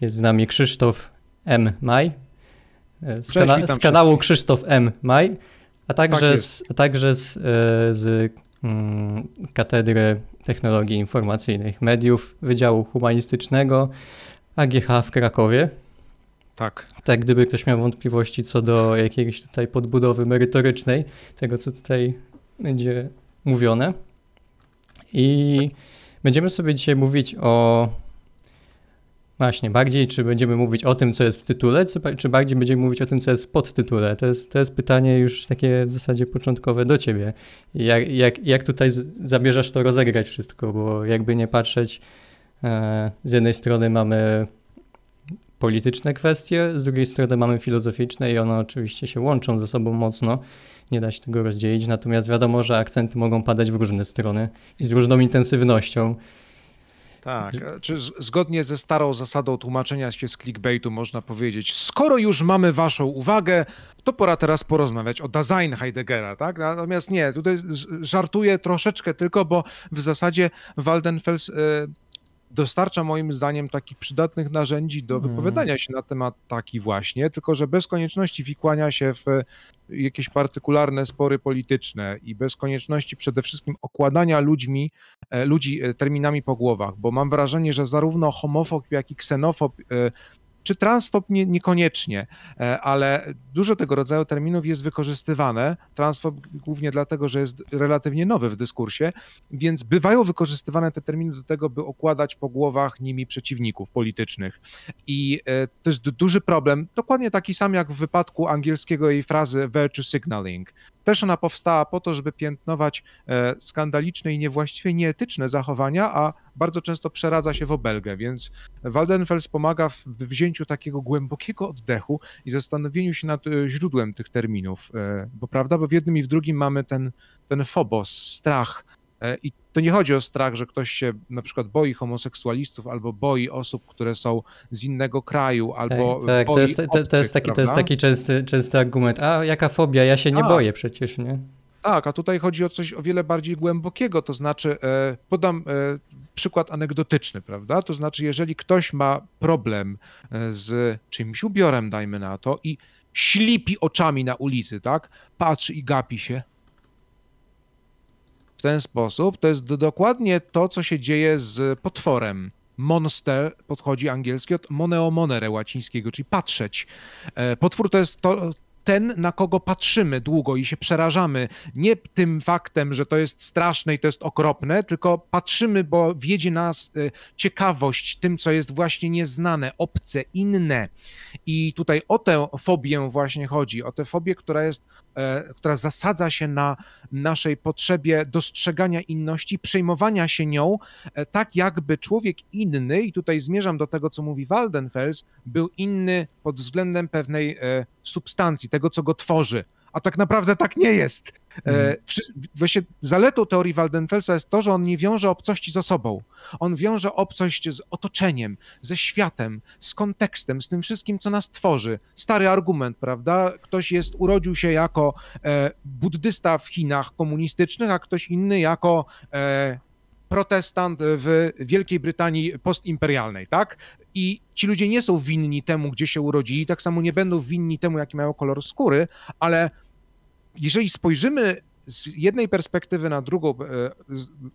Jest z nami Krzysztof M. Maj e, z, Cześć, kana- z kanału Krzysztof M. Maj, a także, tak z, a także z, e, z mm, Katedry Technologii Informacyjnych Mediów Wydziału Humanistycznego AGH w Krakowie. Tak. Tak, gdyby ktoś miał wątpliwości co do jakiejś tutaj podbudowy merytorycznej, tego co tutaj będzie mówione. I będziemy sobie dzisiaj mówić o Właśnie, bardziej czy będziemy mówić o tym, co jest w tytule, czy bardziej będziemy mówić o tym, co jest w podtytule? To jest, to jest pytanie już takie w zasadzie początkowe do ciebie. Jak, jak, jak tutaj zamierzasz to rozegrać wszystko? Bo jakby nie patrzeć, e, z jednej strony mamy polityczne kwestie, z drugiej strony mamy filozoficzne i one oczywiście się łączą ze sobą mocno. Nie da się tego rozdzielić, natomiast wiadomo, że akcenty mogą padać w różne strony i z różną intensywnością. Tak, e, czy zgodnie ze starą zasadą tłumaczenia się z clickbaitu można powiedzieć, skoro już mamy waszą uwagę, to pora teraz porozmawiać o design Heideggera, tak? Natomiast nie, tutaj żartuję troszeczkę tylko, bo w zasadzie Waldenfels e, dostarcza moim zdaniem takich przydatnych narzędzi do hmm. wypowiadania się na temat taki właśnie, tylko że bez konieczności wikłania się w jakieś partykularne spory polityczne i bez konieczności przede wszystkim okładania ludźmi, e, ludzi e, terminami po głowach, bo mam wrażenie, że zarówno homofob, jak i ksenofob e, czy transfob nie, niekoniecznie, e, ale dużo tego rodzaju terminów jest wykorzystywane. Transfob głównie dlatego, że jest relatywnie nowy w dyskursie, więc bywają wykorzystywane te terminy do tego, by okładać po głowach nimi przeciwników politycznych. I e, to jest duży problem, dokładnie taki sam jak w wypadku angielskiego jej frazy virtue signaling. Też ona powstała po to, żeby piętnować e, skandaliczne i niewłaściwie nieetyczne zachowania, a bardzo często przeradza się w obelgę, więc Waldenfels pomaga w wzięciu takiego głębokiego oddechu i zastanowieniu się nad e, źródłem tych terminów, e, bo prawda, bo w jednym i w drugim mamy ten, ten fobos, strach, E, I to nie chodzi o strach, że ktoś się na przykład boi homoseksualistów albo boi osób, które są z innego kraju, albo. Tak, tak. Boi to, jest, to, obcych, to, jest taki, to, jest, taki, częsty, częsty argument. A jaka fobia? Ja się nie a. Tak. boję przecież, nie? Tak, a tutaj chodzi o coś o wiele bardziej głębokiego, to znaczy, e, podam e, przykład anegdotyczny, prawda? To znaczy, jeżeli ktoś ma problem z czymś ubiorem, dajmy na to, i ślipi oczami na ulicy, tak? Patrzy i gapi się, w ten sposób. To jest dokładnie to, co się dzieje z potworem. Monster podchodzi angielski od moneo monere łacińskiego, czyli patrzeć. E, potwór to jest to, ten, na kogo patrzymy długo i się przerażamy. Nie tym faktem, że to jest straszne i to jest okropne, tylko patrzymy, bo wiedzie nas e, ciekawość tym, co jest właśnie nieznane, obce, inne. I tutaj o tę fobię właśnie chodzi, o tę fobię, która jest, e, która zasadza się na naszej potrzebie dostrzegania inności, przejmowania się nią, e, tak jakby człowiek inny, i tutaj zmierzam do tego, co mówi Waldenfels, był inny pod względem pewnej substancji, tego, co go tworzy. A tak naprawdę tak nie jest. Mm. Właśnie zaletą teorii Waldenfelsa jest to, że on nie wiąże obcości ze sobą. On wiąże obcość z otoczeniem, ze światem, z kontekstem, z tym wszystkim, co nas tworzy. Stary argument, prawda? Ktoś jest, urodził się jako e, buddysta w Chinach komunistycznych, a ktoś inny jako e, protestant w Wielkiej Brytanii postimperialnej, tak? I ci ludzie nie są winni temu, gdzie się urodzili, tak samo nie będą winni temu, jaki mają kolor skóry, ale jeżeli spojrzymy z jednej perspektywy na drugą e,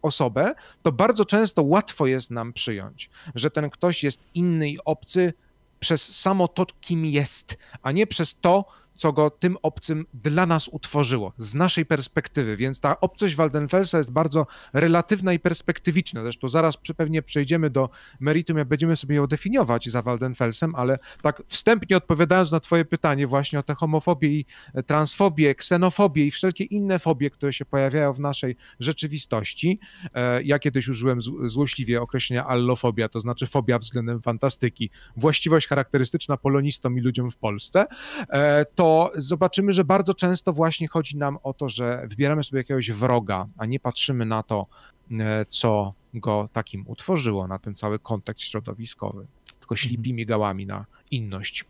osobę, to bardzo często łatwo jest nam przyjąć, że ten ktoś jest inny i obcy przez samo to, kim jest, a nie przez to, co go tym obcym dla nas utworzyło, z naszej perspektywy. Więc ta obcość Waldenfelsa jest bardzo relatywna i perspektywiczna. Zresztą zaraz pewnie przejdziemy do meritum, jak będziemy sobie ją definiować za Waldenfelsem, ale tak wstępnie odpowiadając na Twoje pytanie właśnie o tę homofobię i transfobię, ksenofobię i wszelkie inne fobie, które się pojawiają w naszej rzeczywistości. E, ja kiedyś użyłem złośliwie określenia allofobia, to znaczy fobia względem fantastyki, właściwość charakterystyczna polonistom i ludziom w Polsce. E, to to zobaczymy, że bardzo często właśnie chodzi nam o to, że wybieramy sobie jakiegoś wroga, a nie patrzymy na to, e, co go takim utworzyło, na ten cały kontekst środowiskowy, tylko mhm. ślipimi gałami na inność.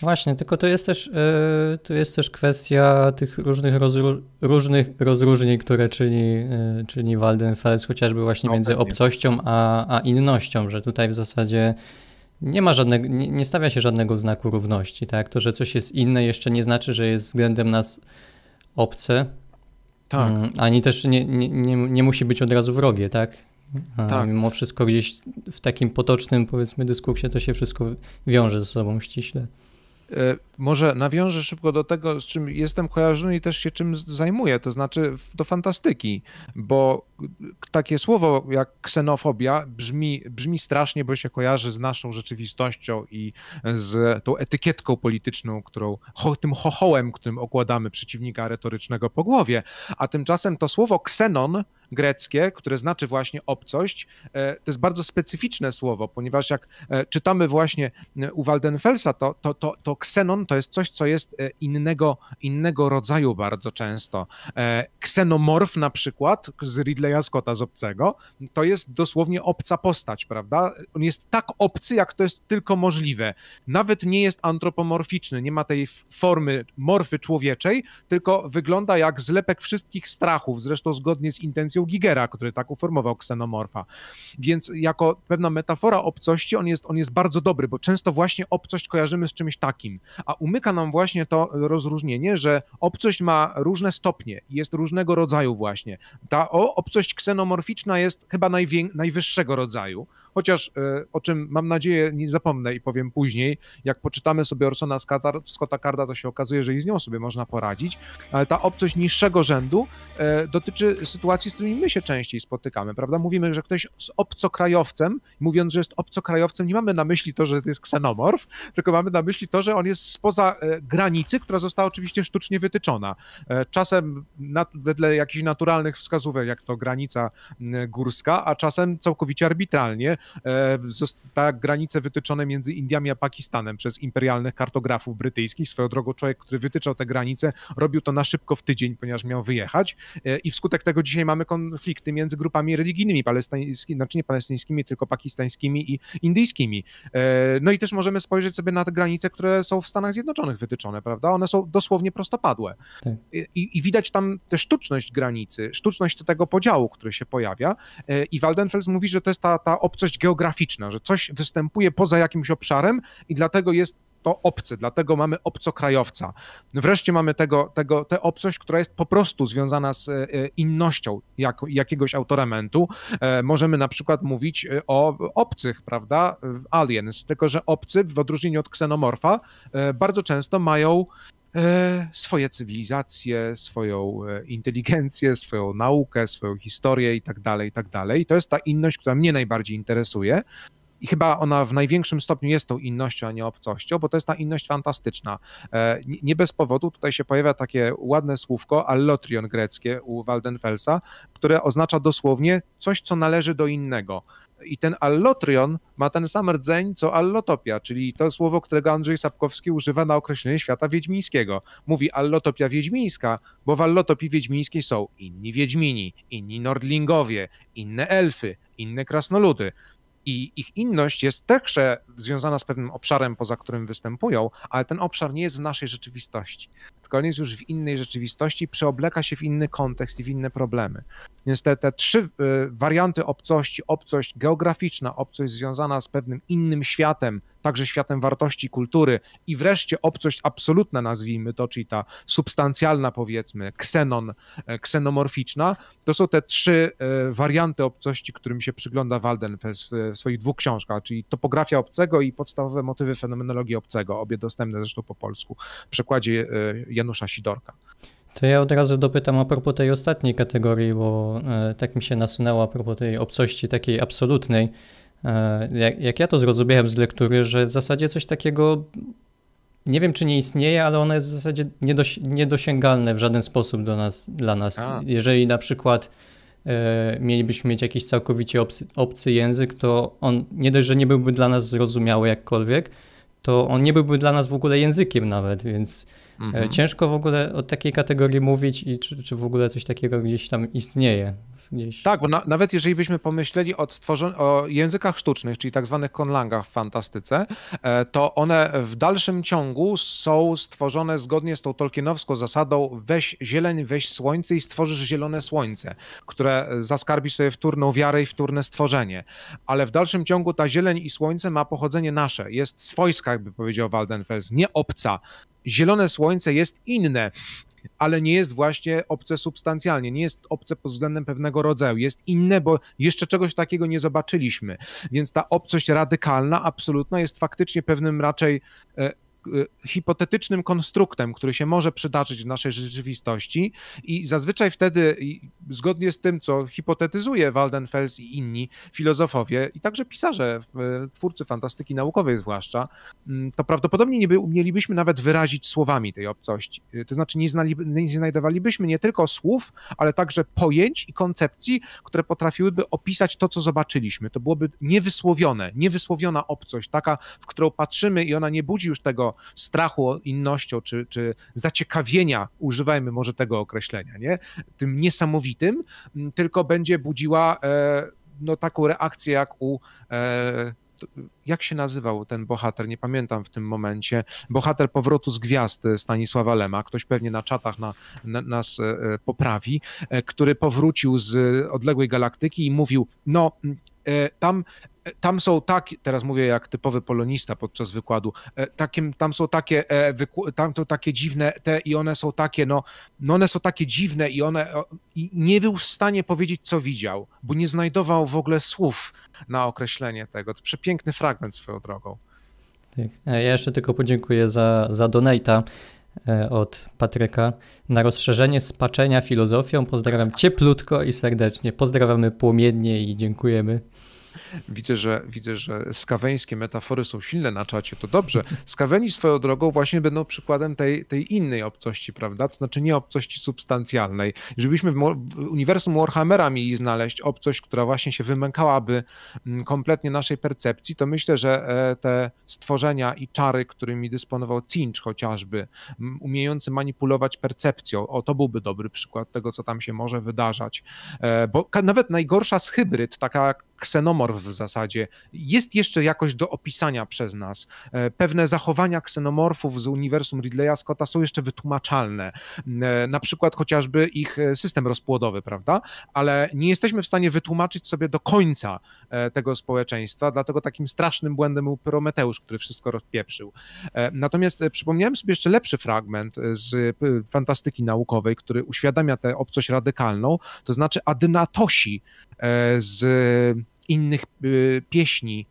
Właśnie, tylko to jest też, e, to jest też kwestia tych różnych, rozru, różnych rozróżnień, które czyni, yy, czyni Waldenfels, chociażby właśnie no, między obcością a, a innością, że tutaj w zasadzie nie ma żadnego, nie, nie stawia się żadnego znaku równości, tak? To, że coś jest inne jeszcze nie znaczy, że jest względem nas obce. Tak. Mm, ani też nie, nie, nie, nie musi być od razu wrogie, tak? A tak. Mimo wszystko gdzieś w takim potocznym, powiedzmy, dyskursie to się wszystko wiąże ze sobą ściśle. E, może nawiążę szybko do tego, z czym jestem kojarzony i też się czym zajmuję, to znaczy do fantastyki, bo takie słowo jak ksenofobia brzmi, brzmi strasznie, bo się kojarzy z naszą rzeczywistością i z tą etykietką polityczną, którą, tym chochołem, którym okładamy przeciwnika retorycznego po głowie, a tymczasem to słowo ksenon greckie, które znaczy właśnie obcość, e, to jest bardzo specyficzne słowo, ponieważ jak e, czytamy właśnie u Waldenfelsa, to, to, to, to ksenon to jest coś, co jest e, innego, innego rodzaju bardzo często. E, ksenomorf na przykład z Ridleya Scotta z Obcego, to jest dosłownie obca postać, prawda? On jest tak obcy, jak to jest tylko możliwe. Nawet nie jest antropomorficzny, nie ma tej formy morfy człowieczej, tylko wygląda jak zlepek wszystkich strachów, zresztą zgodnie z intencją Gigera, który tak uformował ksenomorfa. Więc jako pewna metafora obcości on jest, on jest bardzo dobry, bo często właśnie obcość kojarzymy z czymś takim, a umyka nam właśnie to rozróżnienie, że obcość ma różne stopnie jest różnego rodzaju właśnie. Ta obcość ksenomorficzna jest chyba najwyższego rodzaju, Chociaż e, o czym mam nadzieję nie zapomnę i powiem później, jak poczytamy sobie Orsona Scotta Carda, to się okazuje, że i z nią sobie można poradzić, ale ta obcość niższego rzędu e, dotyczy sytuacji, z którymi my się częściej spotykamy, prawda? Mówimy, że ktoś z obcokrajowcem, mówiąc, że jest obcokrajowcem, nie mamy na myśli to, że to jest ksenomorf, tylko mamy na myśli to, że on jest spoza e, granicy, która została oczywiście sztucznie wytyczona. Czasem wedle jakichś naturalnych wskazówek, jak to granica górska, a czasem całkowicie arbitralnie, E, ta granice wytyczone między Indiami a Pakistanem przez imperialnych kartografów brytyjskich. Swoją drogą człowiek, który wytyczał te granice, robił to na szybko w tydzień, ponieważ miał wyjechać e, i wskutek tego dzisiaj mamy konflikty między grupami religijnymi palestyńskimi, znaczy nie palestyńskimi, tylko pakistańskimi i indyjskimi. E, no i też możemy spojrzeć sobie na te granice, które są w Stanach Zjednoczonych wytyczone, prawda? One są dosłownie prostopadłe. Tak. I, I, widać tam tę sztuczność granicy, sztuczność tego podziału, który się pojawia i Waldenfels mówi, że to jest ta, ta obcość geograficzna, że coś występuje poza jakimś obszarem i dlatego jest to obcy, dlatego mamy obcokrajowca. Wreszcie mamy tego, tego, tę obcość, która jest po prostu związana z e, innością jak, jakiegoś autoramentu. E, możemy na przykład mówić e, o obcych, prawda, aliens, tylko że obcy w odróżnieniu od ksenomorfa bardzo często mają E, swoje cywilizacje, swoją e, inteligencję, swoją naukę, swoją historię i tak dalej, i tak dalej. To jest ta inność, która mnie najbardziej interesuje. I chyba ona w największym stopniu jest tą innością, a nie obcością, bo to jest ta inność fantastyczna. E, nie bez powodu tutaj się pojawia takie ładne słówko allotrion greckie u Waldenfelsa, które oznacza dosłownie coś, co należy do innego. I ten allotrion ma ten sam rdzeń co allotopia, czyli to słowo, którego Andrzej Sapkowski używa na określenie świata wiedźmińskiego. Mówi allotopia wiedźmińska, bo w allotopii wiedźmińskiej są inni wiedźmini, inni nordlingowie, inne elfy, inne krasnoludy. I ich inność jest także związana z pewnym obszarem, poza którym występują, ale ten obszar nie jest w naszej rzeczywistości koniec już w innej rzeczywistości, przeobleka się w inny kontekst i w inne problemy. Więc te, te trzy y, warianty obcości, obcość geograficzna, obcość związana z pewnym innym światem, także światem wartości, kultury i wreszcie obcość absolutna, nazwijmy to, czyli ta substancjalna powiedzmy, ksenon, e, ksenomorficzna, to są te trzy e, warianty obcości, którym się przygląda Walden w swoich dwóch książkach, czyli topografia obcego i podstawowe motywy fenomenologii obcego, obie dostępne zresztą po polsku w przekładzie e, Janusza Sidorka. To ja od razu dopytam a propos tej ostatniej kategorii, bo e, tak mi się nasunęło a propos tej obcości takiej absolutnej. E, jak, jak ja to zrozumiałem z lektury, że w zasadzie coś takiego nie wiem, czy nie istnieje, ale ona jest w zasadzie niedos niedosięgalne w żaden sposób do nas, dla nas. A. Jeżeli na przykład e, mielibyśmy mieć jakiś całkowicie obcy, obcy, język, to on nie dość, że nie byłby dla nas zrozumiały jakkolwiek, to on nie byłby dla nas w ogóle językiem nawet, więc E, mhm. Ciężko w ogóle o takiej kategorii mówić i czy, czy w ogóle coś takiego gdzieś tam istnieje. Gdzieś. Tak, bo na, nawet jeżeli byśmy pomyśleli o, stworzon- o językach sztucznych, czyli tak zwanych konlangach w fantastyce, e, to one w dalszym ciągu są stworzone zgodnie z tą tolkienowską zasadą weź zieleń, weź słońce i stworzysz zielone słońce, które zaskarbi sobie wtórną wiarę i wtórne stworzenie. Ale w dalszym ciągu ta zieleń i słońce ma pochodzenie nasze, jest swojska, jakby powiedział Waldenfels, nie obca zielone słońce jest inne, ale nie jest właśnie obce substancjalnie, nie jest obce pod względem pewnego rodzaju, jest inne, bo jeszcze czegoś takiego nie zobaczyliśmy. Więc ta obcość radykalna, absolutna jest faktycznie pewnym raczej e, Y, hipotetycznym konstruktem, który się może przydarzyć w naszej rzeczywistości i zazwyczaj wtedy, zgodnie z tym, co hipotetyzuje Waldenfels i inni filozofowie, i także pisarze, y, twórcy fantastyki naukowej zwłaszcza, mm, to prawdopodobnie nie umielibyśmy nawet wyrazić słowami tej obcości. Y, to znaczy nie, znali, nie znajdowalibyśmy nie tylko słów, ale także pojęć i koncepcji, które potrafiłyby opisać to, co zobaczyliśmy. To byłoby niewysłowione, niewysłowiona obcość, taka, w którą patrzymy i ona nie budzi już tego strachu innością, czy, czy zaciekawienia, używajmy może tego określenia, nie? tym niesamowitym, tylko będzie budziła e, no, taką reakcję jak u e, jak się nazywał ten bohater, nie pamiętam w tym momencie, bohater Powrotu z Gwiazd e, Stanisława Lema, ktoś pewnie na czatach na, na, nas poprawi, który powrócił z odległej galaktyki i mówił, no tam E, tam są takie, teraz mówię jak typowy polonista podczas wykładu, e, takim, tam są takie, e, tam to takie dziwne te i one są takie, no, no one są takie dziwne i one, i nie był w stanie powiedzieć co widział, bo nie znajdował w ogóle słów na określenie tego. To przepiękny fragment swoją drogą. Tak. Ja jeszcze tylko podziękuję za, za donata od Patryka. Na rozszerzenie spaczenia filozofią pozdrawiam cieplutko i serdecznie. Pozdrawiamy płomiennie i dziękujemy. Widzę, że, widzę, że skaweńskie metafory są silne na czacie, to dobrze. Skaweni swoją drogą właśnie będą przykładem tej, tej innej obcości, prawda? To znaczy nie obcości substancjalnej. Żebyśmy w uniwersum Warhammera mieli znaleźć obcość, która właśnie się wymękałaby mm, kompletnie naszej percepcji, to myślę, że e, te stworzenia i czary, którymi dysponował Cinch chociażby, umiejący manipulować percepcją, o to byłby dobry przykład tego, co tam się może wydarzać. E, bo nawet najgorsza z hybryd, taka ksenomorf w zasadzie jest jeszcze jakoś do opisania przez nas. E, pewne zachowania ksenomorfów z uniwersum Ridleya Scotta są jeszcze wytłumaczalne. E, na przykład chociażby ich e, system rozpłodowy, prawda? Ale nie jesteśmy w stanie wytłumaczyć sobie do końca tego społeczeństwa, dlatego takim strasznym błędem był Prometeusz, który wszystko rozpieprzył. Natomiast przypomniałem sobie jeszcze lepszy fragment z fantastyki naukowej, który uświadamia tę obcość radykalną, to znaczy Adynatosi z innych y, pieśni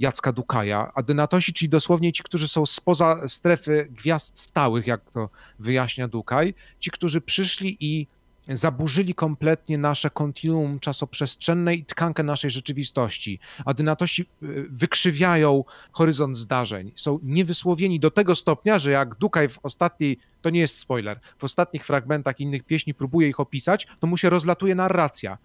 Jacka Dukaja, a czyli dosłownie ci, którzy są spoza strefy gwiazd stałych, jak to wyjaśnia Dukaj, ci, którzy przyszli i zaburzyli kompletnie nasze kontinuum czasoprzestrzenne i tkankę naszej rzeczywistości. Adynatosi y, wykrzywiają horyzont zdarzeń, są niewysłowieni do tego stopnia, że jak Dukaj w ostatniej, to nie jest spoiler, w ostatnich fragmentach innych pieśni próbuje ich opisać, to mu się rozlatuje narracja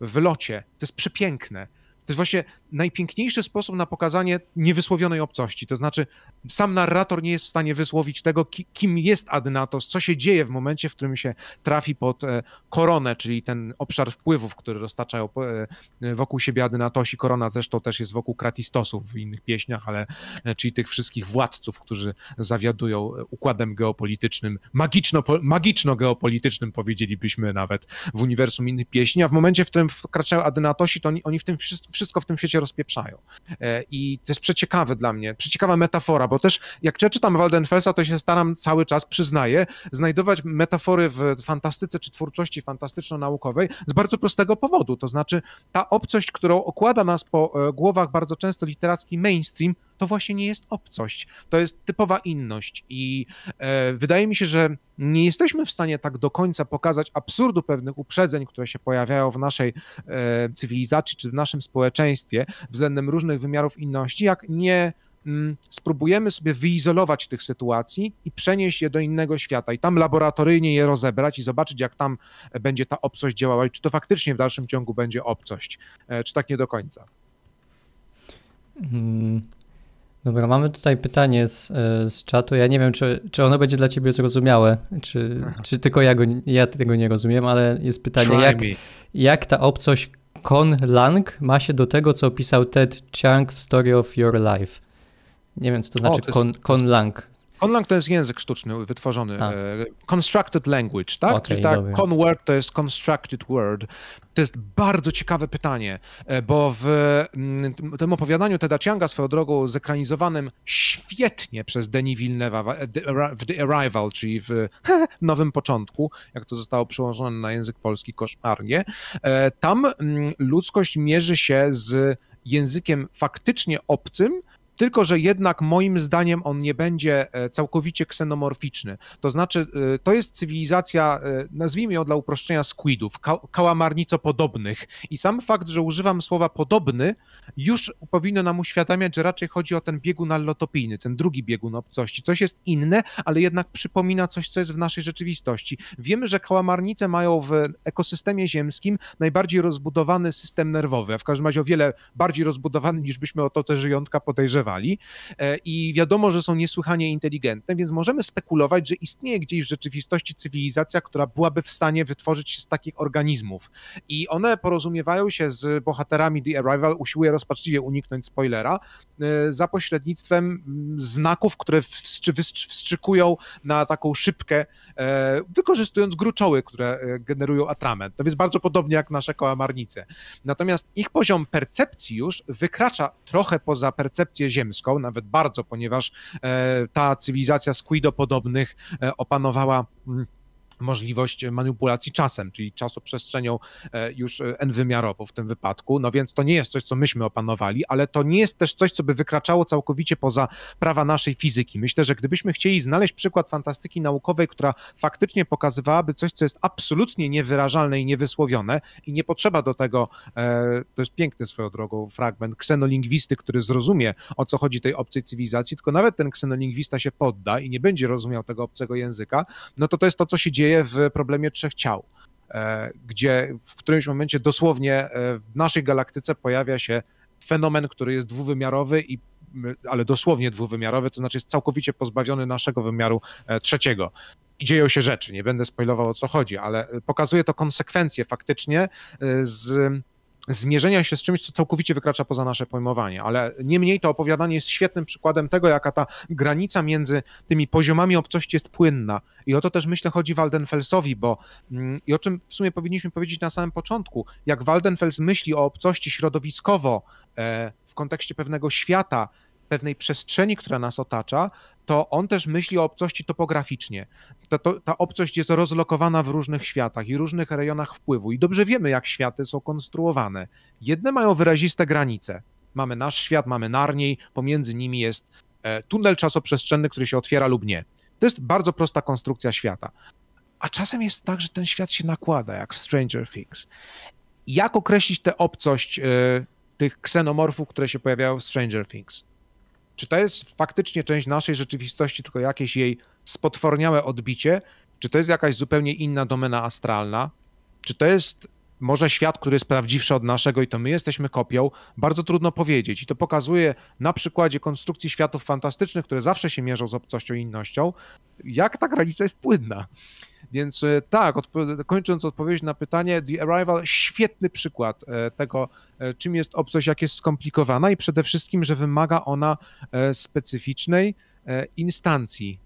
w locie. To jest przepiękne to jest właśnie najpiękniejszy sposób na pokazanie niewysłowionej obcości. To znaczy, sam narrator nie jest w stanie wysłowić tego, kim jest Adnatos, co się dzieje w momencie, w którym się trafi pod e, koronę, czyli ten obszar wpływów, który roztaczają e, e, wokół siebie Adynatosi. Korona zresztą też jest wokół Kratistosów w innych pieśniach, ale czyli tych wszystkich władców, którzy zawiadują układem geopolitycznym, magiczno, magiczno-geopolitycznym powiedzielibyśmy nawet w uniwersum innych pieśni, a w momencie, w którym wkraczają Adynatosi, to oni, oni w tym wszystkim wszystko w tym świecie rozpieprzają. E, I to jest przeciekawe dla mnie, przeciekawa metafora, bo też jak ja czytam Waldenfelsa, to się staram cały czas, przyznaję, znajdować metafory w fantastyce czy twórczości fantastyczno-naukowej z bardzo prostego powodu. To znaczy ta obcość, którą okłada nas po e, głowach bardzo często literacki mainstream, to właśnie nie jest obcość. To jest typowa inność i e, wydaje mi się, że nie jesteśmy w stanie tak do końca pokazać absurdu pewnych uprzedzeń, które się pojawiają w naszej e, cywilizacji czy w naszym społeczeństwie względem różnych wymiarów inności, jak nie mm, spróbujemy sobie wyizolować tych sytuacji i przenieść je do innego świata i tam laboratoryjnie je rozebrać i zobaczyć, jak tam będzie ta obcość działała i czy to faktycznie w dalszym ciągu będzie obcość, e, czy tak nie do końca. Hmm. Dobra, mamy tutaj pytanie z, e, z czatu. Ja nie wiem, czy, czy ono będzie dla ciebie zrozumiałe, czy, mhm. czy tylko ja, go, ja tego nie rozumiem, ale jest pytanie, jak, jak ta obcość Konlang Lang ma się do tego, co opisał Ted Chiang w Story of Your Life? Nie wiem, co to znaczy o, to jest, Lang. Conlang to jest język sztuczny wytworzony. Tak. E, constructed language, tak? Okay, tak conword to jest constructed word. To jest bardzo ciekawe pytanie, e, bo w mm, tym opowiadaniu Teda Cianga swoją drogą zekranizowanym świetnie przez Denis Villeneuve e, w The Arrival, czyli w Nowym Początku, jak to zostało przełożone na język polski koszmarnie, tam mm, ludzkość mierzy się z językiem faktycznie obcym, tylko, że jednak moim zdaniem on nie będzie e, całkowicie ksenomorficzny. To znaczy, e, to jest cywilizacja, e, nazwijmy ją dla uproszczenia squidów, ka kałamarnico podobnych. I sam fakt, że używam słowa podobny, już powinno nam uświadamiać, że raczej chodzi o ten biegun allotopijny, ten drugi biegun obcości. Coś jest inne, ale jednak przypomina coś, co jest w naszej rzeczywistości. Wiemy, że kałamarnice mają w ekosystemie ziemskim najbardziej rozbudowany system nerwowy, a w każdym razie o wiele bardziej rozbudowany niż byśmy o to te żyjątka podejrzewali E, i wiadomo, że są niesłychanie inteligentne, więc możemy spekulować, że istnieje gdzieś w rzeczywistości cywilizacja, która byłaby w stanie wytworzyć się z takich organizmów. I one porozumiewają się z bohaterami The Arrival, usiłuję rozpaczliwie uniknąć spoilera, e, za pośrednictwem mm, znaków, które wstrzykują na taką szybkę, e, wykorzystując gruczoły, które generują atrament. No więc bardzo podobnie jak nasze kołamarnice. Natomiast ich poziom percepcji już wykracza trochę poza percepcję ziemską, nawet bardzo, ponieważ e, ta cywilizacja squidopodobnych e, opanowała mm, możliwość manipulacji czasem, czyli czasoprzestrzenią e, już e, n-wymiarową w tym wypadku. No więc to nie jest coś, co myśmy opanowali, ale to nie jest też coś, co by wykraczało całkowicie poza prawa naszej fizyki. Myślę, że gdybyśmy chcieli znaleźć przykład fantastyki naukowej, która faktycznie pokazywałaby coś, co jest absolutnie niewyrażalne i niewysłowione i nie potrzeba do tego, e, to jest piękny swoją drogą fragment, ksenolingwisty, który zrozumie, o co chodzi tej obcej cywilizacji, tylko nawet ten ksenolingwista się podda i nie będzie rozumiał tego obcego języka, no to to jest to, co się dzieje dzieje w problemie trzech ciał, e, gdzie w którymś momencie dosłownie e, w naszej galaktyce pojawia się fenomen, który jest dwuwymiarowy i ale dosłownie dwuwymiarowy, to znaczy jest całkowicie pozbawiony naszego wymiaru e, trzeciego. I dzieją się rzeczy, nie będę spoilował o co chodzi, ale pokazuje to konsekwencje faktycznie z zmierzenia się z czymś, co całkowicie wykracza poza nasze pojmowanie. Ale niemniej to opowiadanie jest świetnym przykładem tego, jaka ta granica między tymi poziomami obcości jest płynna. I o to też myślę chodzi Waldenfelsowi, bo mm, i o czym w sumie powinniśmy powiedzieć na samym początku, jak Waldenfels myśli o obcości środowiskowo e, w kontekście pewnego świata, pewnej przestrzeni, która nas otacza, to on też myśli o obcości topograficznie. Ta, to, ta obcość jest rozlokowana w różnych światach i różnych rejonach wpływu, i dobrze wiemy, jak światy są konstruowane. Jedne mają wyraziste granice. Mamy nasz świat, mamy Narniej, pomiędzy nimi jest e, tunel czasoprzestrzenny, który się otwiera lub nie. To jest bardzo prosta konstrukcja świata. A czasem jest tak, że ten świat się nakłada, jak w Stranger Things. Jak określić tę obcość e, tych ksenomorfów, które się pojawiają w Stranger Things? Czy to jest faktycznie część naszej rzeczywistości, tylko jakieś jej spotworniałe odbicie? Czy to jest jakaś zupełnie inna domena astralna? Czy to jest może świat, który jest prawdziwszy od naszego i to my jesteśmy kopią? Bardzo trudno powiedzieć. I to pokazuje na przykładzie konstrukcji światów fantastycznych, które zawsze się mierzą z obcością i innością, jak ta granica jest płynna. Więc e, tak, odp kończąc odpowiedź na pytanie, The Arrival świetny przykład e, tego, e, czym jest obcość, jak jest skomplikowana i przede wszystkim, że wymaga ona specyficznej instancji,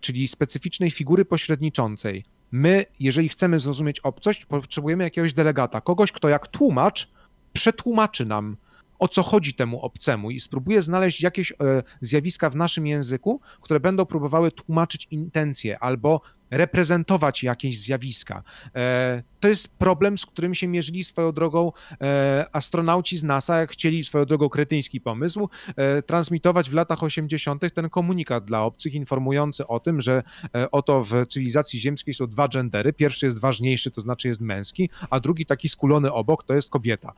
czyli specyficznej figury pośredniczącej. My, jeżeli chcemy zrozumieć obcość, potrzebujemy jakiegoś delegata, kogoś, kto jak tłumacz przetłumaczy nam, o co chodzi temu obcemu i spróbuje znaleźć jakieś zjawiska w naszym języku, które będą próbowały tłumaczyć intencje albo reprezentować jakieś zjawiska. E, to jest problem, z którym się mierzyli swoją drogą e, astronauci z NASA, jak chcieli swoją drogą kretyński pomysł, e, transmitować w latach 80. ten komunikat dla obcych informujący o tym, że oto w cywilizacji ziemskiej są dwa gendery. Pierwszy jest ważniejszy, to znaczy jest męski, a drugi taki skulony obok to jest kobieta.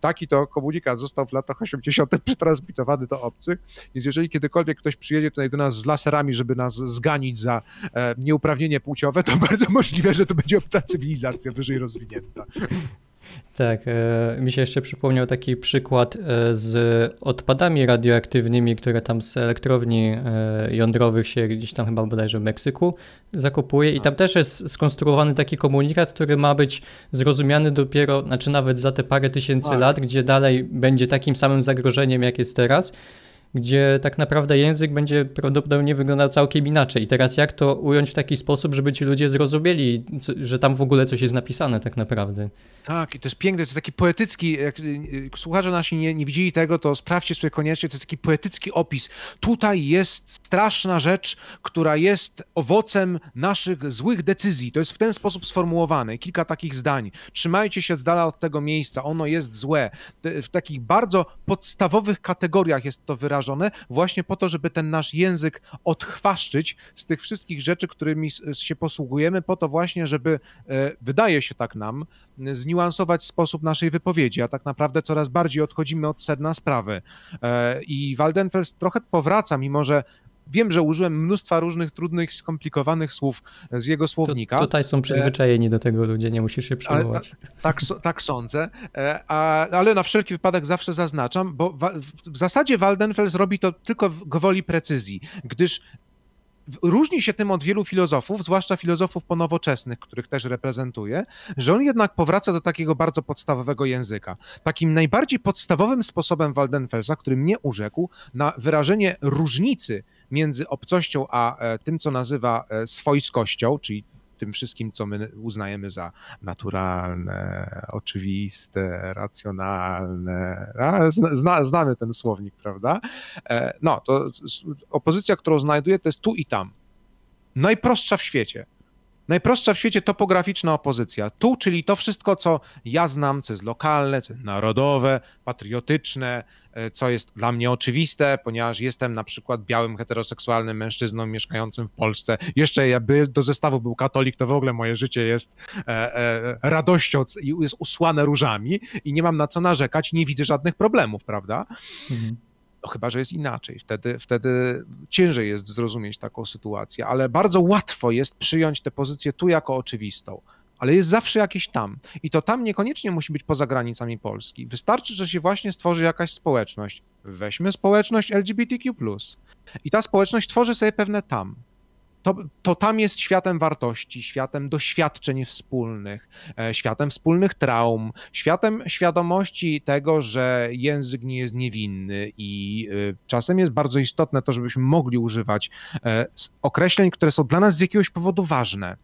Taki to komunikat został w latach 80. przetransmitowany do obcych, więc jeżeli kiedykolwiek ktoś przyjedzie tutaj do nas z laserami, żeby nas zganić za nieuprawnienie uprawnienie płciowe, to bardzo możliwe, że to będzie obca cywilizacja wyżej rozwinięta. Tak, e, mi się jeszcze przypomniał taki przykład e, z odpadami radioaktywnymi, które tam z elektrowni e, jądrowych się gdzieś tam chyba bodajże w Meksyku zakupuje i tam tak. też jest skonstruowany taki komunikat, który ma być zrozumiany dopiero, znaczy nawet za te parę tysięcy tak. lat, gdzie dalej będzie takim samym zagrożeniem jak jest teraz gdzie tak naprawdę język będzie prawdopodobnie wyglądał całkiem inaczej. I teraz jak to ująć w taki sposób, żeby ci ludzie zrozumieli, co, że tam w ogóle coś jest napisane tak naprawdę. Tak, i to jest piękne, to jest taki poetycki, jak y, słuchacze nasi nie, nie widzieli tego, to sprawdźcie sobie koniecznie, to jest taki poetycki opis. Tutaj jest straszna rzecz, która jest owocem naszych złych decyzji. To jest w ten sposób sformułowane, kilka takich zdań. Trzymajcie się z dala od tego miejsca, ono jest złe. W takich bardzo podstawowych kategoriach jest to wyrażone właśnie po to, żeby ten nasz język odchwaszczyć z tych wszystkich rzeczy, którymi się posługujemy, po to właśnie, żeby, e, wydaje się tak nam, zniuansować sposób naszej wypowiedzi, a tak naprawdę coraz bardziej odchodzimy od sedna sprawy. E, I Waldenfels trochę powraca, mimo że wiem, że użyłem mnóstwa różnych trudnych, skomplikowanych słów z jego słownika. To, tutaj są e, przyzwyczajeni do tego ludzie, nie musisz się przejmować. Ta, tak, tak sądzę, e, a, ale na wszelki wypadek zawsze zaznaczam, bo w, w zasadzie Waldenfels robi to tylko gwoli precyzji, gdyż różni się tym od wielu filozofów, zwłaszcza filozofów ponowoczesnych, których też reprezentuje, że on jednak powraca do takiego bardzo podstawowego języka. Takim najbardziej podstawowym sposobem Waldenfelsa, który mnie urzekł na wyrażenie różnicy między obcością a e, tym, co nazywa e, swojskością, czyli tym wszystkim, co my uznajemy za naturalne, oczywiste, racjonalne. Zna, znamy ten słownik, prawda? E, no, to opozycja, którą znajduję, to jest tu i tam. Najprostsza w świecie Najprostsza w świecie topograficzna opozycja. Tu, czyli to wszystko, co ja znam, co jest lokalne, co jest narodowe, patriotyczne, e, co jest dla mnie oczywiste, ponieważ jestem na przykład białym, heteroseksualnym mężczyzną mieszkającym w Polsce. Jeszcze jakby do zestawu był katolik, to w ogóle moje życie jest e, e, radością i jest usłane różami i nie mam na co narzekać, nie widzę żadnych problemów, prawda? Mhm. No chyba, że jest inaczej. Wtedy, wtedy ciężej jest zrozumieć taką sytuację, ale bardzo łatwo jest przyjąć tę pozycję tu jako oczywistą ale jest zawsze jakieś tam. I to tam niekoniecznie musi być poza granicami Polski. Wystarczy, że się właśnie stworzy jakaś społeczność. Weźmy społeczność LGBTQ. I ta społeczność tworzy sobie pewne tam to, to tam jest światem wartości, światem doświadczeń wspólnych, e, światem wspólnych traum, światem świadomości tego, że język nie jest niewinny i e, czasem jest bardzo istotne to, żebyśmy mogli używać e, określeń, które są dla nas z jakiegoś powodu ważne.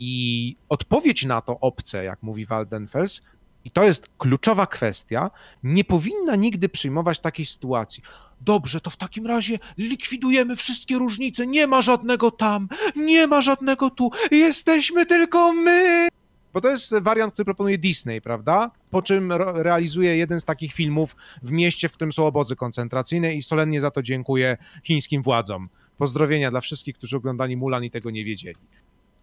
I odpowiedź na to obce, jak mówi Waldenfels, i to jest kluczowa kwestia, nie powinna nigdy przyjmować takiej sytuacji. Dobrze, to w takim razie likwidujemy wszystkie różnice. Nie ma żadnego tam, nie ma żadnego tu. Jesteśmy tylko my. Bo to jest wariant, który proponuje Disney, prawda? Po czym realizuje jeden z takich filmów w mieście, w którym są obozy koncentracyjne i solennie za to dziękuję chińskim władzom. Pozdrowienia dla wszystkich, którzy oglądali Mulan i tego nie wiedzieli.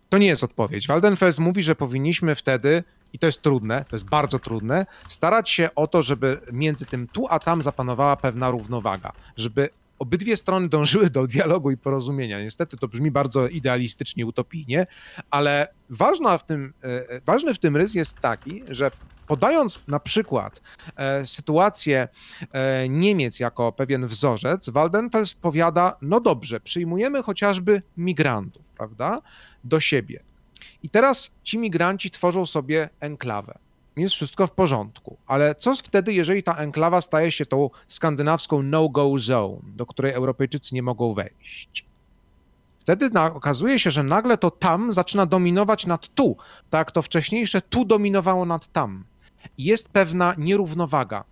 To nie jest odpowiedź. Waldenfels mówi, że powinniśmy wtedy i to jest trudne, to jest bardzo trudne, starać się o to, żeby między tym tu a tam zapanowała pewna równowaga, żeby obydwie strony dążyły do dialogu i porozumienia. Niestety to brzmi bardzo idealistycznie, utopijnie, ale ważna w tym, e, e, ważny w tym rys jest taki, że podając na przykład e, sytuację e, Niemiec jako pewien wzorzec, Waldenfels powiada: No dobrze, przyjmujemy chociażby migrantów, prawda, do siebie. I teraz ci migranci tworzą sobie enklawę. Jest wszystko w porządku, ale co wtedy, jeżeli ta enklawa staje się tą skandynawską no-go zone, do której Europejczycy nie mogą wejść? Wtedy na, okazuje się, że nagle to tam zaczyna dominować nad tu, tak to wcześniejsze tu dominowało nad tam. Jest pewna nierównowaga.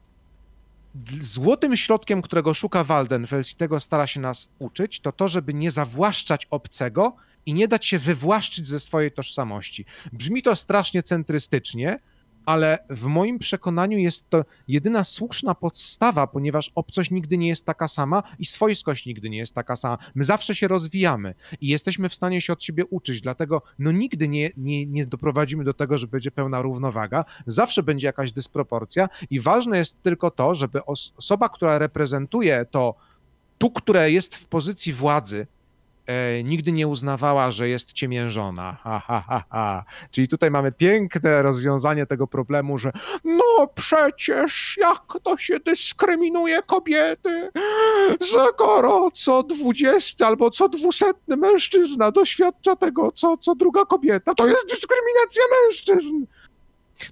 Złotym środkiem, którego szuka Walden, i tego stara się nas uczyć, to to, żeby nie zawłaszczać obcego, i nie dać się wywłaszczyć ze swojej tożsamości. Brzmi to strasznie centrystycznie, ale w moim przekonaniu jest to jedyna słuszna podstawa, ponieważ obcość nigdy nie jest taka sama i swojskość nigdy nie jest taka sama. My zawsze się rozwijamy i jesteśmy w stanie się od siebie uczyć, dlatego no nigdy nie, nie, nie doprowadzimy do tego, że będzie pełna równowaga, zawsze będzie jakaś dysproporcja i ważne jest tylko to, żeby osoba, która reprezentuje to, tu, które jest w pozycji władzy, e, nigdy nie uznawała, że jest ciemiężona. Ha, ha, ha, ha. Czyli tutaj mamy piękne rozwiązanie tego problemu, że no przecież jak to się dyskryminuje kobiety, skoro co dwudziesty albo co dwusetny mężczyzna doświadcza tego, co, co druga kobieta, to jest dyskryminacja mężczyzn.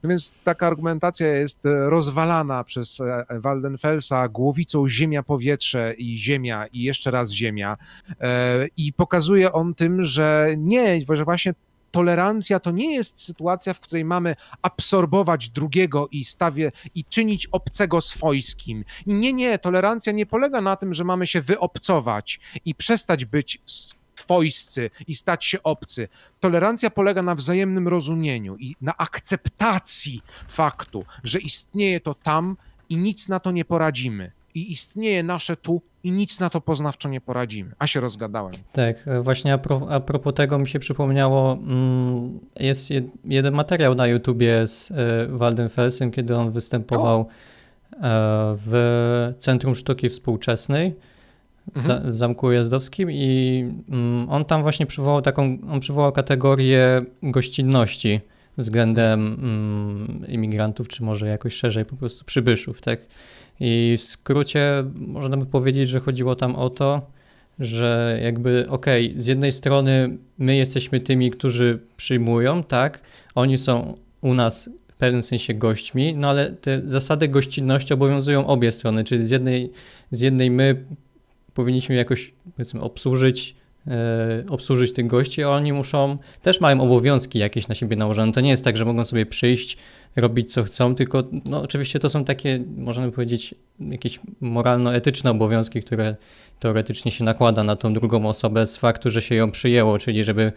No więc taka argumentacja jest e, rozwalana przez e, Waldenfelsa głowicą ziemia, powietrze i ziemia i jeszcze raz ziemia. E, I pokazuje on tym, że nie, że właśnie tolerancja to nie jest sytuacja, w której mamy absorbować drugiego i stawie i czynić obcego swojskim. Nie, nie, tolerancja nie polega na tym, że mamy się wyobcować i przestać być twojscy i stać się obcy. Tolerancja polega na wzajemnym rozumieniu i na akceptacji faktu, że istnieje to tam i nic na to nie poradzimy. I istnieje nasze tu i nic na to poznawczo nie poradzimy. A się rozgadałem. Tak, właśnie a, pro, a propos tego mi się przypomniało, mm, jest jed, jeden materiał na YouTubie z e, Waldem Felsem, kiedy on występował e, w Centrum Sztuki Współczesnej mhm. w Zamku Jazdowskim i mm, on tam właśnie przywołał taką, on przywołał kategorię gościnności względem mm, imigrantów, czy może jakoś szerzej po prostu przybyszów, tak? I w skrócie można by powiedzieć, że chodziło tam o to, że jakby okej, okay, z jednej strony my jesteśmy tymi, którzy przyjmują, tak? Oni są u nas w pewnym sensie gośćmi, no ale te zasady gościnności obowiązują obie strony, czyli z jednej, z jednej my powinniśmy jakoś, powiedzmy, obsłużyć, e, obsłużyć tych gości, a oni muszą, też mają obowiązki jakieś na siebie nałożone. To nie jest tak, że mogą sobie przyjść, robić co chcą, tylko no, oczywiście to są takie, możemy powiedzieć, jakieś moralno-etyczne obowiązki, które teoretycznie się nakłada na tą drugą osobę z faktu, że się ją przyjęło, czyli żeby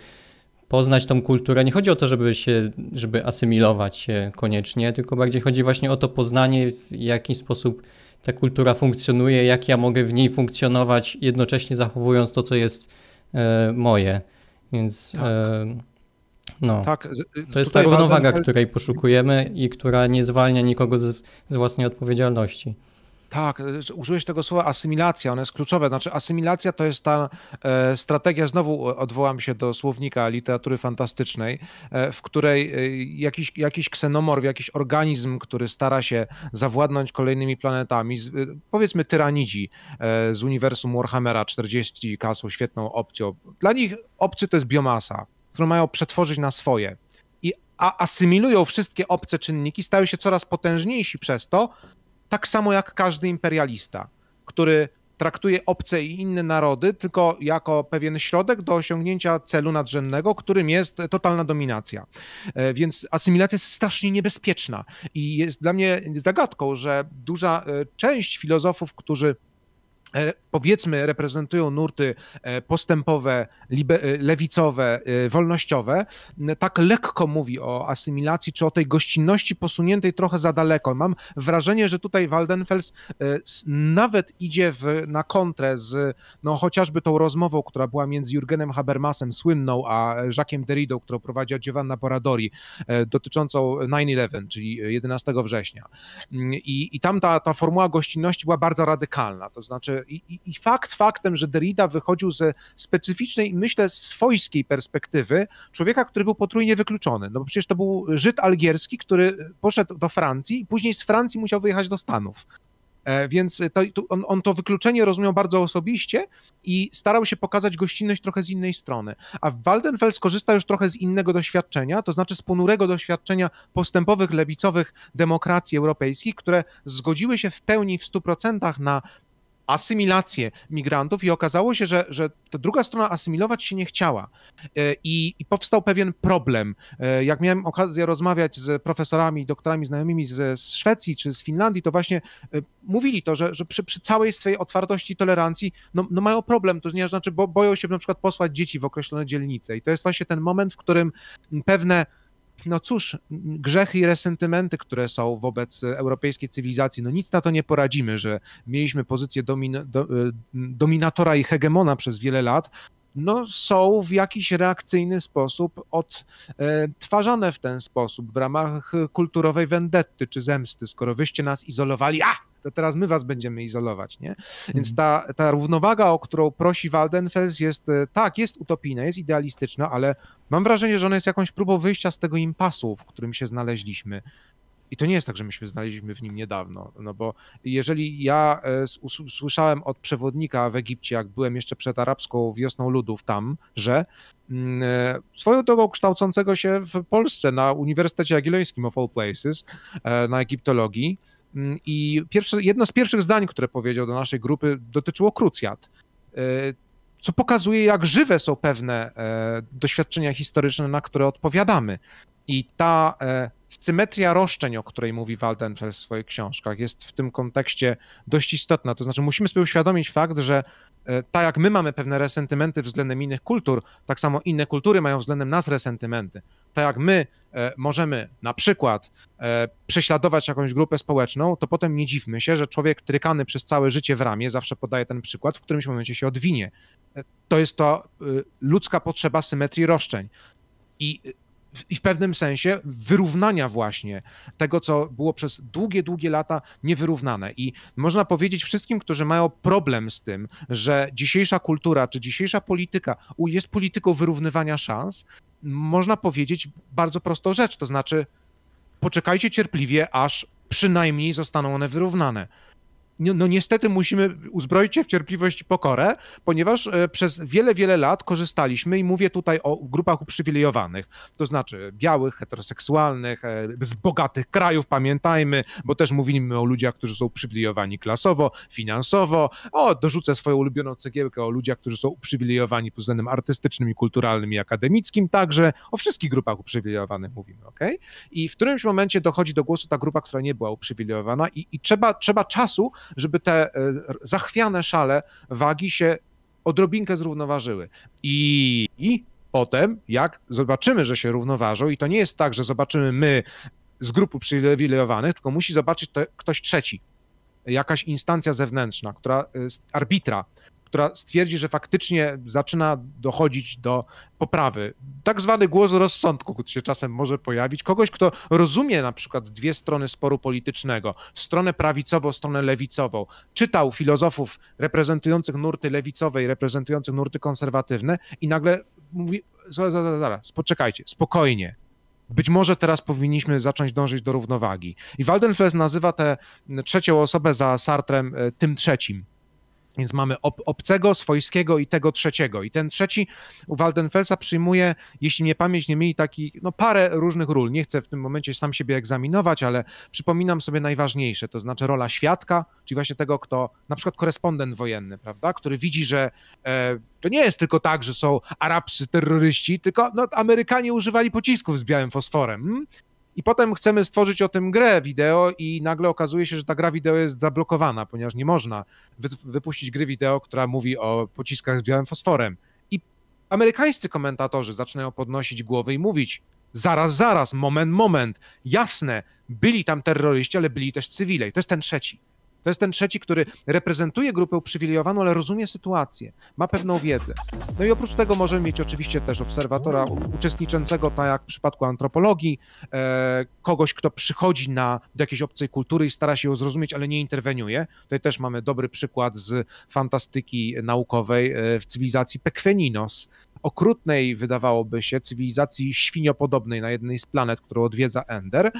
poznać tą kulturę. Nie chodzi o to, żeby się, żeby asymilować się koniecznie, tylko bardziej chodzi właśnie o to poznanie, w jaki sposób ta kultura funkcjonuje, jak ja mogę w niej funkcjonować, jednocześnie zachowując to, co jest e, moje. Więc tak. tak. e, no, tak. to jest Tutaj ta równowaga, której poszukujemy i która nie zwalnia nikogo z, z własnej odpowiedzialności. Tak, e, użyłeś tego słowa asymilacja, ono jest kluczowe. Znaczy, asymilacja to jest ta e, strategia, znowu odwołam się do słownika literatury fantastycznej, e, w której e, jakiś, jakiś ksenomorf, jakiś organizm, który stara się zawładnąć kolejnymi planetami, z, e, powiedzmy tyranidzi e, z uniwersum Warhammera 40K świetną opcją. Dla nich obcy to jest biomasa, którą mają przetworzyć na swoje. I a asymilują wszystkie obce czynniki, stają się coraz potężniejsi przez to, tak samo jak każdy imperialista, który traktuje obce i inne narody tylko jako pewien środek do osiągnięcia celu nadrzędnego, którym jest totalna dominacja. E, więc asymilacja jest strasznie niebezpieczna i jest dla mnie zagadką, że duża e, część filozofów, którzy E, powiedzmy reprezentują nurty e, postępowe, e, lewicowe, wolnościowe, tak lekko mówi o asymilacji czy o tej gościnności posuniętej trochę za daleko. Mam wrażenie, że tutaj Waldenfels nawet idzie w, na kontrę z no, chociażby tą rozmową, która była między Jurgenem Habermasem, słynną, a Jacques'em Derridą, którą prowadziła Giovanna Boradori, dotyczącą 9-11, czyli 11 września. Mm, I, i tam ta, ta formuła gościnności była bardzo radykalna, to znaczy i, i, I, fakt faktem, że Derrida wychodził ze specyficznej myślę swojskiej perspektywy człowieka, który był potrójnie wykluczony. No bo przecież to był Żyd algierski, który poszedł do Francji i później z Francji musiał wyjechać do Stanów. E, więc to, to on, on, to wykluczenie rozumiał bardzo osobiście i starał się pokazać gościnność trochę z innej strony. A Waldenfels korzysta już trochę z innego doświadczenia, to znaczy z ponurego doświadczenia postępowych, lewicowych demokracji europejskich, które zgodziły się w pełni w 100% na asymilację migrantów i okazało się, że, że ta druga strona asymilować się nie chciała. E, I, I, powstał pewien problem. E, jak miałem okazję rozmawiać z profesorami, doktorami znajomymi z, z Szwecji czy z Finlandii, to właśnie e, mówili to, że, że przy, przy całej swojej otwartości i tolerancji no, no, mają problem, to nie znaczy bo, boją się na przykład posłać dzieci w określone dzielnice. I to jest właśnie ten moment, w którym pewne no cóż, grzechy i resentymenty, które są wobec europejskiej cywilizacji, no nic na to nie poradzimy, że mieliśmy pozycję domin do, e, dominatora i hegemona przez wiele lat, no, są w jakiś reakcyjny sposób odtwarzane w ten sposób w ramach kulturowej wendetty czy zemsty. Skoro wyście nas izolowali, a to teraz my was będziemy izolować, nie? Więc mhm. ta, ta równowaga, o którą prosi Waldenfels jest, e, tak, jest utopijna, jest idealistyczna, ale mam wrażenie, że ona jest jakąś próbą wyjścia z tego impasu, w którym się znaleźliśmy. I to nie jest tak, że myśmy znaleźliśmy w nim niedawno, no bo jeżeli ja e, słyszałem od przewodnika w Egipcie, jak byłem jeszcze przed arabską wiosną ludów tam, że mm, e, swoją drogą kształcącego się w Polsce na Uniwersytecie Jagiellońskim of all places, na egiptologii, Mm, I pierwsze, jedno z pierwszych zdań, które powiedział do naszej grupy, dotyczyło krucjat, e, co pokazuje, jak żywe są pewne e, doświadczenia historyczne, na które odpowiadamy. I ta e, symetria roszczeń, o której mówi Waldenfels w swoich książkach, jest w tym kontekście dość istotna. To znaczy, musimy sobie uświadomić fakt, że E, tak jak my mamy pewne resentymenty względem innych kultur, tak samo inne kultury mają względem nas resentymenty. Tak jak my e, możemy na przykład e, prześladować jakąś grupę społeczną, to potem nie dziwmy się, że człowiek trykany przez całe życie w ramię, zawsze podaje ten przykład, w którymś momencie się odwinie. To jest to ludzka potrzeba symetrii roszczeń. I i w pewnym sensie wyrównania właśnie tego, co było przez długie, długie lata niewyrównane. I można powiedzieć wszystkim, którzy mają problem z tym, że dzisiejsza kultura czy dzisiejsza polityka jest polityką wyrównywania szans, można powiedzieć bardzo prostą rzecz, to znaczy poczekajcie cierpliwie, aż przynajmniej zostaną one wyrównane no niestety musimy uzbroić się w cierpliwość i pokorę, ponieważ e, przez wiele, wiele lat korzystaliśmy i mówię tutaj o grupach uprzywilejowanych, to znaczy białych, heteroseksualnych, e, z bogatych krajów, pamiętajmy, bo też mówimy o ludziach, którzy są uprzywilejowani klasowo, finansowo, o, dorzucę swoją ulubioną cegiełkę o ludziach, którzy są uprzywilejowani pod względem artystycznym i kulturalnym i akademickim także, o wszystkich grupach uprzywilejowanych mówimy, ok? I w którymś momencie dochodzi do głosu ta grupa, która nie była uprzywilejowana i, i trzeba, trzeba czasu, żeby te e, zachwiane szale wagi się odrobinkę zrównoważyły. I, potem, jak zobaczymy, że się równoważą, i to nie jest tak, że zobaczymy my z grupy przywilejowanych, tylko musi zobaczyć to ktoś trzeci, jakaś instancja zewnętrzna, która e, arbitra, która stwierdzi, że faktycznie zaczyna dochodzić do poprawy. Tak zwany głos rozsądku, który się czasem może pojawić, kogoś, kto rozumie na przykład dwie strony sporu politycznego, stronę prawicową, stronę lewicową, czytał filozofów reprezentujących nurty lewicowe i reprezentujących nurty konserwatywne i nagle mówi, zaraz, zaraz, zaraz poczekajcie, spokojnie, być może teraz powinniśmy zacząć dążyć do równowagi. I Waldenfels nazywa tę trzecią osobę za Sartrem e, tym trzecim, więc mamy ob obcego, swojskiego i tego trzeciego. I ten trzeci u Waldenfelsa przyjmuje, jeśli mnie pamięć nie mieli, taki, no parę różnych ról. Nie chcę w tym momencie sam siebie egzaminować, ale przypominam sobie najważniejsze, to znaczy rola świadka, czyli właśnie tego, kto, na przykład korespondent wojenny, prawda, który widzi, że e, to nie jest tylko tak, że są Arabscy terroryści, tylko no, Amerykanie używali pocisków z białym fosforem. Hmm? I potem chcemy stworzyć o tym grę wideo i nagle okazuje się, że ta gra wideo jest zablokowana, ponieważ nie można wypuścić gry wideo, która mówi o pociskach z białym fosforem. I amerykańscy komentatorzy zaczynają podnosić głowy i mówić, zaraz, zaraz, moment, moment. Jasne, byli tam terroryści, ale byli też cywile. I to jest ten trzeci. To jest ten trzeci, który reprezentuje grupę uprzywilejowaną, ale rozumie sytuację, ma pewną wiedzę. No i oprócz tego możemy mieć oczywiście też obserwatora uczestniczącego, tak jak w przypadku antropologii, e, kogoś, kto przychodzi na, do jakiejś obcej kultury i stara się ją zrozumieć, ale nie interweniuje. Tutaj też mamy dobry przykład z fantastyki naukowej e, w cywilizacji Pekweninos, okrutnej, wydawałoby się, cywilizacji świniopodobnej na jednej z planet, którą odwiedza Ender e,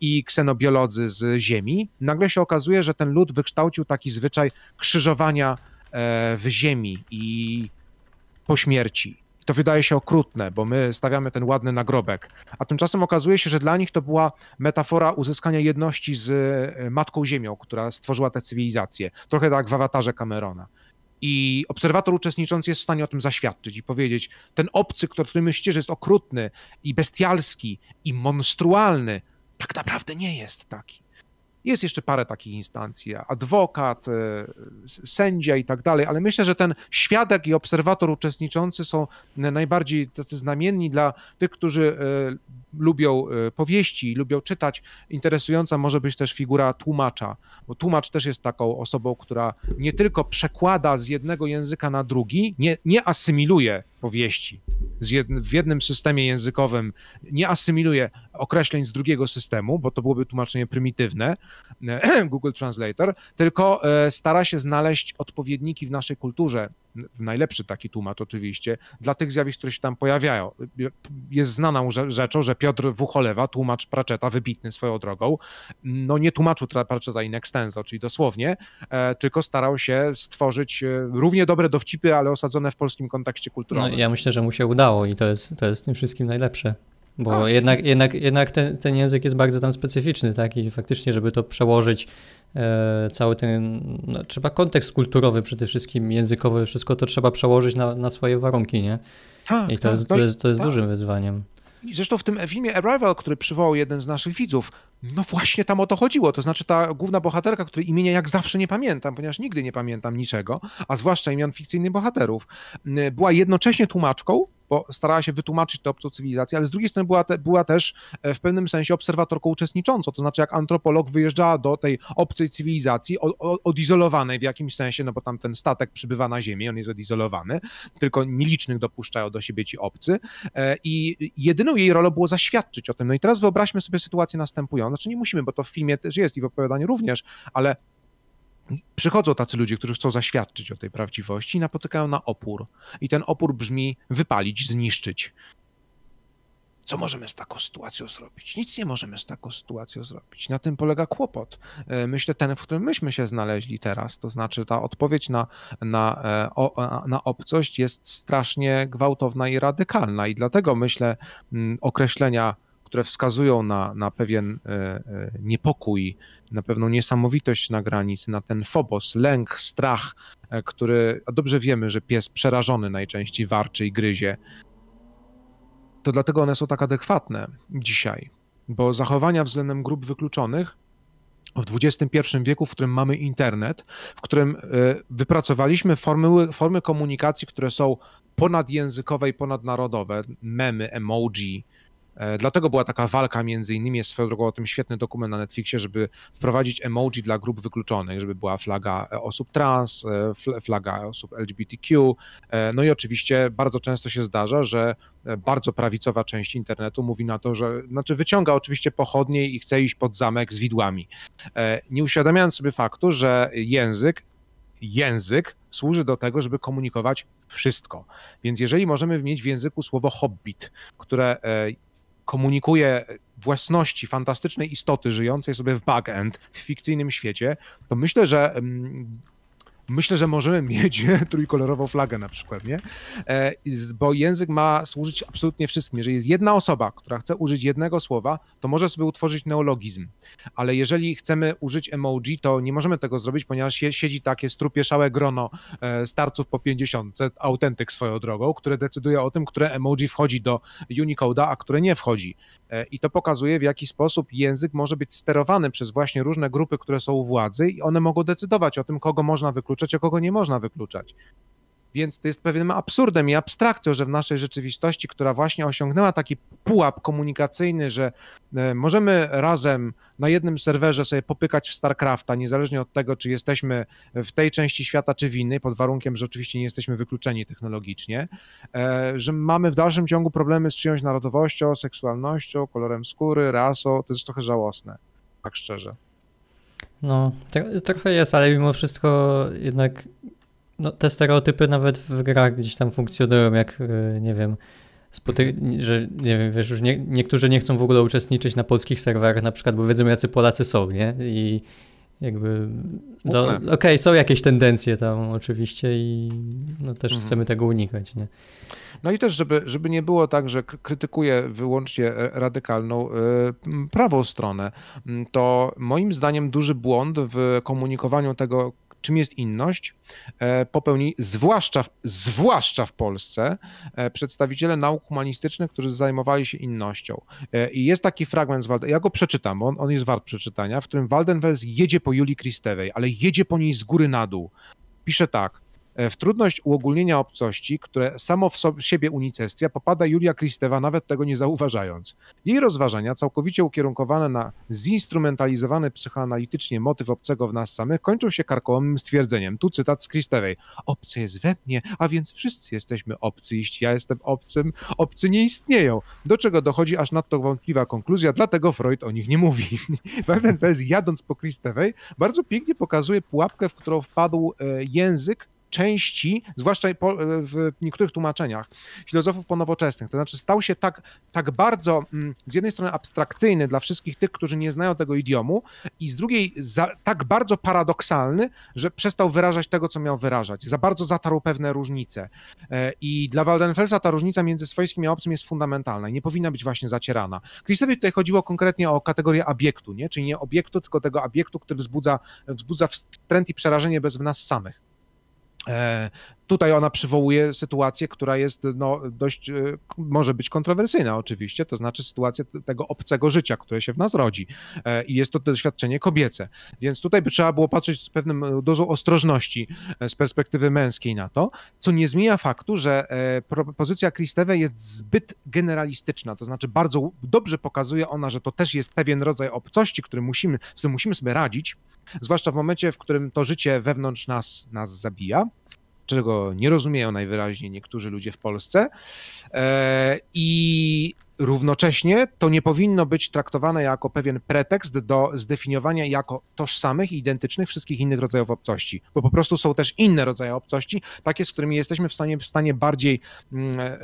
i ksenobiolodzy z Ziemi, nagle się okazuje, że ten lud wykształcił taki zwyczaj krzyżowania e, w Ziemi i po śmierci to wydaje się okrutne, bo my stawiamy ten ładny nagrobek. A tymczasem okazuje się, że dla nich to była metafora uzyskania jedności z e, Matką Ziemią, która stworzyła tę cywilizację. Trochę tak w awatarze Camerona. I obserwator uczestniczący jest w stanie o tym zaświadczyć i powiedzieć: ten obcy, który myślicie, że jest okrutny i bestialski i monstrualny, tak naprawdę nie jest taki. Jest jeszcze parę takich instancji, adwokat, e, sędzia i tak dalej, ale myślę, że ten świadek i obserwator uczestniczący są najbardziej tacy znamienni dla tych, którzy e, lubią e, powieści, lubią czytać. Interesująca może być też figura tłumacza, bo tłumacz też jest taką osobą, która nie tylko przekłada z jednego języka na drugi, nie, nie asymiluje powieści. w jednym systemie językowym nie asymiluje określeń z drugiego systemu, bo to byłoby tłumaczenie prymitywne, Google Translator, tylko e, stara się znaleźć odpowiedniki w naszej kulturze, w najlepszy taki tłumacz oczywiście, dla tych zjawisk, które się tam pojawiają. Jest znaną rzeczą, że Piotr Wucholewa, tłumacz Praczeta, wybitny swoją drogą, no nie tłumaczył Praczeta in extenso, czyli dosłownie, e, tylko starał się stworzyć e, równie dobre dowcipy, ale osadzone w polskim kontekście kulturowym. No no, ja myślę, że mu się udało i to jest, to jest tym wszystkim najlepsze. Bo A. jednak, jednak, jednak ten, ten język jest bardzo tam specyficzny, tak? I faktycznie, żeby to przełożyć e, cały ten. No, trzeba kontekst kulturowy przede wszystkim, językowy, wszystko to trzeba przełożyć na, na swoje warunki, nie? Tak, I to tak, jest, no to jest, to jest tak. dużym wyzwaniem. I zresztą w tym filmie Arrival, który przywołał jeden z naszych widzów, no właśnie tam o to chodziło. To znaczy ta główna bohaterka, której imienia jak zawsze nie pamiętam, ponieważ nigdy nie pamiętam niczego, a zwłaszcza imion fikcyjnych bohaterów, y, była jednocześnie tłumaczką bo starała się wytłumaczyć to obcą cywilizację, ale z drugiej strony była, te, była też e, w pewnym sensie obserwatorką uczestniczącą, to znaczy jak antropolog wyjeżdżała do tej obcej cywilizacji, odizolowanej w jakimś sensie, no bo tam ten statek przybywa na Ziemię, on jest odizolowany, tylko nielicznych dopuszczają do siebie ci obcy e, i jedyną jej rolą było zaświadczyć o tym. No i teraz wyobraźmy sobie sytuację następującą, znaczy nie musimy, bo to w filmie też jest i w opowiadaniu również, ale przychodzą tacy ludzie, którzy chcą zaświadczyć o tej prawdziwości i napotykają na opór. I ten opór brzmi wypalić, zniszczyć. Co możemy z taką sytuacją zrobić? Nic nie możemy z taką sytuacją zrobić. Na tym polega kłopot. E, myślę ten, w którym myśmy się znaleźli teraz, to znaczy ta odpowiedź na, na, e, na obcość jest strasznie gwałtowna i radykalna i dlatego myślę mm, określenia które wskazują na, na pewien e, e, niepokój, na pewną niesamowitość na granicy, na ten fobos, lęk, strach, e, który, a dobrze wiemy, że pies przerażony najczęściej warczy i gryzie. To dlatego one są tak adekwatne dzisiaj, bo zachowania względem grup wykluczonych w XXI wieku, w którym mamy internet, w którym wypracowaliśmy formy, formy komunikacji, które są ponadjęzykowe i ponadnarodowe, memy, emoji, E, dlatego była taka walka między innymi, jest swoją drogą o tym świetny dokument na Netflixie, żeby wprowadzić emoji dla grup wykluczonych, żeby była flaga e, osób trans, e, flaga osób LGBTQ. No i oczywiście bardzo często się zdarza, że bardzo prawicowa część internetu mówi na to, że znaczy wyciąga oczywiście pochodnie i chce iść pod zamek z widłami. Nie uświadamiając sobie faktu, że język język służy do tego, żeby komunikować wszystko. Więc jeżeli możemy mieć w języku słowo hobbit, które komunikuje własności fantastycznej istoty żyjącej sobie w backend, w fikcyjnym świecie, to myślę, że mm, myślę, że możemy mieć trójkolorową flagę na przykład, nie? E, bo język ma służyć absolutnie wszystkim. Jeżeli jest jedna osoba, która chce użyć jednego słowa, to może sobie utworzyć neologizm. Ale jeżeli chcemy użyć emoji, to nie możemy tego zrobić, ponieważ siedzi takie strupieszałe grono e, starców po 50, autentyk swoją drogą, które decyduje o tym, które emoji wchodzi do Unicode'a, a które nie wchodzi. E, I to pokazuje, w jaki sposób język może być sterowany przez właśnie różne grupy, które są u władzy i one mogą decydować o tym, kogo można wykluczyć wykluczać, a kogo nie można wykluczać. Więc to jest pewnym absurdem i abstrakcją, że w naszej rzeczywistości, która właśnie osiągnęła taki pułap komunikacyjny, że e, możemy razem na jednym serwerze sobie popykać w StarCrafta, niezależnie od tego, czy jesteśmy w tej części świata, czy w innej, pod warunkiem, że oczywiście nie jesteśmy wykluczeni technologicznie, e, że mamy w dalszym ciągu problemy z czyjąś narodowością, seksualnością, kolorem skóry, rasą. To jest trochę żałosne, tak szczerze. No, tak, trochę jest, ale mimo wszystko jednak no, te stereotypy nawet w grach gdzieś tam funkcjonują, jak e, nie wiem, mhm. że nie wiem, wiesz, już nie, niektórzy nie chcą w ogóle uczestniczyć na polskich serwerach, na przykład, bo wiedzą jacy Polacy są, nie? I jakby. No, no tak. Okej, okay, są jakieś tendencje tam oczywiście i no też mhm. chcemy tego unikać. Nie? No i też, żeby, żeby nie było tak, że krytykuję wyłącznie e, radykalną e, prawą stronę, to moim zdaniem duży błąd w komunikowaniu tego czym jest inność, e, popełni zwłaszcza, w, zwłaszcza w Polsce e, przedstawiciele nauk humanistycznych, którzy zajmowali się innością. E, I jest taki fragment z Walden, ja go przeczytam, on, on jest wart przeczytania, w którym Waldenwels jedzie po Julii Kristewej, ale jedzie po niej z góry na dół. Pisze tak – E, w trudność uogólnienia obcości, które samo w sobie, siebie unicestwia, popada Julia Kristewa, nawet tego nie zauważając. Jej rozważania, całkowicie ukierunkowane na zinstrumentalizowany psychoanalitycznie motyw obcego w nas samych, kończą się karkołomnym stwierdzeniem. Tu cytat z Kristewej. Obcy jest we mnie, a więc wszyscy jesteśmy obcy. Jeśli ja jestem obcym, obcy nie istnieją. Do czego dochodzi aż nadto wątpliwa konkluzja, dlatego Freud o nich nie mówi. Weidenfels jadąc po Kristewej bardzo pięknie pokazuje pułapkę, w którą wpadł e, język części, zwłaszcza e, w niektórych tłumaczeniach filozofów ponowoczesnych. To znaczy stał się tak, tak bardzo mm, z jednej strony abstrakcyjny dla wszystkich tych, którzy nie znają tego idiomu i z drugiej za, tak bardzo paradoksalny, że przestał wyrażać tego, co miał wyrażać. Za bardzo zatarł pewne różnice. E, I dla Waldenfelsa ta różnica między swojskim a obcym jest fundamentalna i nie powinna być właśnie zacierana. Christowi tutaj chodziło konkretnie o kategorię obiektu, nie? czyli nie obiektu, tylko tego obiektu, który wzbudza, wzbudza wstręt i przerażenie bez w nas samych. uh, Tutaj ona przywołuje sytuację, która jest no, dość, e, może być kontrowersyjna oczywiście, to znaczy sytuację tego obcego życia, które się w nas rodzi e, i jest to doświadczenie kobiece. Więc tutaj by trzeba było patrzeć z pewnym e, dozą ostrożności z perspektywy męskiej na to, co nie zmienia faktu, że propozycja Kristeve jest zbyt generalistyczna, to znaczy bardzo dobrze pokazuje ona, że to też jest pewien rodzaj obcości, który musimy, z którym musimy sobie radzić, zwłaszcza w momencie, w którym to życie wewnątrz nas, nas zabija, czego nie rozumieją najwyraźniej niektórzy ludzie w Polsce. E, I równocześnie to nie powinno być traktowane jako pewien pretekst do zdefiniowania jako tożsamych i identycznych wszystkich innych rodzajów obcości, bo po prostu są też inne rodzaje obcości, takie, z którymi jesteśmy w stanie, w stanie bardziej mm, e, e,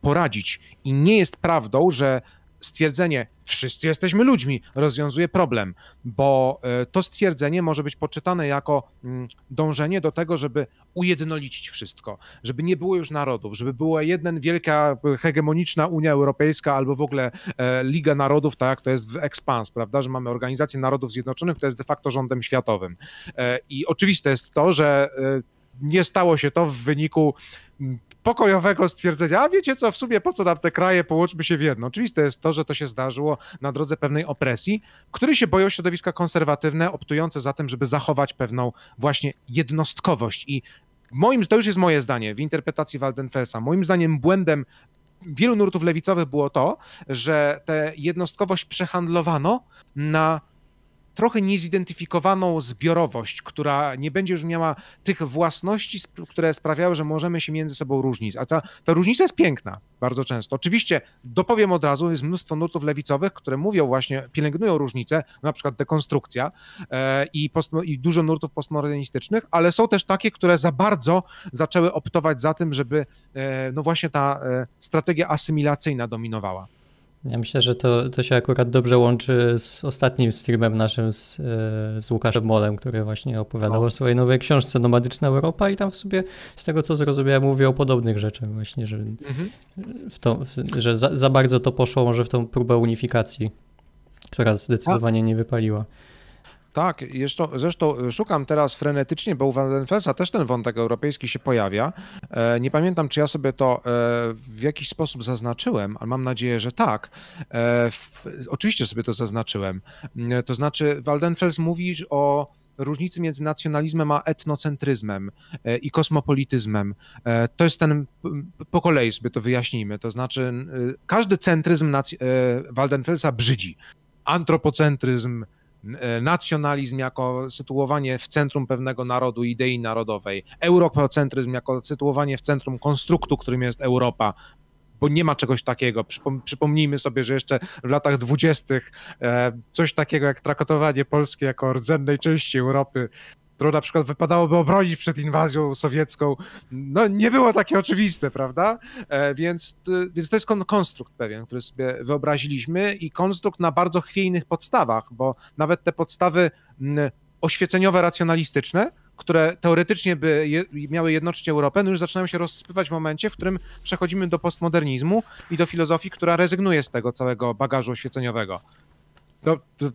poradzić. I nie jest prawdą, że stwierdzenie wszyscy jesteśmy ludźmi rozwiązuje problem, bo e, to stwierdzenie może być poczytane jako mm, dążenie do tego, żeby ujednolicić wszystko, żeby nie było już narodów, żeby była jedna wielka hegemoniczna Unia Europejska albo w ogóle e, Liga Narodów, tak jak to jest w Expans, prawda, że mamy Organizację Narodów Zjednoczonych, która jest de facto rządem światowym. E, I oczywiste jest to, że nie stało się to w wyniku pokojowego stwierdzenia, a wiecie co, w sumie po co nam te kraje, połączmy się w jedno. Oczywiste jest to, że to się zdarzyło na drodze pewnej opresji, której się boją środowiska konserwatywne, optujące za tym, żeby zachować pewną właśnie jednostkowość i Moim, to już jest moje zdanie w interpretacji Waldenfelsa. Moim zdaniem błędem wielu nurtów lewicowych było to, że tę jednostkowość przehandlowano na trochę niezidentyfikowaną zbiorowość, która nie będzie już miała tych własności, które sprawiały, że możemy się między sobą różnić. A ta, ta różnica jest piękna bardzo często. Oczywiście dopowiem od razu, jest mnóstwo nurtów lewicowych, które mówią właśnie, pielęgnują różnice, na przykład dekonstrukcja e, i, post, i dużo nurtów postmodernistycznych, ale są też takie, które za bardzo zaczęły optować za tym, żeby e, no właśnie ta e, strategia asymilacyjna dominowała. Ja myślę, że to, to się akurat dobrze łączy z ostatnim streamem naszym z, e, z Łukaszem Molem, który właśnie opowiadał no. o swojej nowej książce Nomadyczna Europa i tam w sobie z tego co zrozumiałem mówi o podobnych rzeczach właśnie, że, mhm. w to, w, że za, za bardzo to poszło może w tą próbę unifikacji, która zdecydowanie nie wypaliła. Tak, jeszcze, zresztą e, szukam teraz frenetycznie, bo u Vandenfelsa też ten wątek europejski się pojawia. E, nie pamiętam, czy ja sobie to e, w jakiś sposób zaznaczyłem, ale mam nadzieję, że tak. Oczywiście sobie to zaznaczyłem. To znaczy, Waldenfels mówi o różnicy między nacjonalizmem a etnocentryzmem i kosmopolityzmem. To jest ten, po kolei sobie to wyjaśnijmy, to znaczy każdy centryzm Waldenfelsa brzydzi. Antropocentryzm, E, nacjonalizm jako sytuowanie w centrum pewnego narodu, idei narodowej, eurocentryzm jako sytuowanie w centrum konstruktu, którym jest Europa, bo nie ma czegoś takiego. Przypomnijmy sobie, że jeszcze w latach dwudziestych e, coś takiego jak traktowanie Polski jako rdzennej części Europy którą na przykład wypadałoby obronić przed inwazją sowiecką, no nie było takie oczywiste, prawda? E, więc, więc to jest konstrukt pewien, który sobie wyobraziliśmy i konstrukt na bardzo chwiejnych podstawach, bo nawet te podstawy oświeceniowe, racjonalistyczne, które teoretycznie by je, miały jednoczyć Europę, no już zaczynają się rozsypywać w momencie, w którym przechodzimy do postmodernizmu i do filozofii, która rezygnuje z tego całego bagażu oświeceniowego. No, to,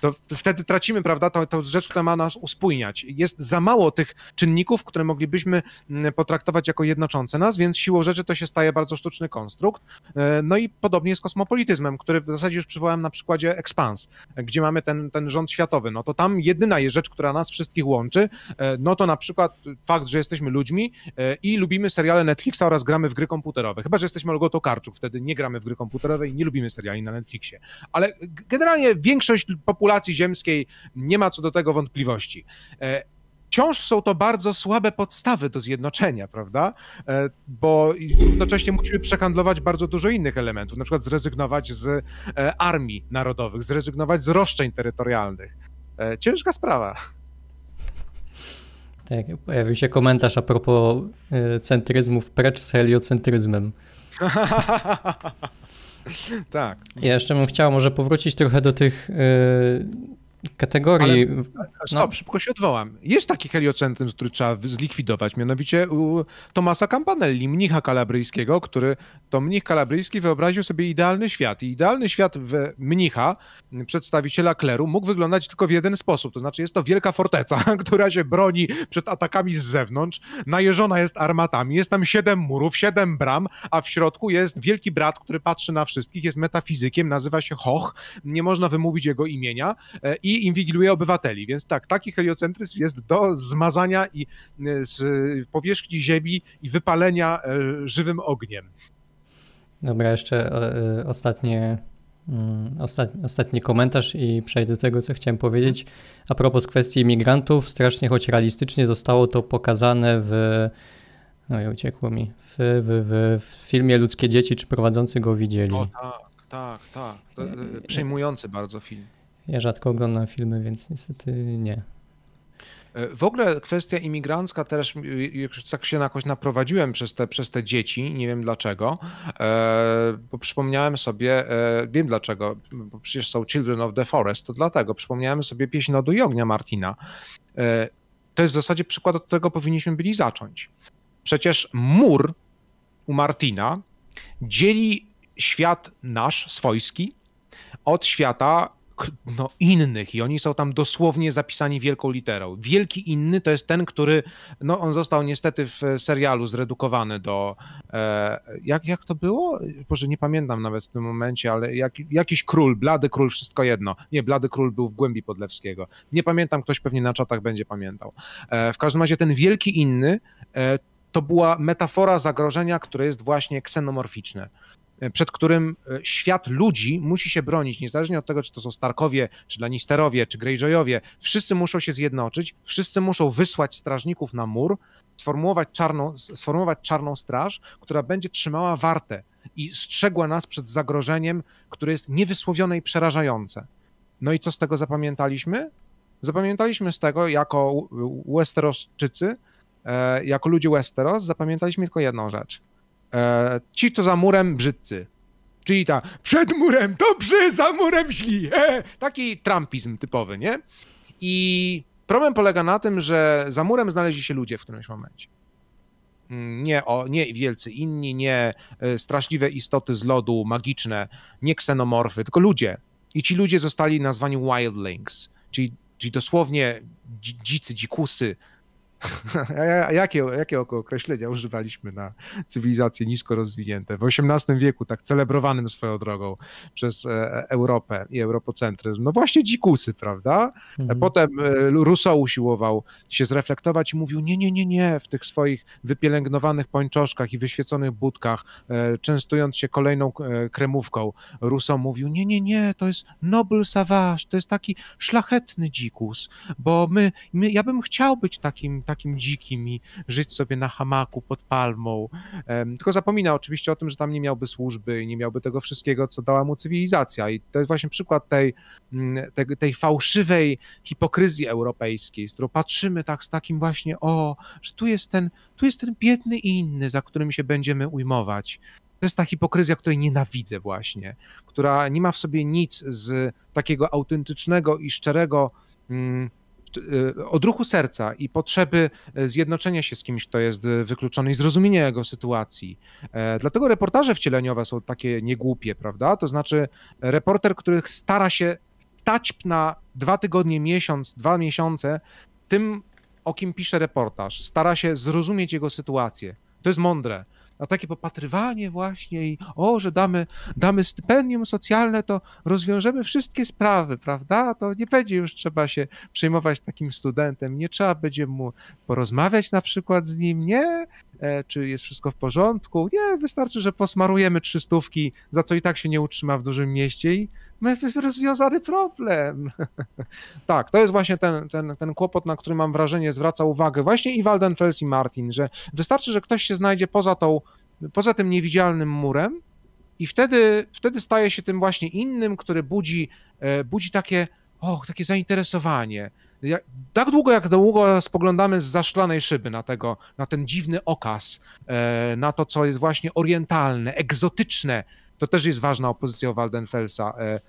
to, to, wtedy tracimy, prawda, to, to rzecz, która ma nas uspójniać. Jest za mało tych czynników, które moglibyśmy mm, potraktować jako jednoczące nas, więc siłą rzeczy to się staje bardzo sztuczny konstrukt. E, no i podobnie z kosmopolityzmem, który w zasadzie już przywołałem na przykładzie Expans, gdzie mamy ten, ten rząd światowy. No to tam jedyna jest rzecz, która nas wszystkich łączy, e, no to na przykład fakt, że jesteśmy ludźmi e, i lubimy seriale Netflixa oraz gramy w gry komputerowe. Chyba, że jesteśmy Olgotą wtedy nie gramy w gry komputerowe i nie lubimy seriali na Netflixie. Ale generalnie generalnie większość populacji ziemskiej nie ma co do tego wątpliwości e, wciąż są to bardzo słabe podstawy do zjednoczenia, prawda? E, bo jednocześnie musimy przehandlować bardzo dużo innych elementów, na przykład zrezygnować z e, armii narodowych, zrezygnować z roszczeń terytorialnych. Ciężka sprawa. Tak, pojawił się komentarz a propos centryzmów precz z heliocentryzmem. tak. Ja jeszcze bym chciał może powrócić trochę do tych y, kategorii. Ale, stop, no. szybko się odwołam. Jest taki heliocentryzm, który trzeba zlikwidować, mianowicie u Tomasa Campanelli, mnicha kalabryjskiego, który to mnich kalabryjski wyobraził sobie idealny świat. I idealny świat mnicha, przedstawiciela kleru, mógł wyglądać tylko w jeden sposób. To znaczy, jest to wielka forteca, która się broni przed atakami z zewnątrz, najeżona jest armatami, jest tam siedem murów, siedem bram, a w środku jest wielki brat, który patrzy na wszystkich, jest metafizykiem, nazywa się Hoch, nie można wymówić jego imienia e, i i inwigiluje obywateli. Więc tak, taki heliocentryzm jest do zmazania i y, z powierzchni Ziemi i wypalenia e, żywym ogniem. Dobra, jeszcze e, e, ostatnie mm, Ostatni, ostatni, komentarz i przejdę do tego, co chciałem powiedzieć. A propos kwestii migrantów, strasznie, choć realistycznie zostało to pokazane w. No i uciekło mi. W, w, w, filmie Ludzkie Dzieci, czy prowadzący go widzieli. O tak, tak, tak. Przejmujący bardzo film. Ja rzadko oglądam filmy, więc niestety nie. E, w ogóle kwestia imigrancka też y, tak się jakoś naprowadziłem przez te, przez te dzieci, nie wiem dlaczego, e, bo przypomniałem sobie, e, wiem dlaczego, bo przecież są Children of the Forest, to dlatego przypomniałem sobie pieśń Lodu i Ognia Martina. To jest w zasadzie przykład, od którego powinniśmy byli zacząć. Przecież mur u Martina dzieli świat nasz, swojski, od świata no, innych i oni są tam dosłownie zapisani wielką literą. Wielki inny to jest ten, który, no on został niestety w serialu zredukowany do, e, jak, jak to było? Boże, nie pamiętam nawet w tym momencie, ale jak, jakiś król, blady król, wszystko jedno. Nie, blady król był w głębi Podlewskiego. Nie pamiętam, ktoś pewnie na czatach będzie pamiętał. E, w każdym razie ten wielki inny e, to była metafora zagrożenia, które jest właśnie ksenomorficzne. E, przed którym e, świat ludzi musi się bronić, niezależnie od tego, czy to są Starkowie, czy Lannisterowie, czy Greyjoyowie. Wszyscy muszą się zjednoczyć, wszyscy muszą wysłać strażników na mur, sformułować czarną, sformułować czarną straż, która będzie trzymała wartę i strzegła nas przed zagrożeniem, które jest niewysłowione i przerażające. No i co z tego zapamiętaliśmy? Zapamiętaliśmy z tego jako Westerosczycy, e, jako ludzie Westeros, zapamiętaliśmy tylko jedną rzecz – E, ci, co za murem, brzydcy. Czyli ta, przed murem dobrzy, za murem źli. E, taki trumpizm typowy, nie? I problem polega na tym, że za murem znaleźli się ludzie w którymś momencie. Mm, nie, o, nie wielcy inni, nie e, straszliwe istoty z lodu, magiczne, nie ksenomorfy, tylko ludzie. I ci ludzie zostali nazwani wildlings, czyli, czyli dosłownie dzicy, dzikusy, jakie, jakie określenia używaliśmy na cywilizacje nisko rozwinięte? W XVIII wieku, tak celebrowanym swoją drogą przez e, Europę i europocentryzm. No właśnie dzikusy, prawda? Mhm. Potem e, Rousseau usiłował się zreflektować i mówił, nie, nie, nie, nie, w tych swoich wypielęgnowanych pończoszkach i wyświeconych budkach, e, częstując się kolejną kremówką, Rousseau mówił, nie, nie, nie, to jest noble savage, to jest taki szlachetny dzikus, bo my, my ja bym chciał być takim, takim takim dzikim i żyć sobie na hamaku pod palmą. Tylko zapomina oczywiście o tym, że tam nie miałby służby i nie miałby tego wszystkiego, co dała mu cywilizacja. I to jest właśnie przykład tej, mm, tej, tej fałszywej hipokryzji europejskiej, z którą patrzymy tak z takim właśnie, o, że tu jest ten, tu jest ten biedny i inny, za którym się będziemy ujmować. To jest ta hipokryzja, której nienawidzę właśnie, która nie ma w sobie nic z takiego autentycznego i szczerego mm, E, odruchu serca i potrzeby e, zjednoczenia się z kimś, kto jest e, wykluczony i zrozumienia jego sytuacji. Dlatego reportaże wcieleniowe są takie niegłupie, prawda? To znaczy reporter, który stara się stać na dwa tygodnie, miesiąc, dwa miesiące tym, o kim pisze reportaż. Stara się zrozumieć jego sytuację. To jest mądre a takie popatrywanie właśnie i o, że damy, damy stypendium socjalne, to rozwiążemy wszystkie sprawy, prawda? To nie będzie już trzeba się przejmować takim studentem, nie trzeba będzie mu porozmawiać na przykład z nim, nie? E, czy jest wszystko w porządku? Nie, wystarczy, że posmarujemy trzystówki, za co i tak się nie utrzyma w dużym mieście i rozwiązany problem. tak, to jest właśnie ten, ten, ten kłopot, na który mam wrażenie zwraca uwagę właśnie i Waldenfels i Martin, że wystarczy, że ktoś się znajdzie poza, tą, poza tym niewidzialnym murem i wtedy, wtedy staje się tym właśnie innym, który budzi, e, budzi takie, takie zainteresowanie. Jak, tak długo, jak długo spoglądamy z zaszklanej szyby na, tego, na ten dziwny okaz, e, na to, co jest właśnie orientalne, egzotyczne, to też jest ważna opozycja o Waldenfelsa. E,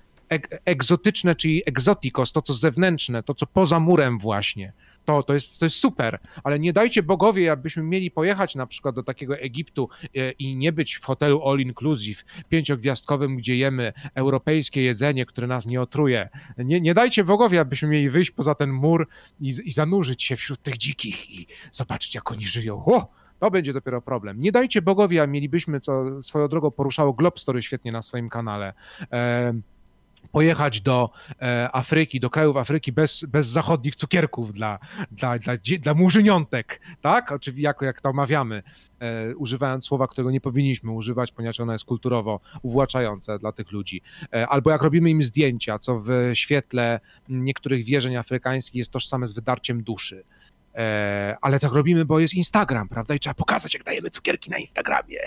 egzotyczne, czyli egzotikos, to co zewnętrzne, to co poza murem właśnie. To, to, jest, to jest super, ale nie dajcie bogowie, abyśmy mieli pojechać na przykład do takiego Egiptu e, i nie być w hotelu all inclusive, pięciogwiazdkowym, gdzie jemy europejskie jedzenie, które nas nie otruje. Nie, nie dajcie bogowie, abyśmy mieli wyjść poza ten mur i, i zanurzyć się wśród tych dzikich i zobaczyć, jak oni żyją. O! To będzie dopiero problem. Nie dajcie Bogowi, a mielibyśmy, co swoją drogą poruszało Globstory świetnie na swoim kanale pojechać do e, Afryki, do krajów Afryki bez, bez zachodnich cukierków dla, dla, dla, dla murzyniątek, tak? Oczywiście jako jak to omawiamy, e, używając słowa, którego nie powinniśmy używać, ponieważ ono jest kulturowo uwłaczające dla tych ludzi. E, albo jak robimy im zdjęcia, co w świetle niektórych wierzeń afrykańskich jest tożsame z wydarciem duszy. E, ale tak robimy, bo jest Instagram, prawda? I trzeba pokazać, jak dajemy cukierki na Instagramie.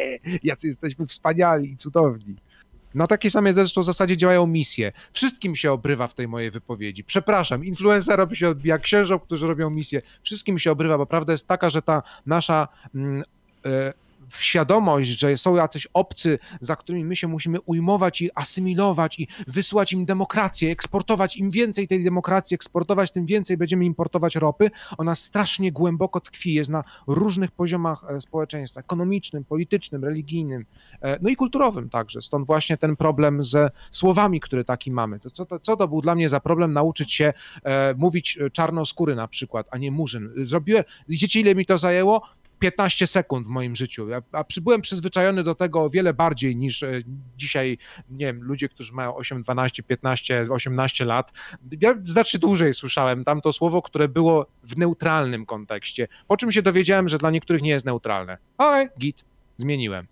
Jacy jesteśmy wspaniali i cudowni. Na no, takiej samej zresztą zasadzie działają misje. Wszystkim się obrywa w tej mojej wypowiedzi. Przepraszam, influencerom się odbija, księżom, którzy robią misje. Wszystkim się obrywa, bo prawda jest taka, że ta nasza mm, e, świadomość, że są jacyś obcy, za którymi my się musimy ujmować i asymilować i wysyłać im demokrację, eksportować im więcej tej demokracji, eksportować, tym więcej będziemy importować ropy, ona strasznie głęboko tkwi, jest na różnych poziomach e, społeczeństwa, ekonomicznym, politycznym, religijnym, e, no i kulturowym także. Stąd właśnie ten problem ze słowami, który taki mamy. To co, to, co to był dla mnie za problem nauczyć się e, mówić czarnoskóry na przykład, a nie murzyn. Zrobiłem, widzicie ile mi to zajęło? 15 sekund w moim życiu. Ja, a przy, byłem przyzwyczajony do tego o wiele bardziej niż e, dzisiaj, nie wiem, ludzie, którzy mają 8, 12, 15, 18 lat. Ja znacznie dłużej słyszałem tamto słowo, które było w neutralnym kontekście. Po czym się dowiedziałem, że dla niektórych nie jest neutralne. Ale git, zmieniłem.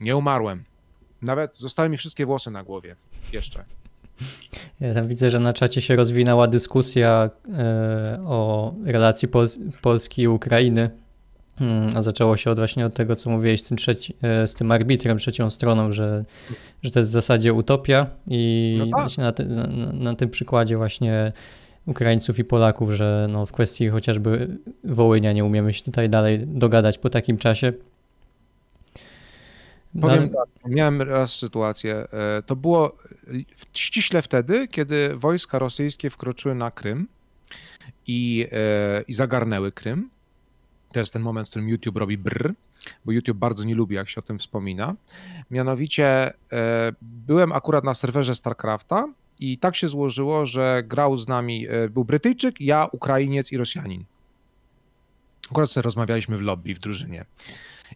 Nie umarłem. Nawet zostały mi wszystkie włosy na głowie. Jeszcze. Ja tam widzę, że na czacie się rozwinęła dyskusja e, o relacji Pol Polski i Ukrainy. Hmm, a zaczęło się od właśnie od tego, co mówiłeś z tym, trzeci, e, z tym arbitrem, trzecią stroną, że, że to jest w zasadzie utopia i no tak. na, ty, na, na, tym przykładzie właśnie Ukraińców i Polaków, że no w kwestii chociażby Wołynia nie umiemy się tutaj dalej dogadać po takim czasie. No Powiem tak, miałem raz sytuację. E, to było ściśle wtedy, kiedy wojska rosyjskie wkroczyły na Krym i, e, i zagarnęły Krym to jest ten moment, w którym YouTube robi brr, bo YouTube bardzo nie lubi, jak się o tym wspomina. Mianowicie e, byłem akurat na serwerze StarCrafta i tak się złożyło, że grał z nami, e, był Brytyjczyk, ja, Ukrainiec i Rosjanin. Akurat sobie rozmawialiśmy w lobby, w drużynie.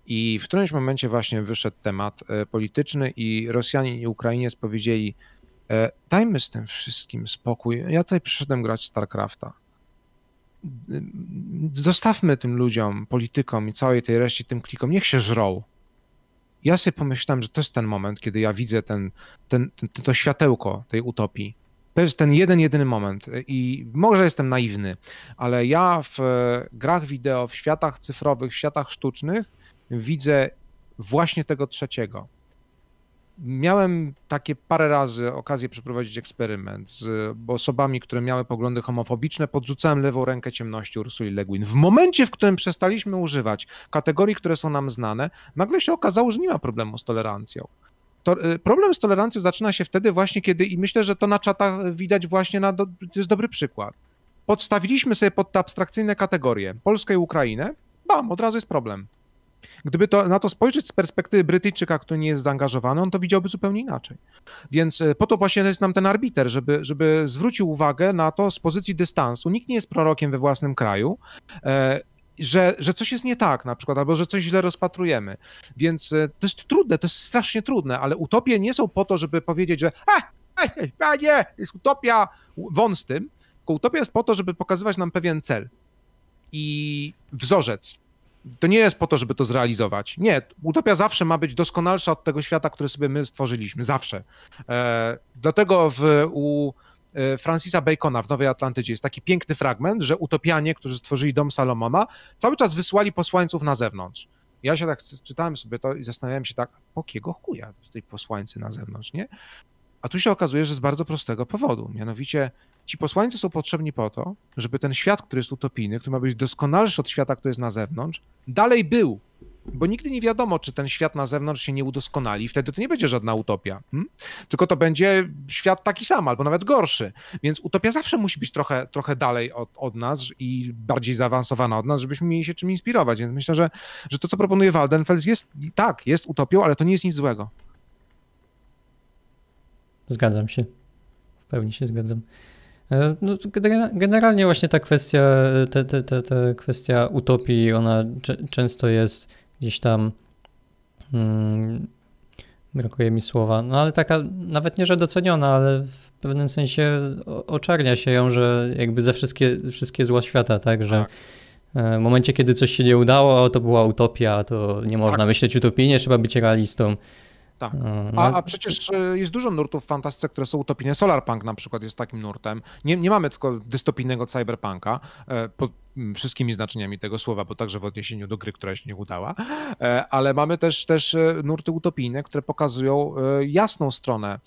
I w którymś momencie właśnie wyszedł temat e, polityczny i Rosjanin i Ukrainiec powiedzieli dajmy z tym wszystkim spokój, ja tutaj przyszedłem grać StarCrafta zostawmy tym ludziom, politykom i całej tej reszcie, tym klikom, niech się żrą. Ja sobie pomyślałem, że to jest ten moment, kiedy ja widzę ten, ten, ten, to światełko tej utopii. To jest ten jeden, jedyny moment. I może jestem naiwny, ale ja w e, grach wideo, w światach cyfrowych, w światach sztucznych widzę właśnie tego trzeciego. Miałem takie parę razy okazję przeprowadzić eksperyment z osobami, które miały poglądy homofobiczne. Podrzucałem lewą rękę ciemności Ursuli Le Guin. W momencie, w którym przestaliśmy używać kategorii, które są nam znane, nagle się okazało, że nie ma problemu z tolerancją. To, y, problem z tolerancją zaczyna się wtedy właśnie, kiedy, i myślę, że to na czatach widać właśnie, na do, to jest dobry przykład. Podstawiliśmy sobie pod te abstrakcyjne kategorie Polskę i Ukrainę, bam, od razu jest problem. Gdyby to, na to spojrzeć z perspektywy Brytyjczyka, który nie jest zaangażowany, on to widziałby zupełnie inaczej. Więc e, po to właśnie jest nam ten arbiter, żeby, żeby zwrócił uwagę na to z pozycji dystansu. Nikt nie jest prorokiem we własnym kraju. E, że, że coś jest nie tak na przykład, albo że coś źle rozpatrujemy. Więc e, to jest trudne, to jest strasznie trudne, ale utopie nie są po to, żeby powiedzieć, że a, a nie, jest utopia, won z tym, tylko utopia jest po to, żeby pokazywać nam pewien cel i wzorzec, to nie jest po to, żeby to zrealizować. Nie, utopia zawsze ma być doskonalsza od tego świata, który sobie my stworzyliśmy, zawsze. E, dlatego w, u e, Francisa Bacona w Nowej Atlantydzie jest taki piękny fragment, że utopianie, którzy stworzyli dom Salomona, cały czas wysłali posłańców na zewnątrz. Ja się tak czytałem sobie to i zastanawiałem się tak, po kiego chuja tej posłańcy na zewnątrz, nie? A tu się okazuje, że z bardzo prostego powodu. Mianowicie ci posłańcy są potrzebni po to, żeby ten świat, który jest utopijny, który ma być doskonalszy od świata, który jest na zewnątrz, dalej był. Bo nigdy nie wiadomo, czy ten świat na zewnątrz się nie udoskonali, wtedy to nie będzie żadna utopia, hmm? tylko to będzie świat taki sam, albo nawet gorszy. Więc utopia zawsze musi być trochę, trochę dalej od, od nas i bardziej zaawansowana od nas, żebyśmy mieli się czym inspirować. Więc myślę, że, że to, co proponuje Waldenfels, jest tak, jest utopią, ale to nie jest nic złego. Zgadzam się. W pełni się zgadzam. E, no, generalnie właśnie ta kwestia, ta, ta, ta, ta kwestia utopii, ona często jest gdzieś tam. Hmm, brakuje mi słowa, no ale taka nawet nie, że doceniona, ale w pewnym sensie oczarnia się ją, że jakby za wszystkie, wszystkie zła świata, tak, że tak. E, w momencie, kiedy coś się nie udało, to była utopia, to nie można tak. myśleć utopijnie, trzeba być realistą. Tak. No, no a, a, przecież y, jest dużo nurtów w fantastyce, które są utopijne. Solarpunk na przykład jest takim nurtem. Nie, nie mamy tylko dystopijnego cyberpunka. E, wszystkimi znaczeniami tego słowa, bo także w odniesieniu do gry, która się nie udała, e, ale mamy też, też e, nurty utopijne, które pokazują e, jasną stronę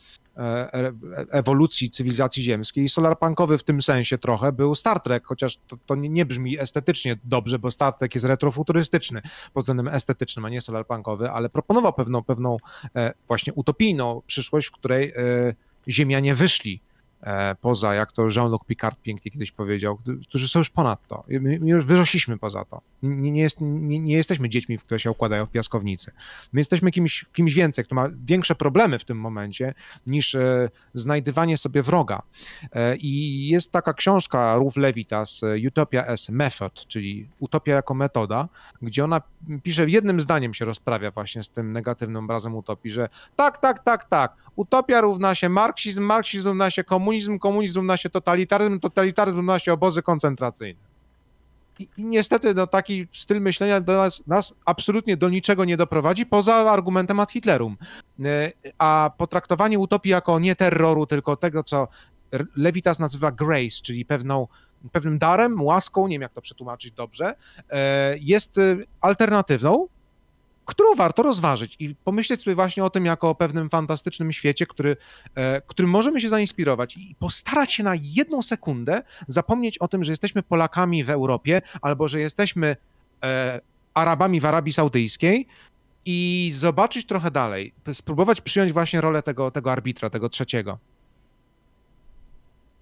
ewolucji cywilizacji ziemskiej. Solarpunkowy w tym sensie trochę był Star Trek, chociaż to, to, nie brzmi estetycznie dobrze, bo Star Trek jest retrofuturystyczny pod względem estetycznym, a nie solarpunkowy, ale proponował pewną, pewną właśnie utopijną przyszłość, w której Ziemianie wyszli E, poza, jak to Jean-Luc Picard pięknie kiedyś powiedział, którzy są już ponad to. My już wyrośliśmy poza to. Nie, nie, jest, nie, nie, jesteśmy dziećmi, które się układają w piaskownicy. My jesteśmy kimś, kimś więcej, kto ma większe problemy w tym momencie niż e, znajdywanie sobie wroga. E, I jest taka książka Rów Levitas, e, Utopia as Method, czyli Utopia jako metoda, gdzie ona pisze, w jednym zdaniem się rozprawia właśnie z tym negatywnym obrazem utopii, że tak, tak, tak, tak, utopia równa się marksizm, marksizm równa się komunizm, komunizm, komunizm równa się totalitaryzm, totalitaryzm równa się obozy koncentracyjne. I, i niestety no, taki styl myślenia do nas, nas, absolutnie do niczego nie doprowadzi, poza argumentem ad Hitlerum. E, a potraktowanie utopii jako nie terroru, tylko tego, co Lewitas nazywa grace, czyli pewną pewnym darem, łaską, nie wiem jak to przetłumaczyć dobrze, e, jest e, alternatywną którą warto rozważyć i pomyśleć sobie właśnie o tym jako o pewnym fantastycznym świecie, który, e, którym możemy się zainspirować i postarać się na jedną sekundę zapomnieć o tym, że jesteśmy Polakami w Europie albo że jesteśmy e, Arabami w Arabii Saudyjskiej, i zobaczyć trochę dalej, spróbować przyjąć właśnie rolę tego, tego arbitra, tego trzeciego.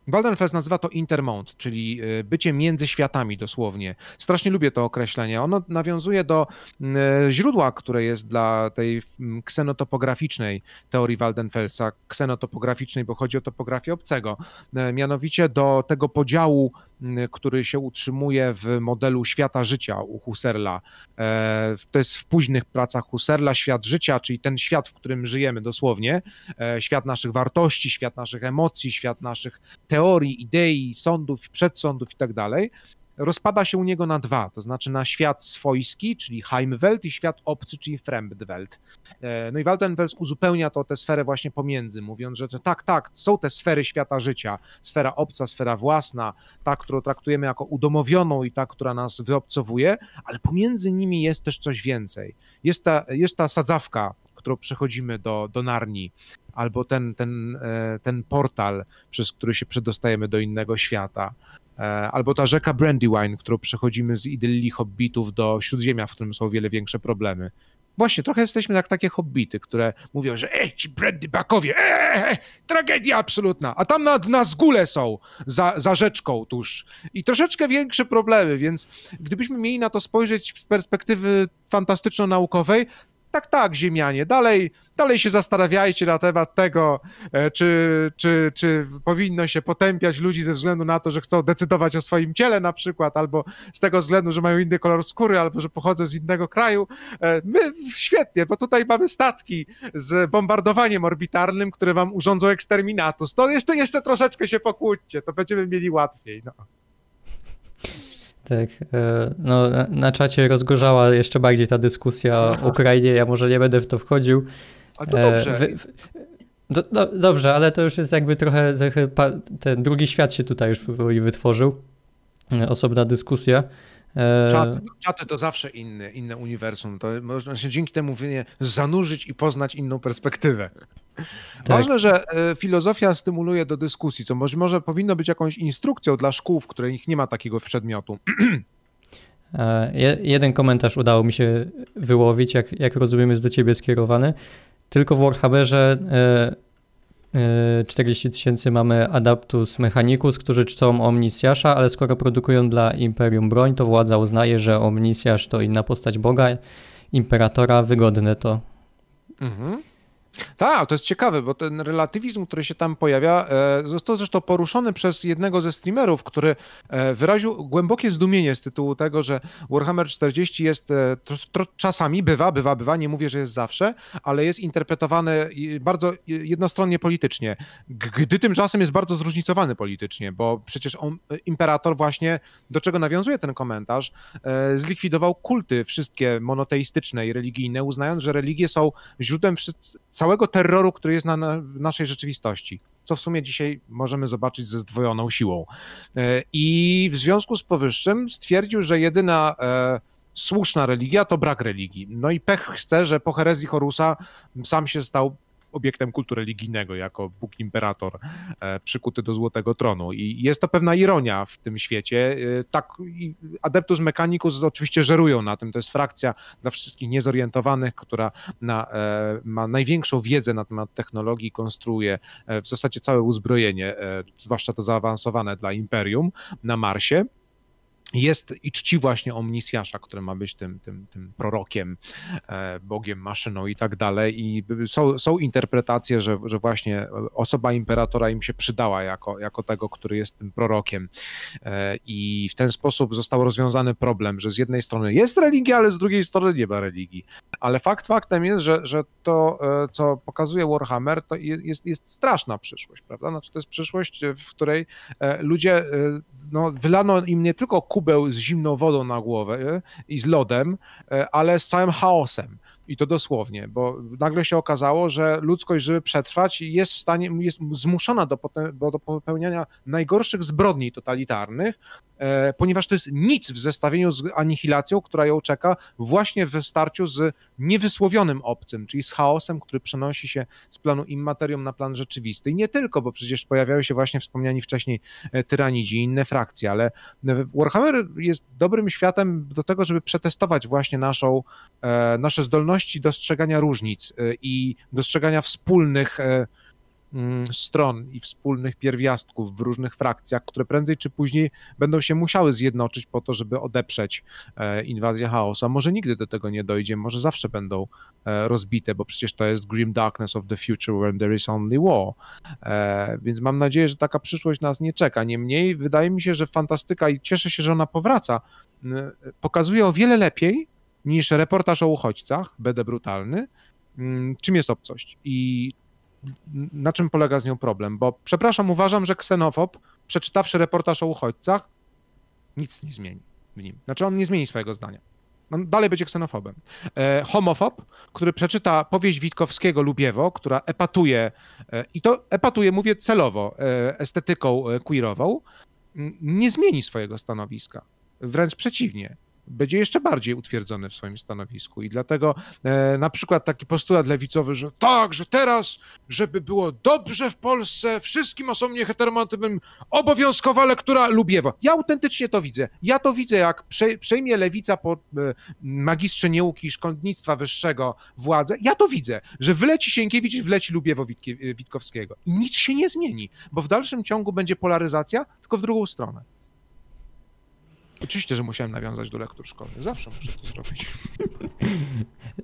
Waldenfels nazywa to intermont, czyli e, bycie między światami dosłownie. Strasznie lubię to określenie. Ono nawiązuje do e, źródła, które jest dla tej ksenotopograficznej teorii Waldenfelsa, ksenotopograficznej, bo chodzi o topografię obcego, e, mianowicie do tego podziału Y, który się utrzymuje w modelu świata życia u Husserla. E, to jest w późnych pracach Husserla świat życia, czyli ten świat, w którym żyjemy dosłownie, e, świat naszych wartości, świat naszych emocji, świat naszych teorii, idei, sądów, przedsądów i tak dalej rozpada się u niego na dwa, to znaczy na świat swojski, czyli Heimwelt i świat obcy, czyli Fremdwelt. E, no i Waltenfels uzupełnia to tę sferę właśnie pomiędzy, mówiąc, że to, tak, tak, są te sfery świata życia, sfera obca, sfera własna, ta, którą traktujemy jako udomowioną i ta, która nas wyobcowuje, ale pomiędzy nimi jest też coś więcej. Jest ta, jest ta sadzawka, którą przechodzimy do, do Narni, albo ten, ten, e, ten portal, przez który się przedostajemy do innego świata. E, albo ta rzeka Brandywine, którą przechodzimy z idylli hobbitów do Śródziemia, w którym są wiele większe problemy. Właśnie, trochę jesteśmy jak takie hobbity, które mówią, że ej, ci Brandybakowie, eee, tragedia absolutna, a tam nad nas góle są, za, za rzeczką tuż. I troszeczkę większe problemy, więc gdybyśmy mieli na to spojrzeć z perspektywy fantastyczno-naukowej, tak, tak, ziemianie, dalej, dalej się zastanawiajcie na temat tego, e, czy, czy, czy powinno się potępiać ludzi ze względu na to, że chcą decydować o swoim ciele na przykład, albo z tego względu, że mają inny kolor skóry, albo że pochodzą z innego kraju. E, my świetnie, bo tutaj mamy statki z bombardowaniem orbitarnym, które wam urządzą eksterminatus. To jeszcze, jeszcze troszeczkę się pokłóćcie, to będziemy mieli łatwiej. No. Tak, e, no na czacie rozgorzała jeszcze bardziej ta dyskusja o Ukrainie, ja może nie będę w to wchodził. Ale to dobrze. E, do, do, dobrze, ale to już jest jakby trochę, trochę, ten drugi świat się tutaj już wytworzył. E, osobna dyskusja. E, czaty, czaty to zawsze inny, inne uniwersum. To można się dzięki temu zanurzyć i poznać inną perspektywę. Tak. Ważne, że e, filozofia stymuluje do dyskusji, co może, może powinno być jakąś instrukcją dla szkół, w których nie ma takiego przedmiotu. E, jeden komentarz udało mi się wyłowić, jak, jak rozumiem, jest do ciebie skierowany. Tylko w Warhammerze 40 y, tysięcy mamy Adaptus Mechanicus, którzy czcą Omnisjasza, ale skoro produkują dla Imperium broń, to władza uznaje, że Omnisjasz to inna postać Boga, Imperatora, wygodne to. Mhm. Tak, to jest ciekawe, bo ten relatywizm, który się tam pojawia, e, został zresztą poruszony przez jednego ze streamerów, który e, wyraził głębokie zdumienie z tytułu tego, że Warhammer 40 jest e, czasami, bywa, bywa, bywa, nie mówię, że jest zawsze, ale jest interpretowany bardzo jednostronnie politycznie, gdy tymczasem jest bardzo zróżnicowany politycznie, bo przecież on, imperator właśnie, do czego nawiązuje ten komentarz, zlikwidował kulty wszystkie monoteistyczne i religijne, uznając, że religie są źródłem wszystkich całego terroru, który jest na, w naszej rzeczywistości, co w sumie dzisiaj możemy zobaczyć ze zdwojoną siłą. E, I w związku z powyższym stwierdził, że jedyna e, słuszna religia to brak religii. No i pech chce, że po herezji Horusa sam się stał obiektem kultu religijnego, jako Bóg Imperator e, przykuty do Złotego Tronu. I jest to pewna ironia w tym świecie. E, tak, Adeptus Mechanicus oczywiście żerują na tym. To jest frakcja dla wszystkich niezorientowanych, która na, e, ma największą wiedzę na temat technologii, konstruuje w zasadzie całe uzbrojenie, zwłaszcza to zaawansowane dla Imperium na Marsie jest i czci właśnie omnisjasza, który ma być tym, tym, tym prorokiem, e, bogiem maszyną i tak dalej. I są, są interpretacje, że, że właśnie osoba imperatora im się przydała jako, jako tego, który jest tym prorokiem. E, I w ten sposób został rozwiązany problem, że z jednej strony jest religia, ale z drugiej strony nie ma religii. Ale fakt faktem jest, że, że to, e, co pokazuje Warhammer, to jest, jest straszna przyszłość, prawda? Znaczy to jest przyszłość, w której ludzie no, wylano im nie tylko kubeł z zimną wodą na głowę e, i z lodem, e, ale z całym chaosem. I to dosłownie, bo nagle się okazało, że ludzkość, żeby przetrwać, jest w stanie, jest zmuszona do, do popełniania najgorszych zbrodni totalitarnych, E, ponieważ to jest nic w zestawieniu z anihilacją, która ją czeka właśnie w starciu z niewysłowionym obcym, czyli z chaosem, który przenosi się z planu immaterium na plan rzeczywisty. I nie tylko, bo przecież pojawiały się właśnie wspomniani wcześniej e, tyranidzi i inne frakcje, ale e, Warhammer jest dobrym światem do tego, żeby przetestować właśnie naszą, nasze zdolności dostrzegania różnic i dostrzegania wspólnych Mm, stron i wspólnych pierwiastków w różnych frakcjach, które prędzej czy później będą się musiały zjednoczyć po to, żeby odeprzeć e, inwazję chaosu. A może nigdy do tego nie dojdzie, może zawsze będą e, rozbite, bo przecież to jest Grim Darkness of the Future when there is only war. E, więc mam nadzieję, że taka przyszłość nas nie czeka. Niemniej wydaje mi się, że fantastyka i cieszę się, że ona powraca, pokazuje o wiele lepiej niż reportaż o uchodźcach, BD brutalny, mm, czym jest obcość i na czym polega z nią problem? Bo przepraszam, uważam, że ksenofob, przeczytawszy reportaż o uchodźcach, nic nie zmieni w nim. Znaczy on nie zmieni swojego zdania. On dalej będzie ksenofobem. E, homofob, który przeczyta powieść Witkowskiego Lubiewo, która epatuje, e, i to epatuje, mówię celowo, e, estetyką e, queerową, nie zmieni swojego stanowiska. Wręcz przeciwnie będzie jeszcze bardziej utwierdzony w swoim stanowisku. I dlatego e, na przykład taki postulat lewicowy, że tak, że teraz, żeby było dobrze w Polsce, wszystkim osobom nieheteronormatywnym obowiązkowa lektura Lubiewa. Ja autentycznie to widzę. Ja to widzę, jak prze, przejmie lewica po e, magistrze nieuki i szkolnictwa wyższego władzę. Ja to widzę, że wyleci Sienkiewicz, wleci Lubiewo Witkie, e, Witkowskiego. I nic się nie zmieni, bo w dalszym ciągu będzie polaryzacja, tylko w drugą stronę. Oczywiście, że musiałem nawiązać do lektur szkolnych. Zawsze muszę to zrobić.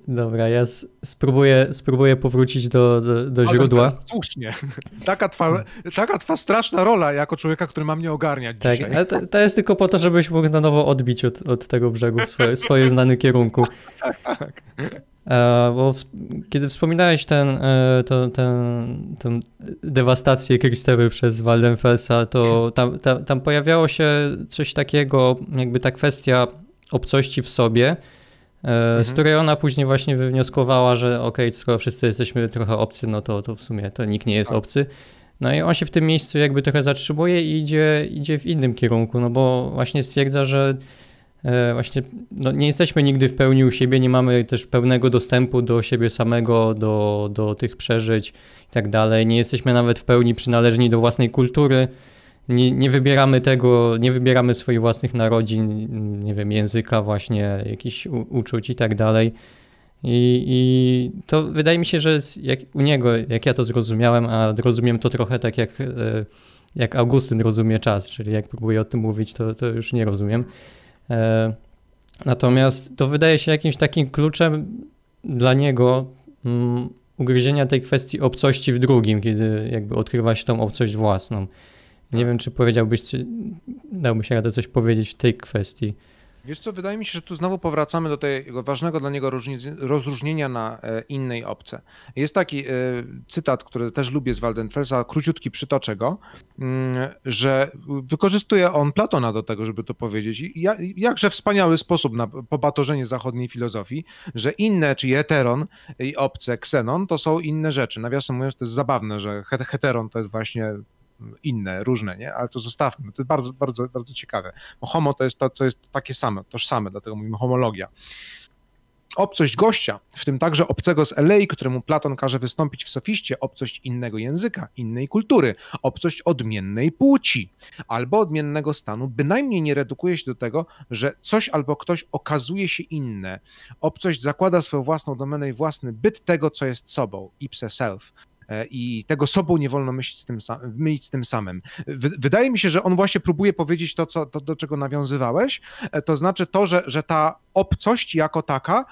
Dobra, ja spróbuję, spróbuję powrócić do, do, do źródła. Słusznie. Taka twa, taka twa straszna rola jako człowieka, który ma mnie ogarniać tak, dzisiaj. To, to jest tylko po to, żebyś mógł na nowo odbić od, od tego brzegu swoje, swoje znany kierunku. tak, tak. E, bo kiedy wspominałeś ten, e, to, ten, tę dewastację Kristewy przez Waldenfelsa, to tam, tam, tam, pojawiało się coś takiego, jakby ta kwestia obcości w sobie, e, mhm. z której ona później właśnie wywnioskowała, że okej, okay, skoro wszyscy jesteśmy trochę obcy, no to, to w sumie to nikt nie jest tak. obcy. No i on się w tym miejscu jakby trochę zatrzymuje i idzie, idzie w innym kierunku, no bo właśnie stwierdza, że E, właśnie no, nie jesteśmy nigdy w pełni u siebie, nie mamy też pełnego dostępu do siebie samego, do, do tych przeżyć i tak dalej. Nie jesteśmy nawet w pełni przynależni do własnej kultury. Nie, nie wybieramy tego, nie wybieramy swoich własnych narodzin, nie wiem, języka, właśnie jakichś u, uczuć i tak dalej. I, I, to wydaje mi się, że u niego, jak ja to zrozumiałem, a rozumiem to trochę tak jak, e, jak Augustyn rozumie czas, czyli jak próbuję o tym mówić, to, to już nie rozumiem. E, natomiast to wydaje się jakimś takim kluczem dla niego mm, ugryzienia tej kwestii obcości w drugim, kiedy jakby odkrywa się tą obcość własną. Nie tak. wiem, czy powiedziałbyś, czy dałbyś radę coś powiedzieć w tej kwestii. Wiesz co, wydaje mi się, że tu znowu powracamy do tego ważnego dla niego rozróżnienia na e, inne i obce. Jest taki e, cytat, który też lubię z Waldenfelsa, króciutki przytoczę go, mm, że wykorzystuje on Platona do tego, żeby to powiedzieć. jakże wspaniały sposób na pobatorzenie zachodniej filozofii, że inne, czyli heteron i obce, ksenon, to są inne rzeczy. Nawiasem mówiąc, to jest zabawne, że heteron to jest właśnie inne, różne, nie? ale to zostawmy. To jest bardzo, bardzo, bardzo ciekawe. Bo homo to jest to, co jest takie same, tożsame, dlatego mówimy homologia. Obcość gościa, w tym także obcego z Elei, któremu Platon każe wystąpić w sofiście, obcość innego języka, innej kultury, obcość odmiennej płci albo odmiennego stanu, bynajmniej nie redukuje się do tego, że coś albo ktoś okazuje się inne. Obcość zakłada swoją własną domenę i własny byt tego, co jest sobą, ipse self, E, i tego sobą nie wolno myśleć z tym, mylić z tym samym. Wydaje mi się, że on właśnie próbuje powiedzieć to, co, to do czego nawiązywałeś, e, to znaczy to, że, że ta obcość jako taka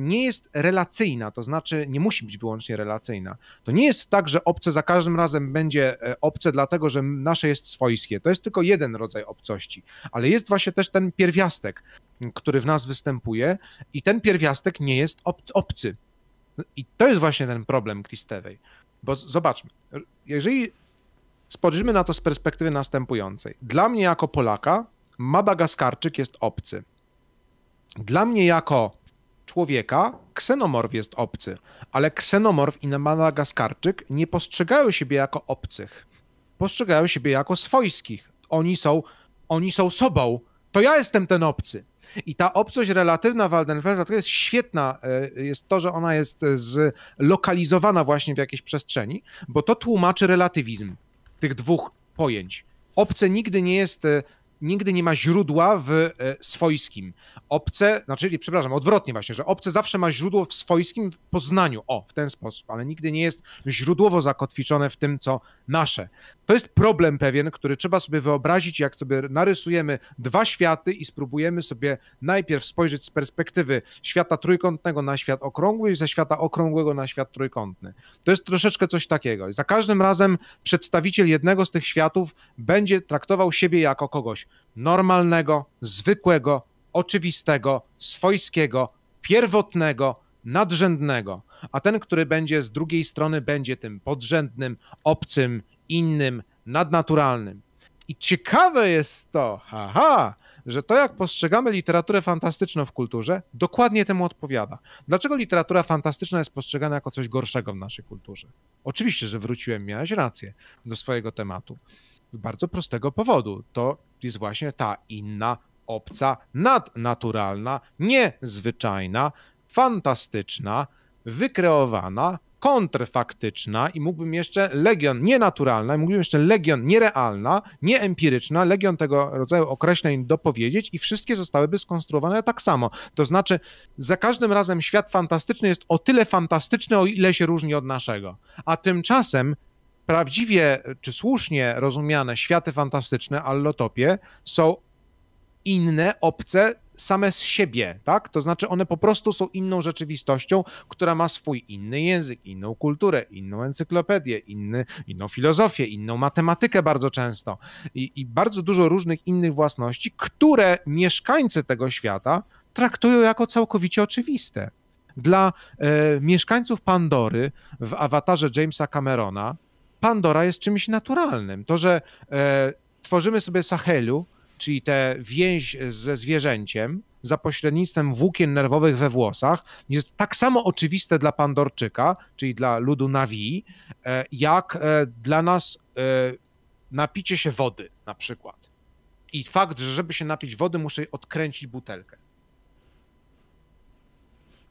nie jest relacyjna, to znaczy nie musi być wyłącznie relacyjna. To nie jest tak, że obce za każdym razem będzie e, obce, dlatego że nasze jest swojskie. To jest tylko jeden rodzaj obcości, ale jest właśnie też ten pierwiastek, który w nas występuje i ten pierwiastek nie jest ob obcy. I to jest właśnie ten problem Kristewej. Bo zobaczmy, jeżeli spojrzymy na to z perspektywy następującej. Dla mnie jako Polaka Madagaskarczyk jest obcy. Dla mnie jako człowieka ksenomorf jest obcy, ale ksenomorf i Madagaskarczyk nie postrzegają siebie jako obcych. Postrzegają siebie jako swojskich. Oni są, oni są sobą, to ja jestem ten obcy. I ta obcość relatywna Waldenfelsa to jest świetna, e, jest to, że ona jest e, zlokalizowana właśnie w jakiejś przestrzeni, bo to tłumaczy relatywizm tych dwóch pojęć. Obce nigdy nie jest e, nigdy nie ma źródła w e, swojskim. Obce, znaczy, przepraszam, odwrotnie właśnie, że obce zawsze ma źródło w swojskim w poznaniu, o, w ten sposób, ale nigdy nie jest źródłowo zakotwiczone w tym, co nasze. To jest problem pewien, który trzeba sobie wyobrazić, jak sobie narysujemy dwa światy i spróbujemy sobie najpierw spojrzeć z perspektywy świata trójkątnego na świat okrągły i ze świata okrągłego na świat trójkątny. To jest troszeczkę coś takiego. Za każdym razem przedstawiciel jednego z tych światów będzie traktował siebie jako kogoś normalnego, zwykłego, oczywistego, swojskiego, pierwotnego, nadrzędnego, a ten, który będzie z drugiej strony, będzie tym podrzędnym, obcym, innym, nadnaturalnym. I ciekawe jest to, haha, że to jak postrzegamy literaturę fantastyczną w kulturze, dokładnie temu odpowiada. Dlaczego literatura fantastyczna jest postrzegana jako coś gorszego w naszej kulturze? Oczywiście, że wróciłem, miałeś rację do swojego tematu. Z bardzo prostego powodu. To jest właśnie ta inna, obca, nadnaturalna, niezwyczajna, fantastyczna, wykreowana, kontrfaktyczna i mógłbym jeszcze legion nienaturalna, i mógłbym jeszcze legion nierealna, nieempiryczna, legion tego rodzaju określeń dopowiedzieć i wszystkie zostałyby skonstruowane tak samo. To znaczy, za każdym razem świat fantastyczny jest o tyle fantastyczny, o ile się różni od naszego. A tymczasem prawdziwie czy słusznie rozumiane światy fantastyczne, allotopie, są inne, obce same z siebie, tak? To znaczy one po prostu są inną rzeczywistością, która ma swój inny język, inną kulturę, inną encyklopedię, inny, inną filozofię, inną matematykę bardzo często I, i bardzo dużo różnych innych własności, które mieszkańcy tego świata traktują jako całkowicie oczywiste. Dla e, mieszkańców Pandory w awatarze Jamesa Camerona Pandora jest czymś naturalnym. To, że e, tworzymy sobie Sahelu, czyli tę więź ze zwierzęciem za pośrednictwem włókien nerwowych we włosach, jest tak samo oczywiste dla Pandorczyka, czyli dla ludu Nawi, e, jak e, dla nas e, napicie się wody na przykład. I fakt, że żeby się napić wody, muszę odkręcić butelkę.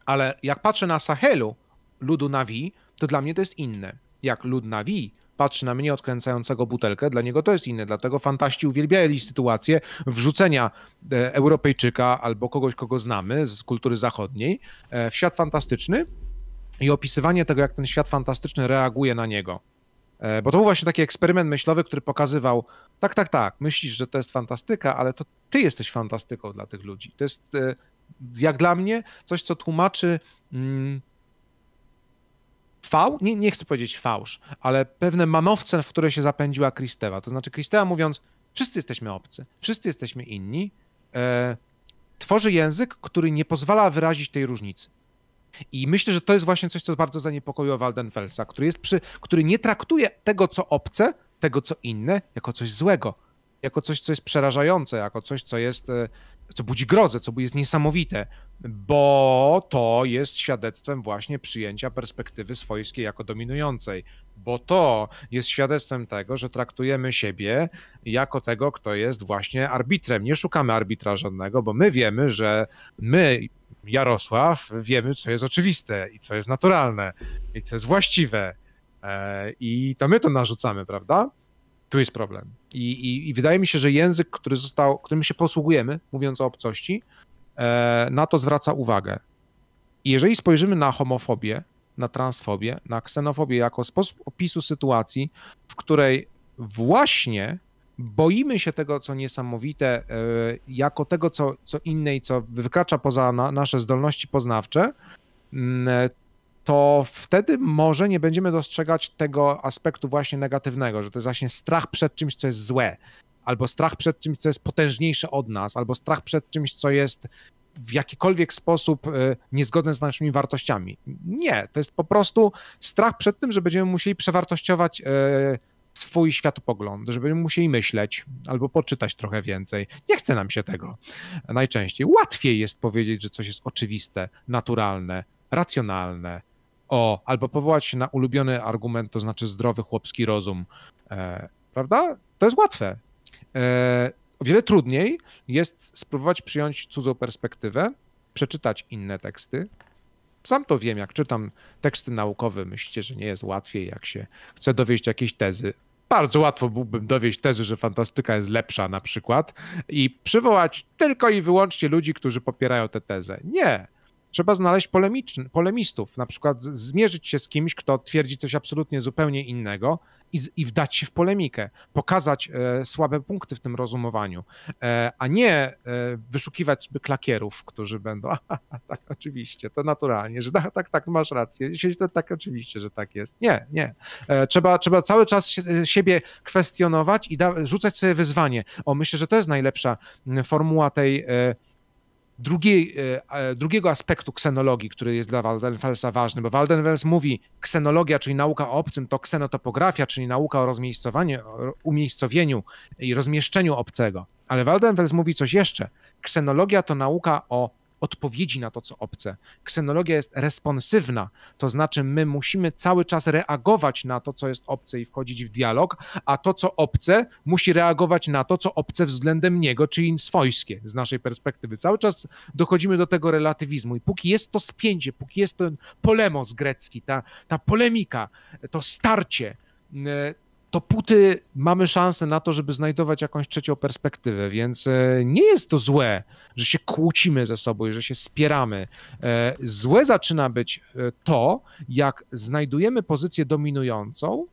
Ale jak patrzę na Sahelu, ludu Nawi, to dla mnie to jest inne. Jak lud Nawi patrzy na mnie odkręcającego butelkę. Dla niego to jest inne, dlatego fantaści uwielbiali sytuację wrzucenia e, Europejczyka albo kogoś, kogo znamy z kultury zachodniej e, w świat fantastyczny i opisywanie tego, jak ten świat fantastyczny reaguje na niego. E, bo to był właśnie taki eksperyment myślowy, który pokazywał, tak, tak, tak, myślisz, że to jest fantastyka, ale to ty jesteś fantastyką dla tych ludzi. To jest, jak dla mnie, coś, co tłumaczy mm, fał, nie, nie chcę powiedzieć fałsz, ale pewne manowce, w które się zapędziła Kristeva. To znaczy Kristeva mówiąc, wszyscy jesteśmy obcy, wszyscy jesteśmy inni, e, tworzy język, który nie pozwala wyrazić tej różnicy. I myślę, że to jest właśnie coś, co bardzo zaniepokoiło Waldenfelsa, który, jest przy, który nie traktuje tego, co obce, tego, co inne, jako coś złego, jako coś, co jest przerażające, jako coś, co jest e, co budzi grozę, co jest niesamowite, bo to jest świadectwem właśnie przyjęcia perspektywy swojskiej jako dominującej, bo to jest świadectwem tego, że traktujemy siebie jako tego, kto jest właśnie arbitrem. Nie szukamy arbitra żadnego, bo my wiemy, że my, Jarosław, wiemy, co jest oczywiste i co jest naturalne i co jest właściwe. E, I to my to narzucamy, prawda? Tu jest problem. I, i, I, wydaje mi się, że język, który został, którym się posługujemy, mówiąc o obcości, e, na to zwraca uwagę. I jeżeli spojrzymy na homofobię, na transfobię, na ksenofobię jako sposób opisu sytuacji, w której właśnie boimy się tego, co niesamowite, e, jako tego, co, co inne i co wykracza poza na, nasze zdolności poznawcze, to wtedy może nie będziemy dostrzegać tego aspektu właśnie negatywnego, że to jest właśnie strach przed czymś, co jest złe, albo strach przed czymś, co jest potężniejsze od nas, albo strach przed czymś, co jest w jakikolwiek sposób y, niezgodne z naszymi wartościami. Nie, to jest po prostu strach przed tym, że będziemy musieli przewartościować y, swój światopogląd, że będziemy musieli myśleć albo poczytać trochę więcej. Nie chce nam się tego najczęściej. Łatwiej jest powiedzieć, że coś jest oczywiste, naturalne, racjonalne, o, albo powołać się na ulubiony argument, to znaczy zdrowy chłopski rozum. E, prawda? To jest łatwe. E, o wiele trudniej jest spróbować przyjąć cudzą perspektywę, przeczytać inne teksty. Sam to wiem, jak czytam teksty naukowe, myślicie, że nie jest łatwiej, jak się chce dowieść jakiejś tezy. Bardzo łatwo byłbym dowieść tezy, że fantastyka jest lepsza na przykład i przywołać tylko i wyłącznie ludzi, którzy popierają tę tezę. Nie, trzeba znaleźć polemistów, na przykład zmierzyć się z kimś, kto twierdzi coś absolutnie zupełnie innego i, i wdać się w polemikę, pokazać e, słabe punkty w tym rozumowaniu, e, a nie e, wyszukiwać klakierów, którzy będą, a, tak, oczywiście, to naturalnie, że tak, tak, tak, masz rację, to tak, oczywiście, że tak jest. Nie, nie. E, trzeba, trzeba cały czas się, e, siebie kwestionować i da, rzucać sobie wyzwanie. O, myślę, że to jest najlepsza formuła tej e, E, drugiego aspektu ksenologii, który jest dla Waldenfelsa ważny, bo Waldenfels mówi ksenologia, czyli nauka o obcym, to ksenotopografia, czyli nauka o rozmiejscowaniu, umiejscowieniu i rozmieszczeniu obcego. Ale Waldenfels mówi coś jeszcze. Ksenologia to nauka o odpowiedzi na to, co obce. Ksenologia jest responsywna, to znaczy my musimy cały czas reagować na to, co jest obce i wchodzić w dialog, a to, co obce, musi reagować na to, co obce względem niego, czyli swojskie z naszej perspektywy. Cały czas dochodzimy do tego relatywizmu i póki jest to spięcie, póki jest ten polemos grecki, ta, ta polemika, to starcie, e, to póty mamy szansę na to, żeby znajdować jakąś trzecią perspektywę, więc e, nie jest to złe, że się kłócimy ze sobą i że się spieramy. E, złe zaczyna być e, to, jak znajdujemy pozycję dominującą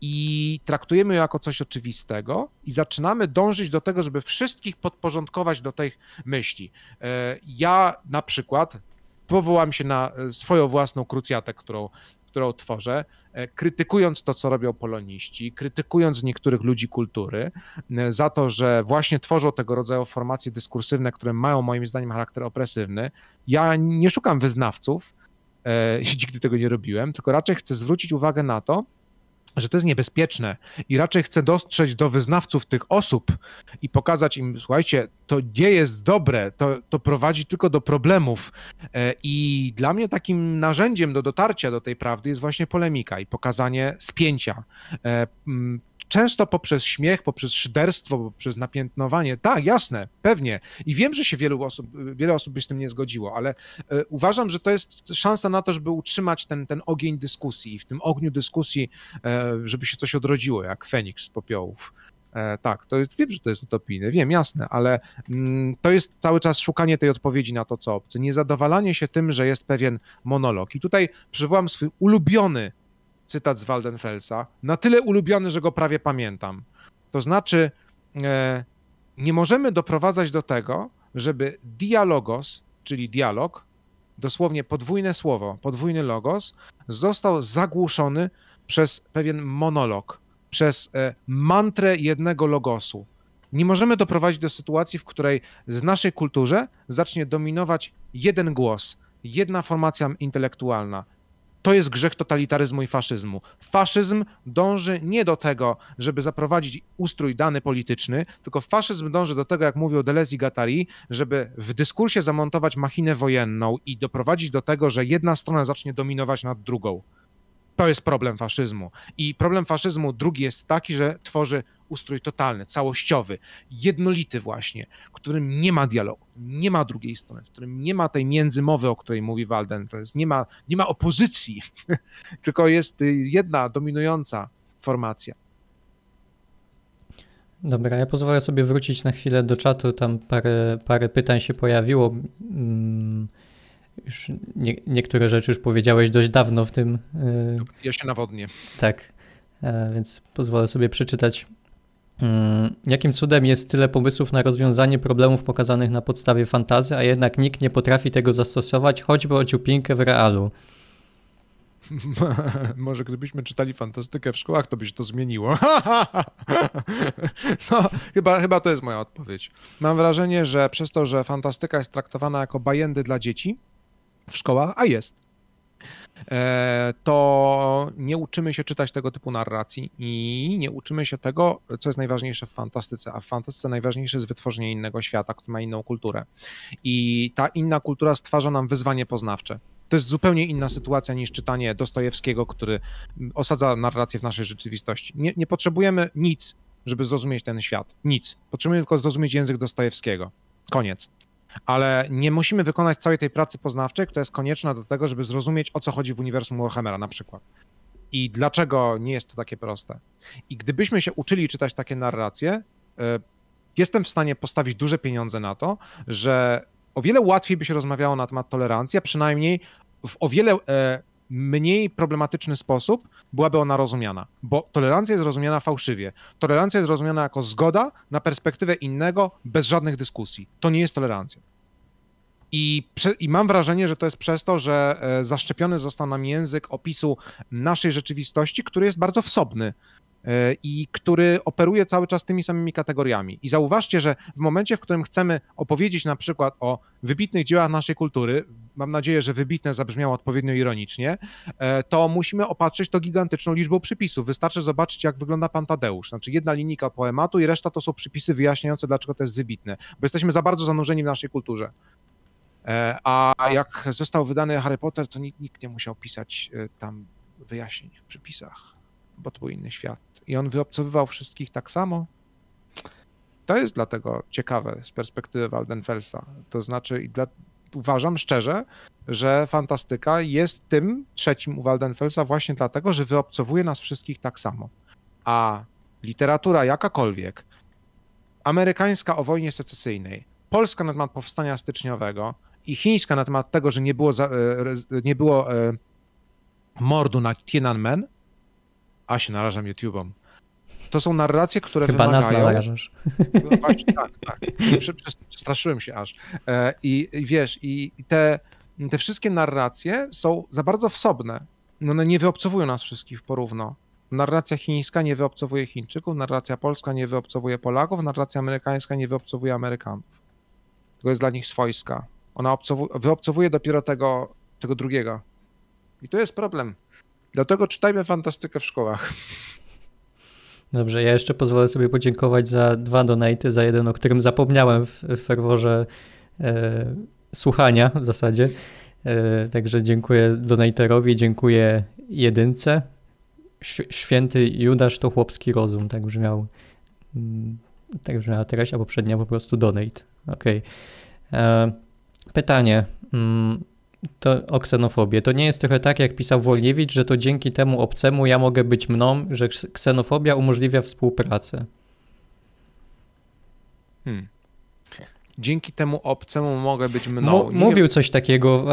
i traktujemy ją jako coś oczywistego i zaczynamy dążyć do tego, żeby wszystkich podporządkować do tej myśli. Ja na przykład powołam się na swoją własną krucjatę, którą którą tworzę, e, krytykując to, co robią poloniści, krytykując niektórych ludzi kultury e, za to, że właśnie tworzą tego rodzaju formacje dyskursywne, które mają moim zdaniem charakter opresywny. Ja nie szukam wyznawców, e, nigdy tego nie robiłem, tylko raczej chcę zwrócić uwagę na to, że to jest niebezpieczne i raczej chcę dotrzeć do wyznawców tych osób i pokazać im, słuchajcie, to nie jest dobre, to, to prowadzi tylko do problemów. E, I dla mnie takim narzędziem do dotarcia do tej prawdy jest właśnie polemika i pokazanie spięcia e, często poprzez śmiech, poprzez szyderstwo, poprzez napiętnowanie. Tak, jasne, pewnie. I wiem, że się wielu osób, wiele osób by z tym nie zgodziło, ale e, uważam, że to jest szansa na to, żeby utrzymać ten, ten ogień dyskusji i w tym ogniu dyskusji, e, żeby się coś odrodziło, jak Feniks z popiołów. E, tak, to jest, wiem, że to jest utopijne, wiem, jasne, ale mm, to jest cały czas szukanie tej odpowiedzi na to, co obcy, niezadowalanie się tym, że jest pewien monolog. I tutaj przywołam swój ulubiony cytat z Waldenfelsa, na tyle ulubiony, że go prawie pamiętam. To znaczy, e, nie możemy doprowadzać do tego, żeby dialogos, czyli dialog, dosłownie podwójne słowo, podwójny logos, został zagłuszony przez pewien monolog, przez e, mantrę jednego logosu. Nie możemy doprowadzić do sytuacji, w której z naszej kulturze zacznie dominować jeden głos, jedna formacja intelektualna, to jest grzech totalitaryzmu i faszyzmu. Faszyzm dąży nie do tego, żeby zaprowadzić ustrój dany polityczny, tylko faszyzm dąży do tego, jak mówił Deleuze i Gattari, żeby w dyskursie zamontować machinę wojenną i doprowadzić do tego, że jedna strona zacznie dominować nad drugą. To jest problem faszyzmu. I problem faszyzmu drugi jest taki, że tworzy ustrój totalny, całościowy, jednolity właśnie, w którym nie ma dialogu, nie ma drugiej strony, w którym nie ma tej międzymowy, o której mówi Waldenfels, nie ma, nie ma opozycji, tylko jest y, jedna dominująca formacja. Dobra, ja pozwolę sobie wrócić na chwilę do czatu, tam parę, parę pytań się pojawiło. Mm, już nie, niektóre rzeczy już powiedziałeś dość dawno w tym. Y, ja się nawodnię. Tak, e, więc pozwolę sobie przeczytać Mm, jakim cudem jest tyle pomysłów na rozwiązanie problemów pokazanych na podstawie fantazy, a jednak nikt nie potrafi tego zastosować, choćby o dziupinkę w realu? Może gdybyśmy czytali fantastykę w szkołach, to by się to zmieniło. no, chyba, chyba to jest moja odpowiedź. Mam wrażenie, że przez to, że fantastyka jest traktowana jako bajendy dla dzieci w szkołach, a jest, E, to nie uczymy się czytać tego typu narracji i nie uczymy się tego, co jest najważniejsze w fantastyce, a w fantastyce najważniejsze jest wytworzenie innego świata, który ma inną kulturę. I ta inna kultura stwarza nam wyzwanie poznawcze. To jest zupełnie inna sytuacja niż czytanie Dostojewskiego, który osadza narrację w naszej rzeczywistości. Nie, nie potrzebujemy nic, żeby zrozumieć ten świat. Nic. Potrzebujemy tylko zrozumieć język Dostojewskiego. Koniec ale nie musimy wykonać całej tej pracy poznawczej, która jest konieczna do tego, żeby zrozumieć, o co chodzi w uniwersum Warhammera na przykład. I dlaczego nie jest to takie proste. I gdybyśmy się uczyli czytać takie narracje, e, jestem w stanie postawić duże pieniądze na to, że o wiele łatwiej by się rozmawiało na temat tolerancji, a przynajmniej w o wiele e, mniej problematyczny sposób byłaby ona rozumiana, bo tolerancja jest rozumiana fałszywie. Tolerancja jest rozumiana jako zgoda na perspektywę innego bez żadnych dyskusji. To nie jest tolerancja. I, I, mam wrażenie, że to jest przez to, że e, zaszczepiony został nam język opisu naszej rzeczywistości, który jest bardzo wsobny. E, i który operuje cały czas tymi samymi kategoriami. I zauważcie, że w momencie, w którym chcemy opowiedzieć na przykład o wybitnych dziełach naszej kultury, mam nadzieję, że wybitne zabrzmiało odpowiednio ironicznie, e, to musimy opatrzyć to gigantyczną liczbą przypisów. Wystarczy zobaczyć, jak wygląda Pan Tadeusz. Znaczy jedna linijka poematu i reszta to są przypisy wyjaśniające, dlaczego to jest wybitne, bo jesteśmy za bardzo zanurzeni w naszej kulturze. E, a jak został wydany Harry Potter, to nikt, nikt nie musiał pisać tam wyjaśnień w przypisach bo to był inny świat. I on wyobcowywał wszystkich tak samo. To jest dlatego ciekawe z perspektywy Waldenfelsa. To znaczy, i dla, uważam szczerze, że fantastyka jest tym trzecim u Waldenfelsa właśnie dlatego, że wyobcowuje nas wszystkich tak samo. A literatura jakakolwiek, amerykańska o wojnie secesyjnej, polska na temat powstania styczniowego i chińska na temat tego, że nie było, za, e, nie było e, mordu na Tiananmen, a się narażam YouTube'om. To są narracje, które Chyba wymagają... nas narażasz. No tak, tak. Przestraszyłem się aż. E, I, wiesz, i te, te wszystkie narracje są za bardzo wsobne. No one nie wyobcowują nas wszystkich porówno. Narracja chińska nie wyobcowuje Chińczyków, narracja polska nie wyobcowuje Polaków, narracja amerykańska nie wyobcowuje Amerykanów. To jest dla nich swojska. Ona obcowu- wyobcowuje dopiero tego, tego drugiego. I to jest problem. Dlatego czytajmy fantastykę w szkołach. Dobrze, ja jeszcze pozwolę sobie podziękować za dwa donaty, za jeden, o którym zapomniałem w, w ferworze e, słuchania w zasadzie. E, także dziękuję donaterowi, dziękuję jedynce. Święty Judasz to chłopski rozum, tak brzmiał. Mm, tak brzmiała teraz, a poprzednia po prostu donate. Okej. Okay. E, pytanie. Mm, to, o ksenofobię. To nie jest trochę tak, jak pisał Wolniewicz, że to dzięki temu obcemu ja mogę być mną, że ksenofobia umożliwia współpracę. Hmm. Dzięki temu obcemu mogę być mną. M mówił coś takiego,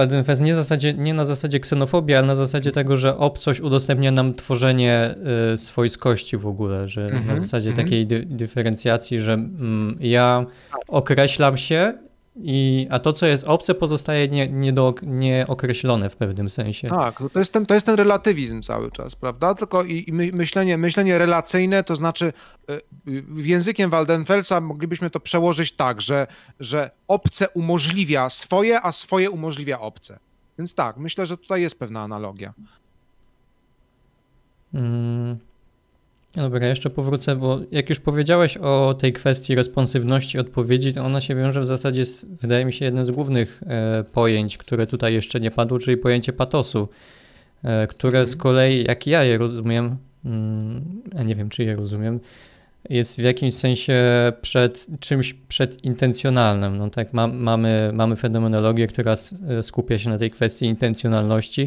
nie, zasadzie, nie na zasadzie ksenofobii, ale na zasadzie hmm. tego, że obcość udostępnia nam tworzenie y, swojskości w ogóle, że mm -hmm. na mhm. zasadzie mm -hmm. takiej dy dyferencjacji, że mm, ja tak. określam się i, a to, co jest obce, pozostaje nie, nie do, nieokreślone w pewnym sensie. Tak, no to jest, ten, to jest ten relatywizm cały czas, prawda? Tylko i, i myślenie, myślenie relacyjne, to znaczy y, y, językiem Waldenfelsa moglibyśmy to przełożyć tak, że, że obce umożliwia swoje, a swoje umożliwia obce. Więc tak, myślę, że tutaj jest pewna analogia. Mm. No dobra, jeszcze powrócę, bo jak już powiedziałeś o tej kwestii responsywności odpowiedzi, to ona się wiąże w zasadzie z, wydaje mi się, jednym z głównych e, pojęć, które tutaj jeszcze nie padło, czyli pojęcie patosu, e, które z mhm. kolei, jak ja je rozumiem, mm, a nie wiem czy je rozumiem, jest w jakimś sensie przed czymś przedintencjonalnym. No tak, ma, mamy, mamy fenomenologię, która e, skupia się na tej kwestii intencjonalności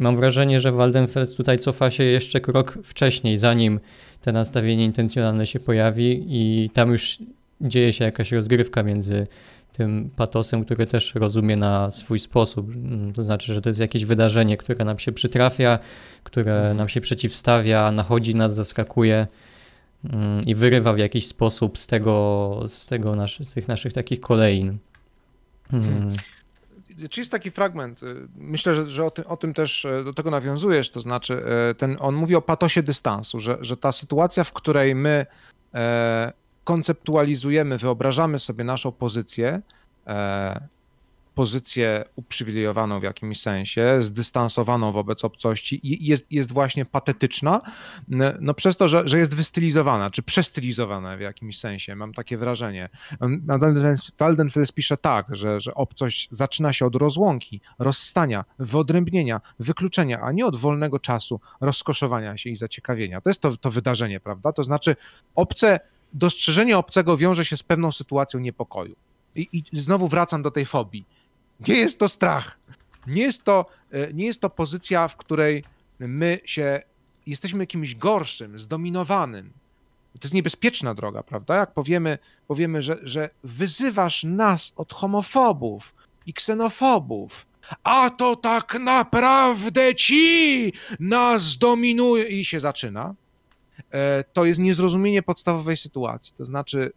i mam wrażenie, że Waldenfeld tutaj cofa się jeszcze krok wcześniej, zanim te nastawienie intencjonalne się pojawi i tam już dzieje się jakaś rozgrywka między tym patosem, który też rozumie na swój sposób. Mm, to znaczy, że to jest jakieś wydarzenie, które nam się przytrafia, które mhm. nam się przeciwstawia, nachodzi nas, zaskakuje mm, i wyrywa w jakiś sposób z tego, z tego naszy, z tych naszych takich kolein. Hmm. Mhm czy jest taki fragment, y, myślę, że, że o, tym, o, tym, też e, do tego nawiązujesz, to znaczy e, ten, on mówi o patosie dystansu, że, że ta sytuacja, w której my e, konceptualizujemy, wyobrażamy sobie naszą pozycję, pozycję uprzywilejowaną w jakimś sensie, zdystansowaną wobec obcości i jest, jest właśnie patetyczna, no przez to, że, że jest wystylizowana, czy przestylizowana w jakimś sensie, mam takie wrażenie. Waldenfels pisze tak, że, że obcość zaczyna się od rozłąki, rozstania, wyodrębnienia, wykluczenia, a nie od wolnego czasu, rozkoszowania się i zaciekawienia. To jest to, to wydarzenie, prawda? To znaczy obce, dostrzeżenie obcego wiąże się z pewną sytuacją niepokoju. I, I, znowu wracam do tej fobii. Nie jest to strach. Nie jest to, e, nie jest to pozycja, w której my się jesteśmy kimś gorszym, zdominowanym. To jest niebezpieczna droga, prawda? Jak powiemy, powiemy że, że wyzywasz nas od homofobów i ksenofobów, a to tak naprawdę ci nas dominuje i się zaczyna, e, to jest niezrozumienie podstawowej sytuacji. To znaczy,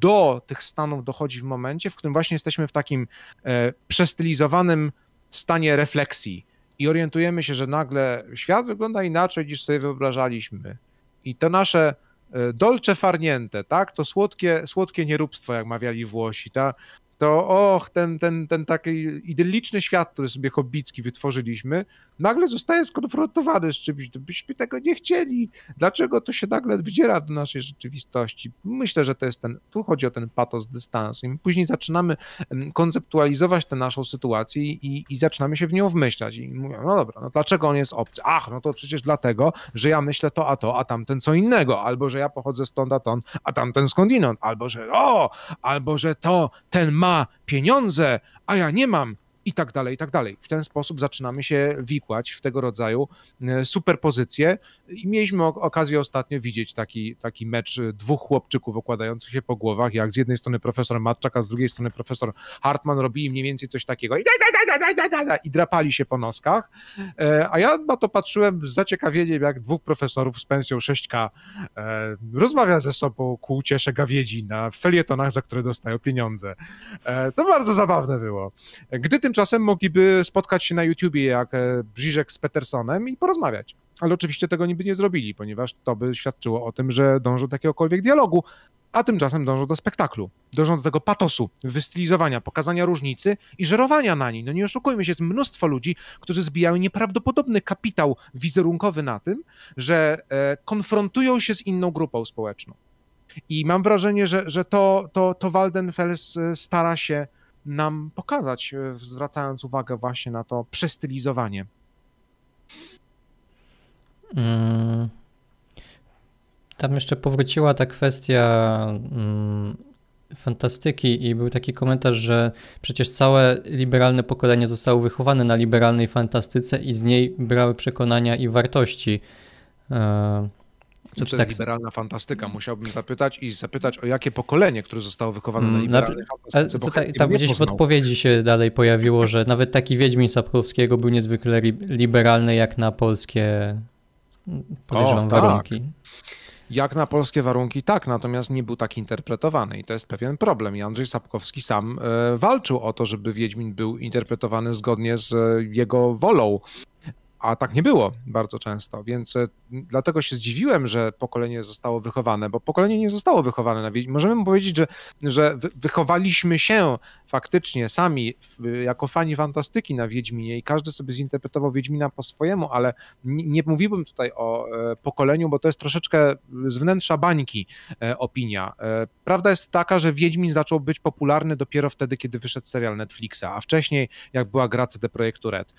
do tych stanów dochodzi w momencie, w którym właśnie jesteśmy w takim e, przestylizowanym stanie refleksji i orientujemy się, że nagle świat wygląda inaczej niż sobie wyobrażaliśmy. I to nasze e, dolce farniente, tak? To słodkie, słodkie nieróbstwo, jak mawiali Włosi. Ta to och, ten, ten, ten taki idylliczny świat, który sobie hobbicki wytworzyliśmy, nagle zostaje skonfrontowany z czymś, byśmy tego nie chcieli. Dlaczego to się nagle wdziera do naszej rzeczywistości? Myślę, że to jest ten, tu chodzi o ten patos dystansu. I później zaczynamy konceptualizować tę naszą sytuację i, i zaczynamy się w nią wmyślać. I mówię, no dobra, no dlaczego on jest obcy? Ach, no to przecież dlatego, że ja myślę to, a to, a tamten co innego, albo że ja pochodzę stąd, a ton, a tamten skądinąd, albo że o, albo że to, ten ma ma pieniądze, a ja nie mam, i tak dalej, i tak dalej. W ten sposób zaczynamy się wikłać w tego rodzaju e, superpozycje i mieliśmy okazję ostatnio widzieć taki, taki mecz dwóch chłopczyków okładających się po głowach, jak z jednej strony profesor Matczak, a z drugiej strony profesor Hartman robili mniej więcej coś takiego i, da, da, da, da, i drapali się po noskach, e, a ja na to patrzyłem z zaciekawieniem, jak dwóch profesorów z pensją 6K e, rozmawia ze sobą ku ciesze gawiedzi na felietonach, za które dostają pieniądze. To bardzo zabawne było. Gdy tym tymczasem mogliby spotkać się na YouTubie jak e, Brziżek z Petersonem i porozmawiać. Ale oczywiście tego niby nie zrobili, ponieważ to by świadczyło o tym, że dążą do jakiegokolwiek dialogu, a tymczasem dążą do spektaklu. Dążą do tego patosu, wystylizowania, pokazania różnicy i żerowania na niej. No nie oszukujmy się, jest mnóstwo ludzi, którzy zbijają nieprawdopodobny kapitał wizerunkowy na tym, że e, konfrontują się z inną grupą społeczną. I mam wrażenie, że, że to, to, to Waldenfels e, stara się nam pokazać, e, zwracając uwagę właśnie na to przestylizowanie. Mm. Tam jeszcze powróciła ta kwestia mm, fantastyki i był taki komentarz, że przecież całe liberalne pokolenie zostało wychowane na liberalnej fantastyce i z niej brały przekonania i wartości. E, co to tak jest liberalna fantastyka? Musiałbym zapytać i zapytać o jakie pokolenie, które zostało wychowane na mm, liberalnej fantastyce. Bo tam gdzieś poznał. w odpowiedzi się dalej pojawiło, że nawet taki Wiedźmin Sapkowskiego był niezwykle liberalny jak na polskie podejrzewam, tak. warunki. Jak na polskie warunki, tak, natomiast nie był tak interpretowany i to jest pewien problem. I Andrzej Sapkowski sam e, walczył o to, żeby Wiedźmin był interpretowany zgodnie z e, jego wolą, a tak nie było bardzo często, więc e, dlatego się zdziwiłem, że pokolenie zostało wychowane, bo pokolenie nie zostało wychowane. na Możemy powiedzieć, że, że wychowaliśmy się faktycznie sami jako fani fantastyki na Wiedźminie i każdy sobie zinterpretował Wiedźmina po swojemu, ale nie, nie mówiłbym tutaj o e, pokoleniu, bo to jest troszeczkę z wnętrza bańki e, opinia. Prawda jest taka, że Wiedźmin zaczął być popularny dopiero wtedy, kiedy wyszedł serial Netflixa, a wcześniej jak była gra CD Projektu Red.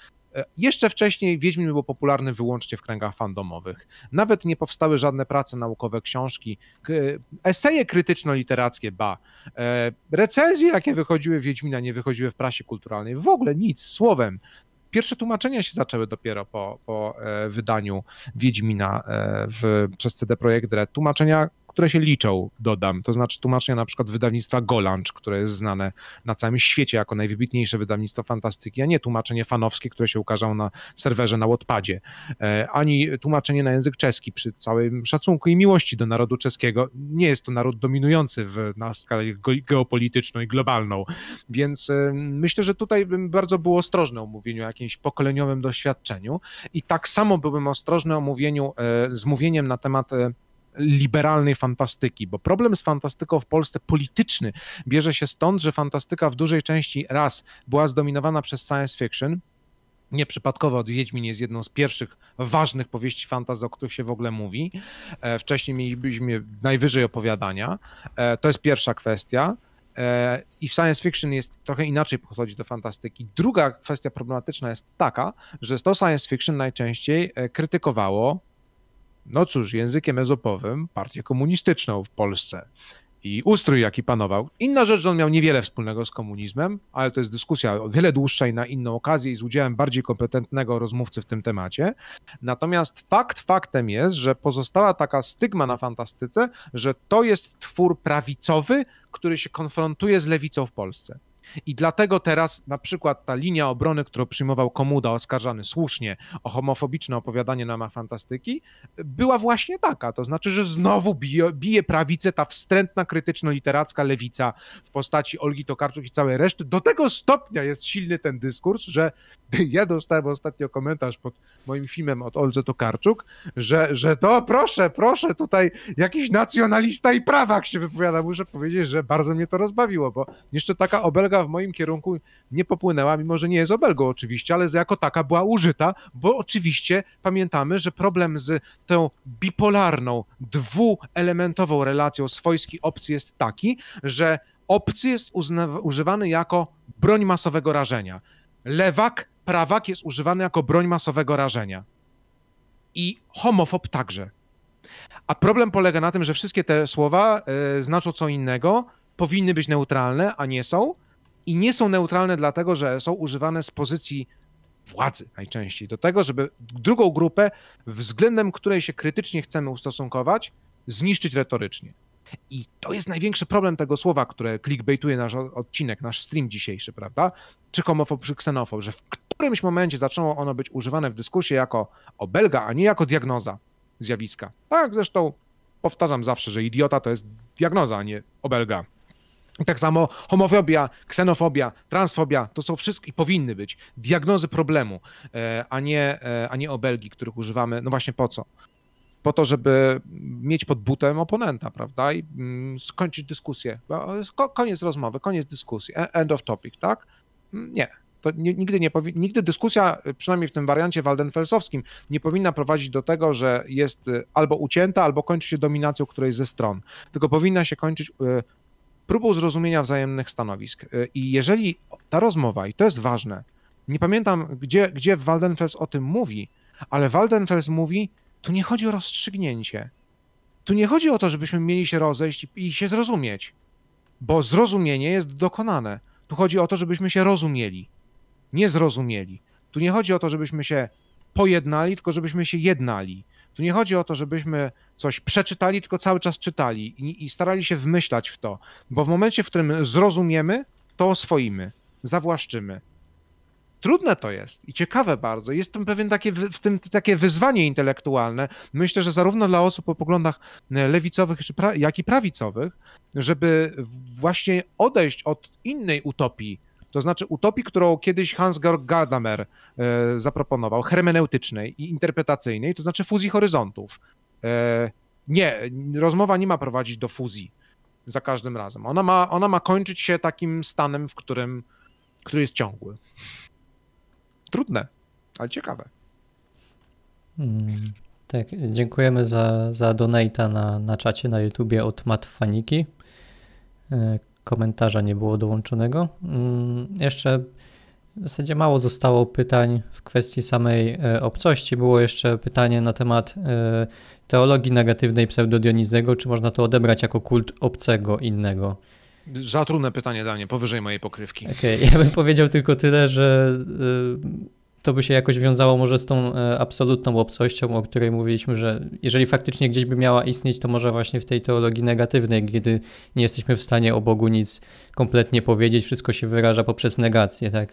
Jeszcze wcześniej Wiedźmin był popularny wyłącznie w kręgach fandomowych. Nawet nie powstały żadne prace naukowe, książki, eseje krytyczno-literackie, ba. E, recenzje, jakie wychodziły Wiedźmina, nie wychodziły w prasie kulturalnej. W ogóle nic, słowem. Pierwsze tłumaczenia się zaczęły dopiero po, po e, wydaniu Wiedźmina e, w, przez CD Projekt Red. Tłumaczenia które się liczą, dodam. To znaczy tłumaczenia na przykład wydawnictwa Golancz, które jest znane na całym świecie jako najwybitniejsze wydawnictwo fantastyki, a nie tłumaczenie fanowskie, które się ukażą na serwerze na Łotpadzie, e, ani tłumaczenie na język czeski przy całym szacunku i miłości do narodu czeskiego. Nie jest to naród dominujący w, na skalę geopolityczną i globalną, więc e, myślę, że tutaj bym bardzo był ostrożny o mówieniu o jakimś pokoleniowym doświadczeniu i tak samo byłbym ostrożny o mówieniu, e, z mówieniem na temat liberalnej fantastyki, bo problem z fantastyką w Polsce polityczny bierze się stąd, że fantastyka w dużej części raz była zdominowana przez science fiction, Nieprzypadkowo od Wiedźmin jest jedną z pierwszych ważnych powieści fantazy, o których się w ogóle mówi. E, wcześniej mielibyśmy najwyżej opowiadania. E, to jest pierwsza kwestia. E, I w science fiction jest trochę inaczej podchodzi do fantastyki. Druga kwestia problematyczna jest taka, że to science fiction najczęściej krytykowało no cóż, językiem ezopowym partię komunistyczną w Polsce i ustrój, jaki panował. Inna rzecz, że on miał niewiele wspólnego z komunizmem, ale to jest dyskusja o wiele dłuższa i na inną okazję i z udziałem bardziej kompetentnego rozmówcy w tym temacie. Natomiast fakt faktem jest, że pozostała taka stygma na fantastyce, że to jest twór prawicowy, który się konfrontuje z lewicą w Polsce. I dlatego teraz na przykład ta linia obrony, którą przyjmował Komuda, oskarżany słusznie o homofobiczne opowiadanie na fantastyki, była właśnie taka. To znaczy, że znowu bije, bije prawicę ta wstrętna, krytyczno-literacka lewica w postaci Olgi Tokarczuk i całej reszty. Do tego stopnia jest silny ten dyskurs, że ja dostałem ostatnio komentarz pod moim filmem od Olgi Tokarczuk, że, że to proszę, proszę, tutaj jakiś nacjonalista i prawak się wypowiada. Muszę powiedzieć, że bardzo mnie to rozbawiło, bo jeszcze taka obelga obelga w moim kierunku nie popłynęła, mimo że nie jest obelgą oczywiście, ale jako taka była użyta, bo oczywiście pamiętamy, że problem z tą bipolarną, dwuelementową relacją swojski obcy jest taki, że obcy jest używany jako broń masowego rażenia. Lewak, prawak jest używany jako broń masowego rażenia. I homofob także. A problem polega na tym, że wszystkie te słowa y, znaczą co innego, powinny być neutralne, a nie są i nie są neutralne dlatego, że są używane z pozycji władzy najczęściej do tego, żeby drugą grupę, względem której się krytycznie chcemy ustosunkować, zniszczyć retorycznie. I to jest największy problem tego słowa, które clickbaituje nasz odcinek, nasz stream dzisiejszy, prawda? Czy homofob, czy ksenofob, że w którymś momencie zaczęło ono być używane w dyskursie jako obelga, a nie jako diagnoza zjawiska. Tak zresztą powtarzam zawsze, że idiota to jest diagnoza, a nie obelga. Tak samo homofobia, ksenofobia, transfobia to są wszystko i powinny być diagnozy problemu, e, a nie, e, a nie obelgi, których używamy. No właśnie po co? Po to, żeby mieć pod butem oponenta, prawda? I mm, skończyć dyskusję. E, koniec rozmowy, koniec dyskusji, end of topic, tak? Mm, nie. To nigdy, nie powi- nigdy dyskusja, przynajmniej w tym wariancie Waldenfelsowskim, nie powinna prowadzić do tego, że jest albo ucięta, albo kończy się dominacją którejś ze stron. Tylko powinna się kończyć próbą zrozumienia wzajemnych stanowisk. Y, I jeżeli ta rozmowa, i to jest ważne, nie pamiętam, gdzie, gdzie Waldenfels o tym mówi, ale Waldenfels mówi, tu nie chodzi o rozstrzygnięcie. Tu nie chodzi o to, żebyśmy mieli się rozejść i się zrozumieć, bo zrozumienie jest dokonane. Tu chodzi o to, żebyśmy się rozumieli, nie zrozumieli. Tu nie chodzi o to, żebyśmy się pojednali, tylko żebyśmy się jednali. Tu nie chodzi o to, żebyśmy coś przeczytali, tylko cały czas czytali i, i starali się wmyślać w to, bo w momencie, w którym zrozumiemy, to oswoimy, zawłaszczymy. Trudne to jest i ciekawe bardzo. Jest tam pewien takie, w tym takie wyzwanie intelektualne. Myślę, że zarówno dla osób o poglądach e, lewicowych, jak i prawicowych, żeby właśnie odejść od innej utopii, to znaczy utopii, którą kiedyś Hans Georg Gadamer e, zaproponował, hermeneutycznej i interpretacyjnej, to znaczy fuzji horyzontów. E, nie, rozmowa nie ma prowadzić do fuzji za każdym razem. Ona ma, ona ma kończyć się takim stanem, w którym, który jest ciągły. Trudne, ale ciekawe. Hmm, tak, dziękujemy za, za donata na, na czacie na YouTubie od Matfaniki, e, komentarza nie było dołączonego. Mm, jeszcze w zasadzie mało zostało pytań w kwestii samej e, obcości. Było jeszcze pytanie na temat e, teologii negatywnej pseudodioniznego, czy można to odebrać jako kult obcego, innego. Za trudne pytanie Daniel. powyżej mojej pokrywki. Okej, okay. ja bym powiedział tylko tyle, że e, to by się jakoś wiązało może z tą e, absolutną obcością, o której mówiliśmy, że jeżeli faktycznie gdzieś by miała istnieć, to może właśnie w tej teologii negatywnej, kiedy nie jesteśmy w stanie o Bogu nic kompletnie powiedzieć, wszystko się wyraża poprzez negację, tak?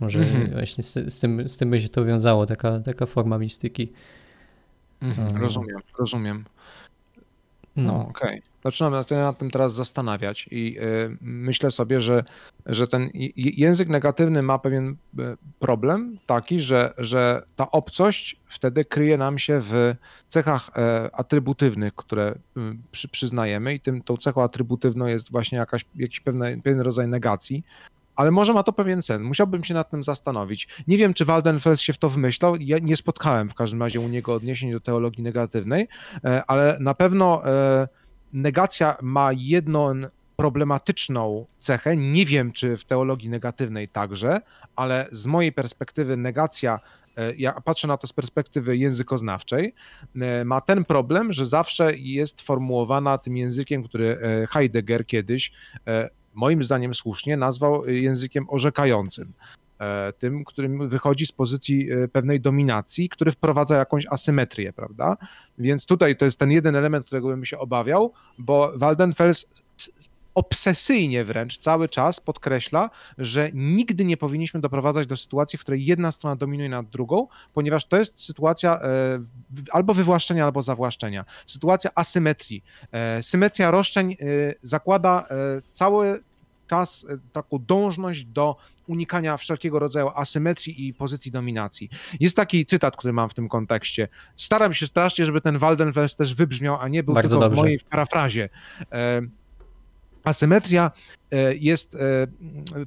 Może mhm. właśnie z, z, tym, z tym by się to wiązało, taka, taka forma mistyki. Mhm. No. Rozumiem, rozumiem. No. no, okej. Okay. Zaczynam się nad tym teraz zastanawiać i y, myślę sobie, że, że ten język negatywny ma pewien y, problem taki, że, że ta obcość wtedy kryje nam się w cechach e, atrybutywnych, które y, przyznajemy i tym tą cechą atrybutywną jest właśnie jakaś, jakiś pewien rodzaj negacji, ale może ma to pewien sens. Musiałbym się nad tym zastanowić. Nie wiem, czy Waldenfels się w to wymyślał. Ja nie spotkałem w każdym razie u niego odniesień do teologii negatywnej, e, ale na pewno e, negacja ma jedną problematyczną cechę. Nie wiem, czy w teologii negatywnej także, ale z mojej perspektywy negacja, e, ja patrzę na to z perspektywy językoznawczej, ma ten problem, że zawsze jest formułowana tym językiem, który Heidegger kiedyś moim zdaniem słusznie nazwał y, językiem orzekającym. E, tym, którym wychodzi z pozycji e, pewnej dominacji, który wprowadza jakąś asymetrię, prawda? Więc tutaj to jest ten jeden element, którego bym się obawiał, bo Waldenfels obsesyjnie wręcz cały czas podkreśla, że nigdy nie powinniśmy doprowadzać do sytuacji, w której jedna strona dominuje nad drugą, ponieważ to jest sytuacja e, albo wywłaszczenia, albo zawłaszczenia. Sytuacja asymetrii. E, symetria roszczeń e, zakłada cały czas taką dążność do unikania wszelkiego rodzaju asymetrii i pozycji dominacji. Jest taki cytat, który mam w tym kontekście. Staram się strasznie, żeby ten Waldenfels też wybrzmiał, a nie był Bardzo tylko dobrze. w mojej parafrazie. Asymetria e, jest, e,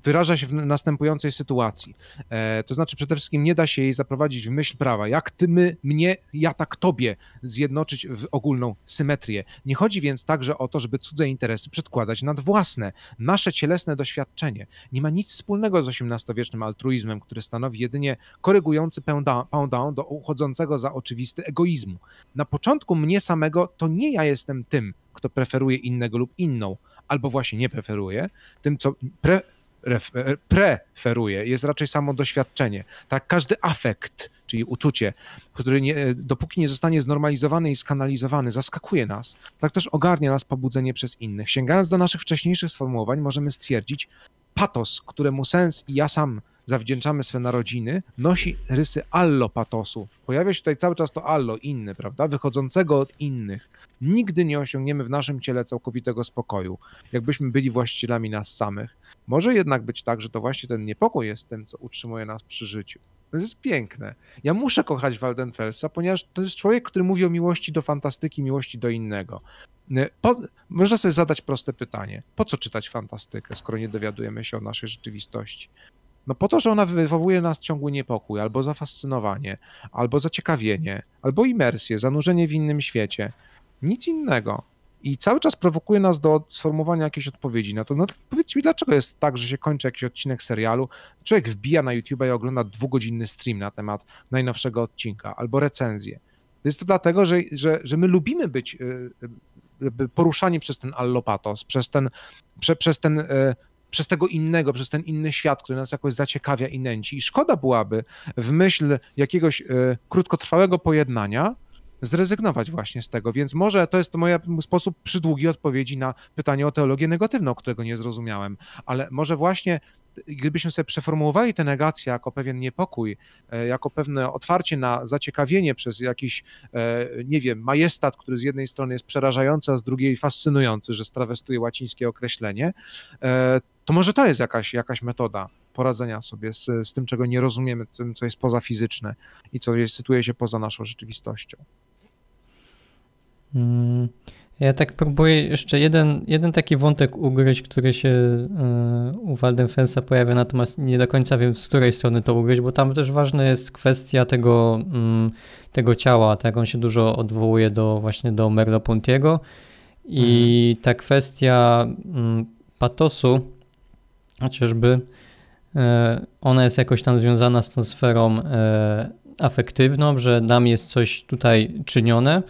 wyraża się w następującej sytuacji. E, to znaczy, przede wszystkim nie da się jej zaprowadzić w myśl prawa. Jak ty, my, mnie, ja tak tobie zjednoczyć w ogólną symetrię. Nie chodzi więc także o to, żeby cudze interesy przedkładać nad własne. Nasze cielesne doświadczenie nie ma nic wspólnego z XVIII-wiecznym altruizmem, który stanowi jedynie korygujący pendant do uchodzącego za oczywisty egoizmu. Na początku mnie samego to nie ja jestem tym, kto preferuje innego lub inną, albo właśnie nie preferuje, tym co pre, e, preferuje, jest raczej samo doświadczenie. Tak, każdy afekt, czyli uczucie, który nie, dopóki nie zostanie znormalizowany i skanalizowany, zaskakuje nas, tak też ogarnia nas pobudzenie przez innych. Sięgając do naszych wcześniejszych sformułowań, możemy stwierdzić, patos, któremu sens i ja sam zawdzięczamy swe narodziny, nosi rysy allopatosu. Pojawia się tutaj cały czas to allo, inny, prawda? Wychodzącego od innych. Nigdy nie osiągniemy w naszym ciele całkowitego spokoju, jakbyśmy byli właścicielami nas samych. Może jednak być tak, że to właśnie ten niepokój jest tym, co utrzymuje nas przy życiu. To jest piękne. Ja muszę kochać Waldenfelsa, ponieważ to jest człowiek, który mówi o miłości do fantastyki, miłości do innego. Y, po, można sobie zadać proste pytanie. Po co czytać fantastykę, skoro nie dowiadujemy się o naszej rzeczywistości? No po to, że ona wywołuje nas ciągły niepokój, albo zafascynowanie, albo zaciekawienie, albo imersję, zanurzenie w innym świecie. Nic innego. I cały czas prowokuje nas do sformułowania jakiejś odpowiedzi na to. No mi, dlaczego jest tak, że się kończy jakiś odcinek serialu, człowiek wbija na YouTube i ogląda dwugodzinny stream na temat najnowszego odcinka, albo recenzję. To jest to dlatego, że, że, że my lubimy być y, y, poruszani przez ten allopatos, przez ten, prze, przez ten e, przez tego innego, przez ten inny świat, który nas jakoś zaciekawia i nęci. I szkoda byłaby w myśl jakiegoś y, krótkotrwałego pojednania zrezygnować właśnie z tego. Więc może to jest to mój sposób przydługi odpowiedzi na pytanie o teologię negatywną, którego nie zrozumiałem, ale może właśnie gdybyśmy sobie przeformułowali tę negację jako pewien niepokój, e, jako pewne otwarcie na zaciekawienie przez jakiś, e, nie wiem, majestat, który z jednej strony jest przerażający, a z drugiej fascynujący, że strawestuje łacińskie określenie, e, to może to jest jakaś, jakaś metoda poradzenia sobie z, z tym, czego nie rozumiemy, tym, co jest poza fizyczne i co jest, sytuuje się poza naszą rzeczywistością. Hmm. Ja tak próbuję jeszcze jeden, jeden taki wątek ugryźć, który się u e, u Waldenfensa pojawia, natomiast nie do końca wiem, z której strony to ugryźć, bo tam też ważna jest kwestia tego, mm, tego ciała, tak? On się dużo odwołuje do właśnie do Merleau-Pontiego i mhm. ta kwestia mm, patosu chociażby, e, ona jest jakoś tam związana z tą sferą e, afektywną, że nam jest coś tutaj czynione,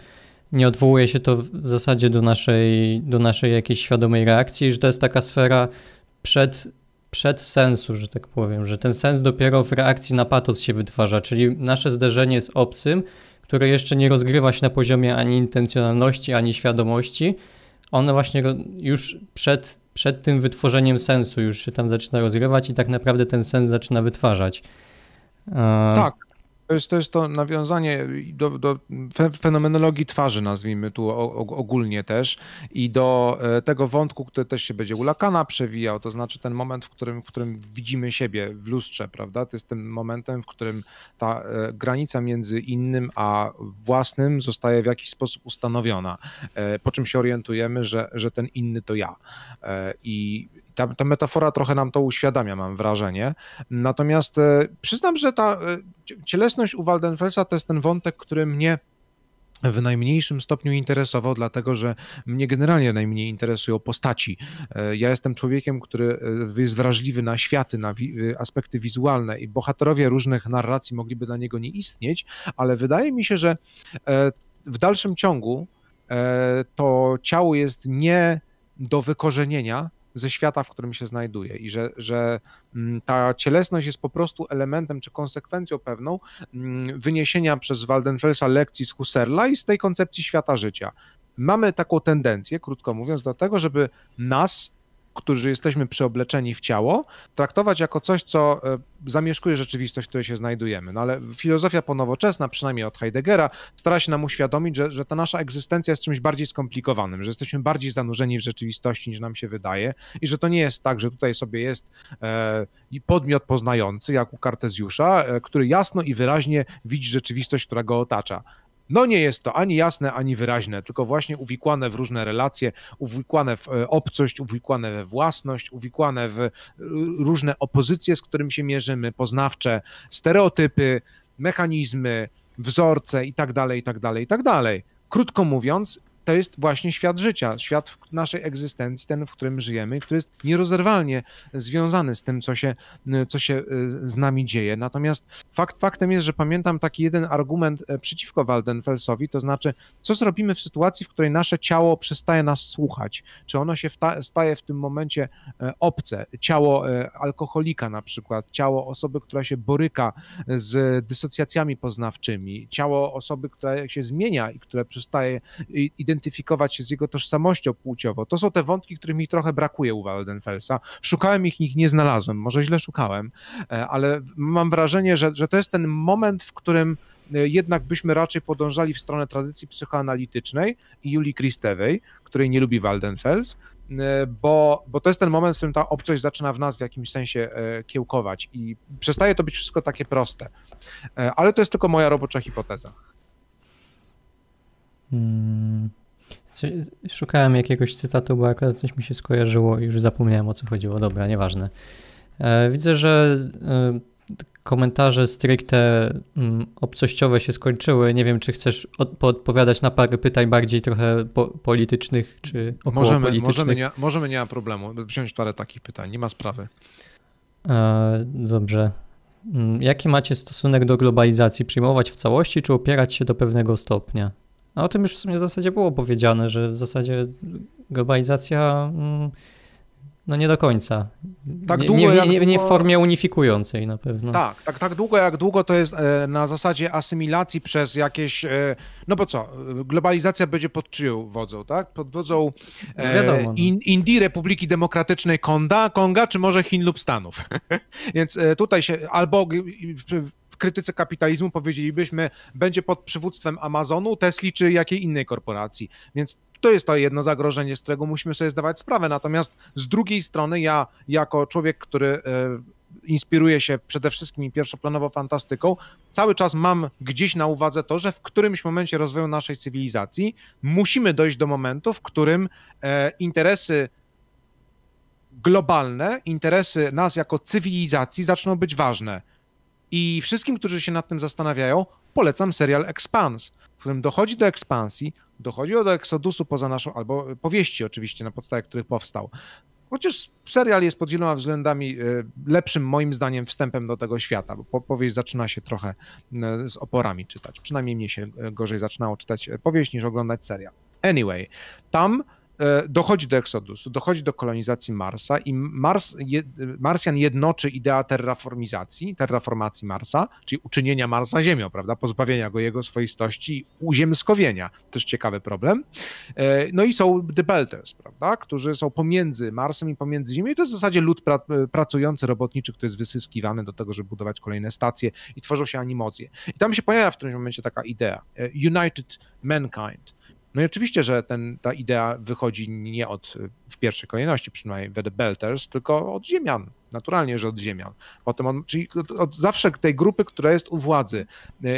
nie odwołuje się to w zasadzie do naszej, do naszej jakiejś świadomej reakcji, że to jest taka sfera przed, przed sensu, że tak powiem, że ten sens dopiero w reakcji na patos się wytwarza, czyli nasze zderzenie z obcym, które jeszcze nie rozgrywa się na poziomie ani intencjonalności, ani świadomości, one właśnie już przed, przed tym wytworzeniem sensu już się tam zaczyna rozgrywać i tak naprawdę ten sens zaczyna wytwarzać. E, tak, to jest, to jest to nawiązanie do, do fenomenologii twarzy, nazwijmy tu ogólnie też, i do e, tego wątku, który też się będzie u Lakana przewijał, to znaczy ten moment, w którym, w którym widzimy siebie w lustrze, prawda? To jest tym momentem, w którym ta e, granica między innym a własnym zostaje w jakiś sposób ustanowiona, e, po czym się orientujemy, że, że ten inny to ja. I ta, ta metafora trochę nam to uświadamia, mam wrażenie. Natomiast e, przyznam, że ta e, cielesność u Waldenfelsa to jest ten wątek, który mnie w najmniejszym stopniu interesował, dlatego że mnie generalnie najmniej interesują postaci. E, ja jestem człowiekiem, który jest wrażliwy na światy, na aspekty wizualne i bohaterowie różnych narracji mogliby dla niego nie istnieć, ale wydaje mi się, że w dalszym ciągu to ciało jest nie do wykorzenienia, ze świata, w którym się znajduje i że, że mm, ta cielesność jest po prostu elementem czy konsekwencją pewną mm, wyniesienia przez Waldenfelsa lekcji z Husserla i z tej koncepcji świata życia. Mamy taką tendencję, krótko mówiąc, do tego, żeby nas którzy jesteśmy przeobleczeni w ciało, traktować jako coś, co e, zamieszkuje rzeczywistość, w której się znajdujemy. No ale filozofia ponowoczesna, przynajmniej od Heideggera, stara się nam uświadomić, że, że ta nasza egzystencja jest czymś bardziej skomplikowanym, że jesteśmy bardziej zanurzeni w rzeczywistości niż nam się wydaje i że to nie jest tak, że tutaj sobie jest e, podmiot poznający, jak u Kartezjusza, e, który jasno i wyraźnie widzi rzeczywistość, która go otacza no nie jest to ani jasne, ani wyraźne, tylko właśnie uwikłane w różne relacje, uwikłane w e, obcość, uwikłane we własność, uwikłane w e, różne opozycje, z którymi się mierzymy, poznawcze, stereotypy, mechanizmy, wzorce itd., itd., itd. Krótko mówiąc, to jest właśnie świat życia, świat naszej egzystencji, ten, w którym żyjemy, który jest nierozerwalnie związany z tym, co się, y, co się y, z nami dzieje. Natomiast fakt faktem jest, że pamiętam taki jeden argument e, przeciwko Waldenfelsowi, to znaczy, co zrobimy w sytuacji, w której nasze ciało przestaje nas słuchać? Czy ono się staje w tym momencie e, obce? Ciało e, alkoholika na przykład, ciało osoby, która się boryka z dysocjacjami poznawczymi, ciało osoby, która się zmienia i które przestaje identyfikować identyfikować się z jego tożsamością płciowo. To są te wątki, których mi trochę brakuje u Waldenfelsa. Szukałem ich, ich nie znalazłem, może źle szukałem, e, ale mam wrażenie, że, że to jest ten moment, w którym e, jednak byśmy raczej podążali w stronę tradycji psychoanalitycznej i Julii Kristewej, której nie lubi Waldenfels, e, bo, bo to jest ten moment, w którym ta obcość zaczyna w nas w jakimś sensie kiełkować i przestaje to być wszystko takie proste. Ale to jest tylko moja robocza hipoteza. Hmm. Szukałem jakiegoś cytatu, bo akurat coś mi się skojarzyło i już zapomniałem o co chodziło. Dobra, nieważne. E, widzę, że e, komentarze stricte mm, obcościowe się skończyły. Nie wiem, czy chcesz od, odpowiadać na parę pytań bardziej trochę politycznych czy możemy, Możemy nie, możemy, nie ma problemu wziąć parę takich pytań, nie ma sprawy. E, dobrze. Mm, jaki macie stosunek do globalizacji? Przyjmować w całości, czy opierać się do pewnego stopnia? A o tym już w sumie w zasadzie było powiedziane, że w zasadzie globalizacja mm, no nie do końca. Tak nie, długo nie, nie, nie, w formie unifikującej na pewno. Tak, tak, tak długo jak długo to jest e, na zasadzie asymilacji przez jakieś, e, no bo co, globalizacja będzie pod czyją wodzą, tak? Pod wodzą e, no wiadomo, no. in, Indii, Republiki Demokratycznej Konga, Konga, czy może Chin lub Stanów. Więc tutaj się, albo krytyce kapitalizmu powiedzielibyśmy, będzie pod przywództwem Amazonu, Tesli czy jakiej innej korporacji. Więc to jest to jedno zagrożenie, z którego musimy sobie zdawać sprawę. Natomiast z drugiej strony, ja jako człowiek, który e, inspiruje się przede wszystkim pierwszoplanowo fantastyką, cały czas mam gdzieś na uwadze to, że w którymś momencie rozwoju naszej cywilizacji musimy dojść do momentu, w którym e, interesy globalne, interesy nas jako cywilizacji zaczną być ważne i wszystkim, którzy się nad tym zastanawiają, polecam serial Expanse, w którym dochodzi do ekspansji, dochodzi do Exodusu poza naszą, albo powieści oczywiście, na podstawie których powstał. Chociaż serial jest pod wieloma względami e, lepszym, moim zdaniem, wstępem do tego świata, bo powieść zaczyna się trochę e, z oporami czytać. Przynajmniej mnie się e, gorzej zaczynało czytać powieść niż oglądać serial. Anyway, tam E, dochodzi do eksodusu, dochodzi do kolonizacji Marsa i Mars, je, Marsjan jednoczy idea terraformizacji, terraformacji Marsa, czyli uczynienia Marsa Ziemią, prawda, pozbawienia go jego swoistości i uziemskowienia, też ciekawy problem. E, no i są Belters, prawda, którzy są pomiędzy Marsem i pomiędzy Ziemią i to jest w zasadzie lud pra, pracujący, robotniczy, który jest wysyskiwany do tego, żeby budować kolejne stacje i tworzą się animozje. I tam się pojawia w którymś momencie taka idea, e, United Mankind, no i oczywiście, że ten, ta idea wychodzi nie od, w pierwszej kolejności przynajmniej, według Belters, tylko od Ziemian. Naturalnie, że od Ziemian. Potem on, czyli od, od zawsze tej grupy, która jest u władzy.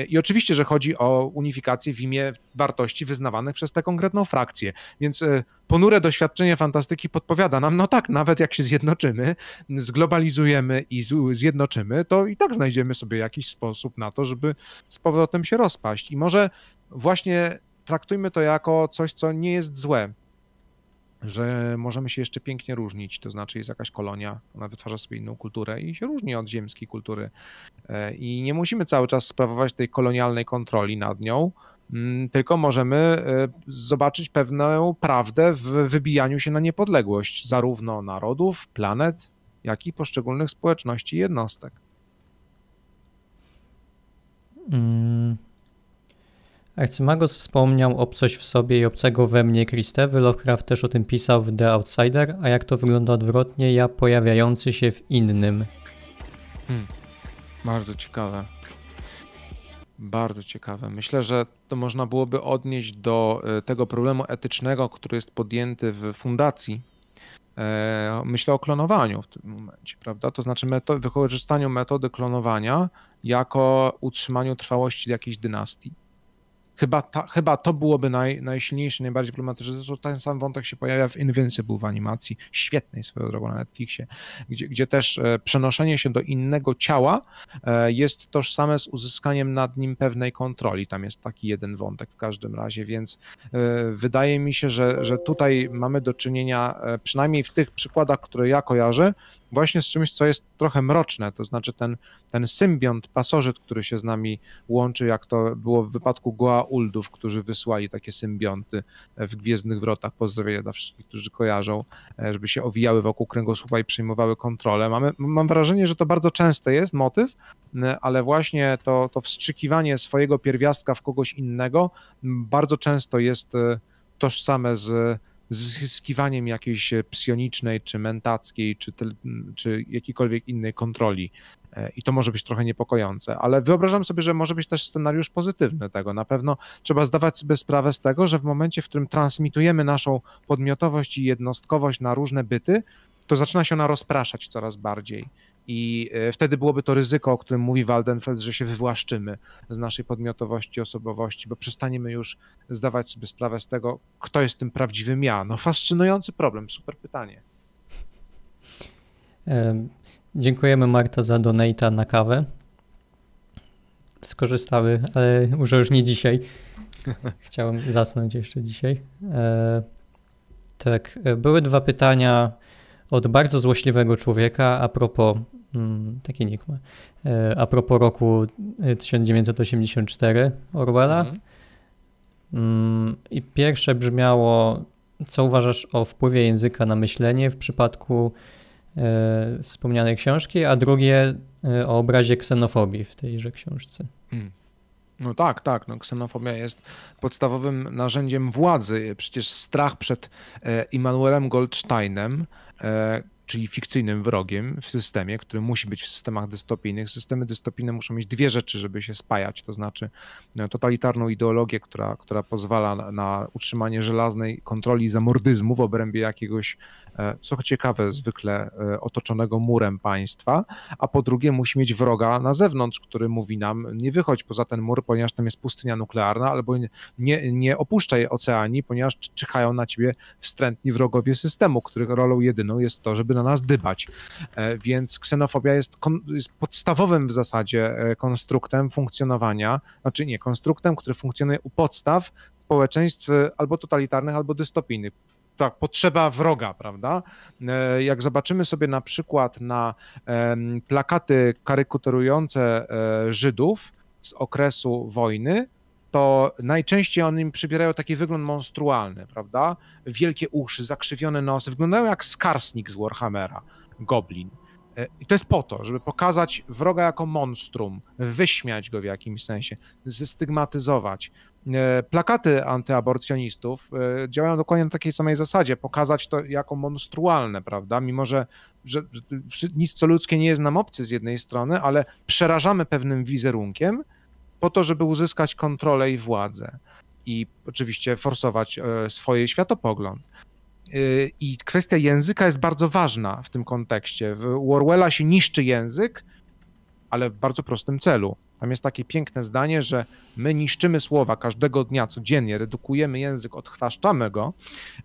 I oczywiście, że chodzi o unifikację w imię wartości wyznawanych przez tę konkretną frakcję. Więc e, ponure doświadczenie fantastyki podpowiada nam, no tak, nawet jak się zjednoczymy, zglobalizujemy i zjednoczymy, to i tak znajdziemy sobie jakiś sposób na to, żeby z powrotem się rozpaść. I może właśnie traktujmy to jako coś, co nie jest złe, że możemy się jeszcze pięknie różnić, to znaczy jest jakaś kolonia, ona wytwarza sobie inną kulturę i się różni od ziemskiej kultury e, i nie musimy cały czas sprawować tej kolonialnej kontroli nad nią, mm, tylko możemy e, zobaczyć pewną prawdę w wybijaniu się na niepodległość zarówno narodów, planet, jak i poszczególnych społeczności i jednostek. Mm. Arcymagos wspomniał obcość w sobie i obcego we mnie Kristewy, Lovecraft też o tym pisał w The Outsider, a jak to wygląda odwrotnie, ja pojawiający się w innym. Hmm. Bardzo ciekawe. Bardzo ciekawe. Myślę, że to można byłoby odnieść do e, tego problemu etycznego, który jest podjęty w fundacji. E, myślę o klonowaniu w tym momencie, prawda? To znaczy meto wykorzystaniu metody klonowania jako utrzymaniu trwałości jakiejś dynastii. Chyba, ta, chyba to byłoby naj, najsilniejsze, najbardziej problematyczne. Zresztą ten sam wątek się pojawia w Invincible w animacji, świetnej swoją drogą na Netflixie, gdzie, gdzie też e, przenoszenie się do innego ciała e, jest tożsame z uzyskaniem nad nim pewnej kontroli. Tam jest taki jeden wątek w każdym razie, więc e, wydaje mi się, że, że tutaj mamy do czynienia, przynajmniej w tych przykładach, które ja kojarzę, właśnie z czymś, co jest trochę mroczne, to znaczy ten, ten symbiont, pasożyt, który się z nami łączy, jak to było w wypadku Goa'uldów, którzy wysłali takie symbionty e, w Gwiezdnych Wrotach, pozdrowienia dla wszystkich, którzy kojarzą, e, żeby się owijały wokół kręgosłupa i przejmowały kontrolę. Mamy, mam wrażenie, że to bardzo często jest motyw, ale właśnie to, to wstrzykiwanie swojego pierwiastka w kogoś innego bardzo często jest e, tożsame z zyskiwaniem jakiejś e, psionicznej, czy mentackiej, czy, czy jakiejkolwiek innej kontroli. E, I to może być trochę niepokojące, ale wyobrażam sobie, że może być też scenariusz pozytywny tego. Na pewno trzeba zdawać sobie sprawę z tego, że w momencie, w którym transmitujemy naszą podmiotowość i jednostkowość na różne byty, to zaczyna się ona rozpraszać coraz bardziej. I e, wtedy byłoby to ryzyko, o którym mówi Waldenfeld, że się wywłaszczymy z naszej podmiotowości, osobowości, bo przestaniemy już zdawać sobie sprawę z tego, kto jest tym prawdziwym ja. No, fascynujący problem, super pytanie. Dziękujemy Marta za donata na kawę. Skorzystały, ale może już nie dzisiaj. Chciałem zasnąć jeszcze dzisiaj. E, tak, e, były dwa pytania od bardzo złośliwego człowieka a propos Mm, takie nikłe. E, a propos roku 1984 e, Orwella. Mhm. Mm, I pierwsze brzmiało, co uważasz o wpływie języka na myślenie w przypadku e, wspomnianej książki, a drugie o obrazie ksenofobii w tejże książce. Mm. No tak, tak. No, ksenofobia jest podstawowym narzędziem władzy. Przecież strach przed Immanuelem Goldsteinem, czyli fikcyjnym wrogiem w systemie, który musi być w systemach dystopijnych. Systemy dystopijne muszą mieć dwie rzeczy, żeby się spajać, to znaczy e, totalitarną ideologię, która, która pozwala na, utrzymanie żelaznej kontroli zamordyzmu w obrębie jakiegoś, e, co ciekawe, zwykle e, otoczonego murem państwa, a po drugie musi mieć wroga na zewnątrz, który mówi nam, nie wychodź poza ten mur, ponieważ tam jest pustynia nuklearna, albo nie, nie opuszczaj oceanii, ponieważ czyhają na ciebie wstrętni wrogowie systemu, których rolą jedyną jest to, żeby na nas dybać. E, więc ksenofobia jest, jest podstawowym w zasadzie e, konstruktem funkcjonowania, znaczy nie, konstruktem, który funkcjonuje u podstaw społeczeństw e, albo totalitarnych, albo dystopijnych tak, potrzeba wroga, prawda? Jak zobaczymy sobie na przykład na plakaty karykaturujące Żydów z okresu wojny, to najczęściej one im przybierają taki wygląd monstrualny, prawda? Wielkie uszy, zakrzywione nosy, wyglądają jak skarsnik z Warhammera, goblin. E, I to jest po to, żeby pokazać wroga jako monstrum, wyśmiać go w jakimś sensie, zestygmatyzować. E, plakaty antyaborcjonistów e, działają dokładnie na takiej samej zasadzie, pokazać to jako monstrualne, prawda? Mimo, że, że, nic co ludzkie nie jest nam obcy z jednej strony, ale przerażamy pewnym wizerunkiem, po to, żeby uzyskać kontrolę i władzę i oczywiście forsować e, swoje światopogląd. E, I kwestia języka jest bardzo ważna w tym kontekście. W Orwella się niszczy język, ale w bardzo prostym celu. Tam jest takie piękne zdanie, że my niszczymy słowa każdego dnia, codziennie, redukujemy język, odchwaszczamy go,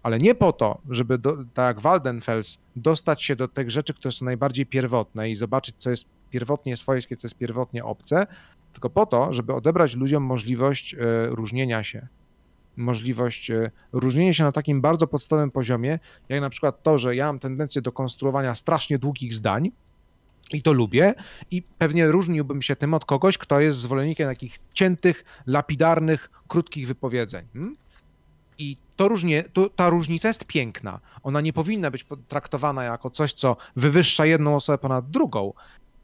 ale nie po to, żeby do, tak jak Waldenfels dostać się do tych rzeczy, które są najbardziej pierwotne i zobaczyć, co jest pierwotnie swojskie, co jest pierwotnie obce, tylko po to, żeby odebrać ludziom możliwość e, różnienia się. Możliwość e, różnienia się na takim bardzo podstawowym poziomie, jak na przykład to, że ja mam tendencję do konstruowania strasznie długich zdań, i to lubię. I pewnie różniłbym się tym od kogoś, kto jest zwolennikiem takich ciętych, lapidarnych, krótkich wypowiedzeń. Hmm? I to różnie, to, ta różnica jest piękna. Ona nie powinna być traktowana jako coś, co wywyższa jedną osobę ponad drugą,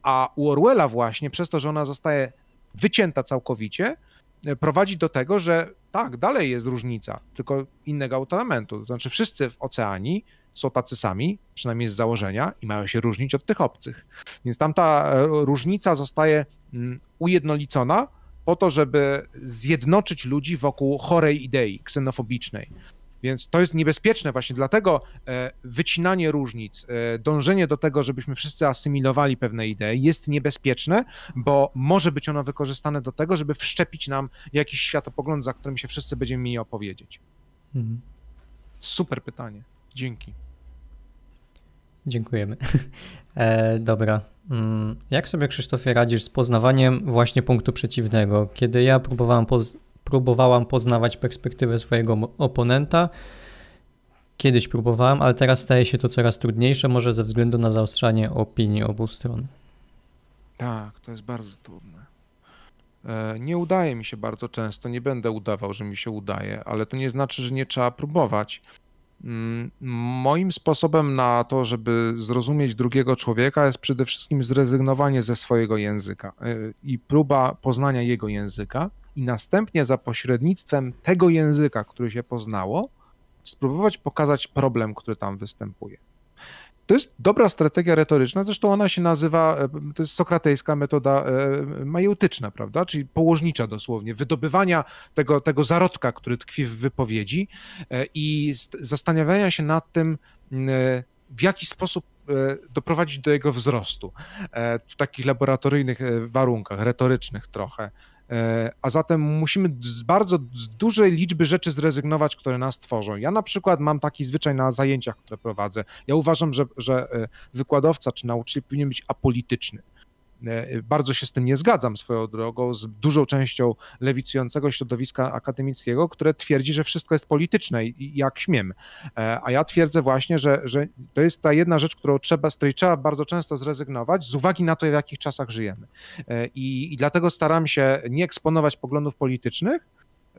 a u Orwella właśnie przez to, że ona zostaje wycięta całkowicie, e, prowadzi do tego, że tak, dalej jest różnica, tylko innego autoelementu. To znaczy wszyscy w oceanii są tacy sami, przynajmniej z założenia, i mają się różnić od tych obcych. Więc tam ta e, różnica zostaje mm, ujednolicona po to, żeby zjednoczyć ludzi wokół chorej idei ksenofobicznej. Więc to jest niebezpieczne właśnie dlatego e, wycinanie różnic, e, dążenie do tego, żebyśmy wszyscy asymilowali pewne idee jest niebezpieczne, bo może być ono wykorzystane do tego, żeby wszczepić nam jakiś światopogląd, za którym się wszyscy będziemy mieli opowiedzieć. Mhm. Super pytanie. Dzięki. Dziękujemy. E, dobra. Mm, jak sobie, Krzysztofie, radzisz z poznawaniem właśnie punktu przeciwnego? Kiedy ja próbowałem poznać próbowałam poznawać perspektywę swojego oponenta. Kiedyś próbowałam, ale teraz staje się to coraz trudniejsze, może ze względu na zaostrzanie opinii obu stron. Tak, to jest bardzo trudne. E, nie udaje mi się bardzo często, nie będę udawał, że mi się udaje, ale to nie znaczy, że nie trzeba próbować. Mm, moim sposobem na to, żeby zrozumieć drugiego człowieka, jest przede wszystkim zrezygnowanie ze swojego języka e, i próba poznania jego języka i następnie za pośrednictwem tego języka, który się poznało, spróbować pokazać problem, który tam występuje. To jest dobra strategia retoryczna, zresztą ona się nazywa, e, to jest sokratejska metoda e, majeutyczna, prawda, czyli położnicza dosłownie, wydobywania tego, tego zarodka, który tkwi w wypowiedzi e, i zastanawiania się nad tym, w jaki sposób doprowadzić do jego wzrostu w takich laboratoryjnych warunkach, retorycznych trochę. A zatem musimy z bardzo z dużej liczby rzeczy zrezygnować, które nas tworzą. Ja na przykład mam taki zwyczaj na zajęciach, które prowadzę. Ja uważam, że, że e, wykładowca czy nauczyciel powinien być apolityczny. E, bardzo się z tym nie zgadzam swoją drogą, z dużą częścią lewicującego środowiska akademickiego, które twierdzi, że wszystko jest polityczne i jak śmiem. E, a ja twierdzę właśnie, że, że to jest ta jedna rzecz, którą trzeba, z której trzeba bardzo często zrezygnować z uwagi na to, w jakich czasach żyjemy. E, I, i dlatego staram się nie eksponować poglądów politycznych,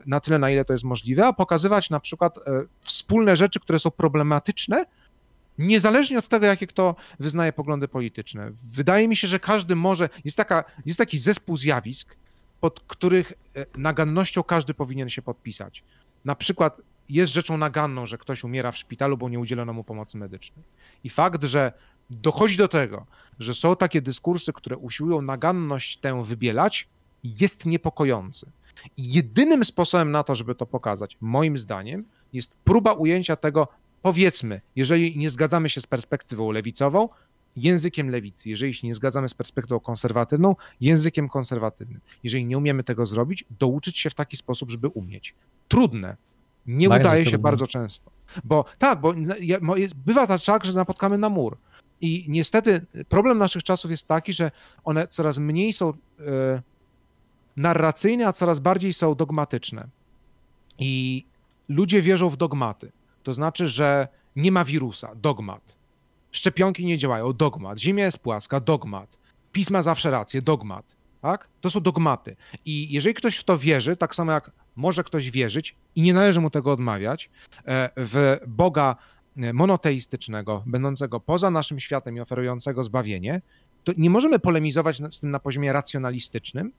na tyle, na ile to jest możliwe, a pokazywać na przykład wspólne rzeczy, które są problematyczne, Niezależnie od tego, jakie kto wyznaje poglądy polityczne. Wydaje mi się, że każdy może. Jest, taka, jest taki zespół zjawisk, pod których e, nagannością każdy powinien się podpisać. Na przykład jest rzeczą naganną, że ktoś umiera w szpitalu, bo nie udzielono mu pomocy medycznej. I fakt, że dochodzi do tego, że są takie dyskursy, które usiłują naganność tę wybielać, jest niepokojący. I jedynym sposobem na to, żeby to pokazać, moim zdaniem, jest próba ujęcia tego powiedzmy, jeżeli nie zgadzamy się z perspektywą lewicową, językiem lewicy, jeżeli się nie zgadzamy z perspektywą konserwatywną, językiem konserwatywnym. Jeżeli nie umiemy tego zrobić, douczyć się w taki sposób, żeby umieć. Trudne. Nie bardzo udaje się trudne. bardzo często. Bo tak, bo bywa tak, że napotkamy na mur. I niestety problem naszych czasów jest taki, że one coraz mniej są e, narracyjne, a coraz bardziej są dogmatyczne. I ludzie wierzą w dogmaty. To znaczy, że nie ma wirusa, dogmat. Szczepionki nie działają, dogmat. Ziemia jest płaska, dogmat. Pisma zawsze rację, dogmat. Tak? To są dogmaty. I jeżeli ktoś w to wierzy, tak samo jak może ktoś wierzyć, i nie należy mu tego odmawiać, e, w Boga e, monoteistycznego, będącego poza naszym światem i oferującego zbawienie, to nie możemy polemizować z tym na poziomie racjonalistycznym,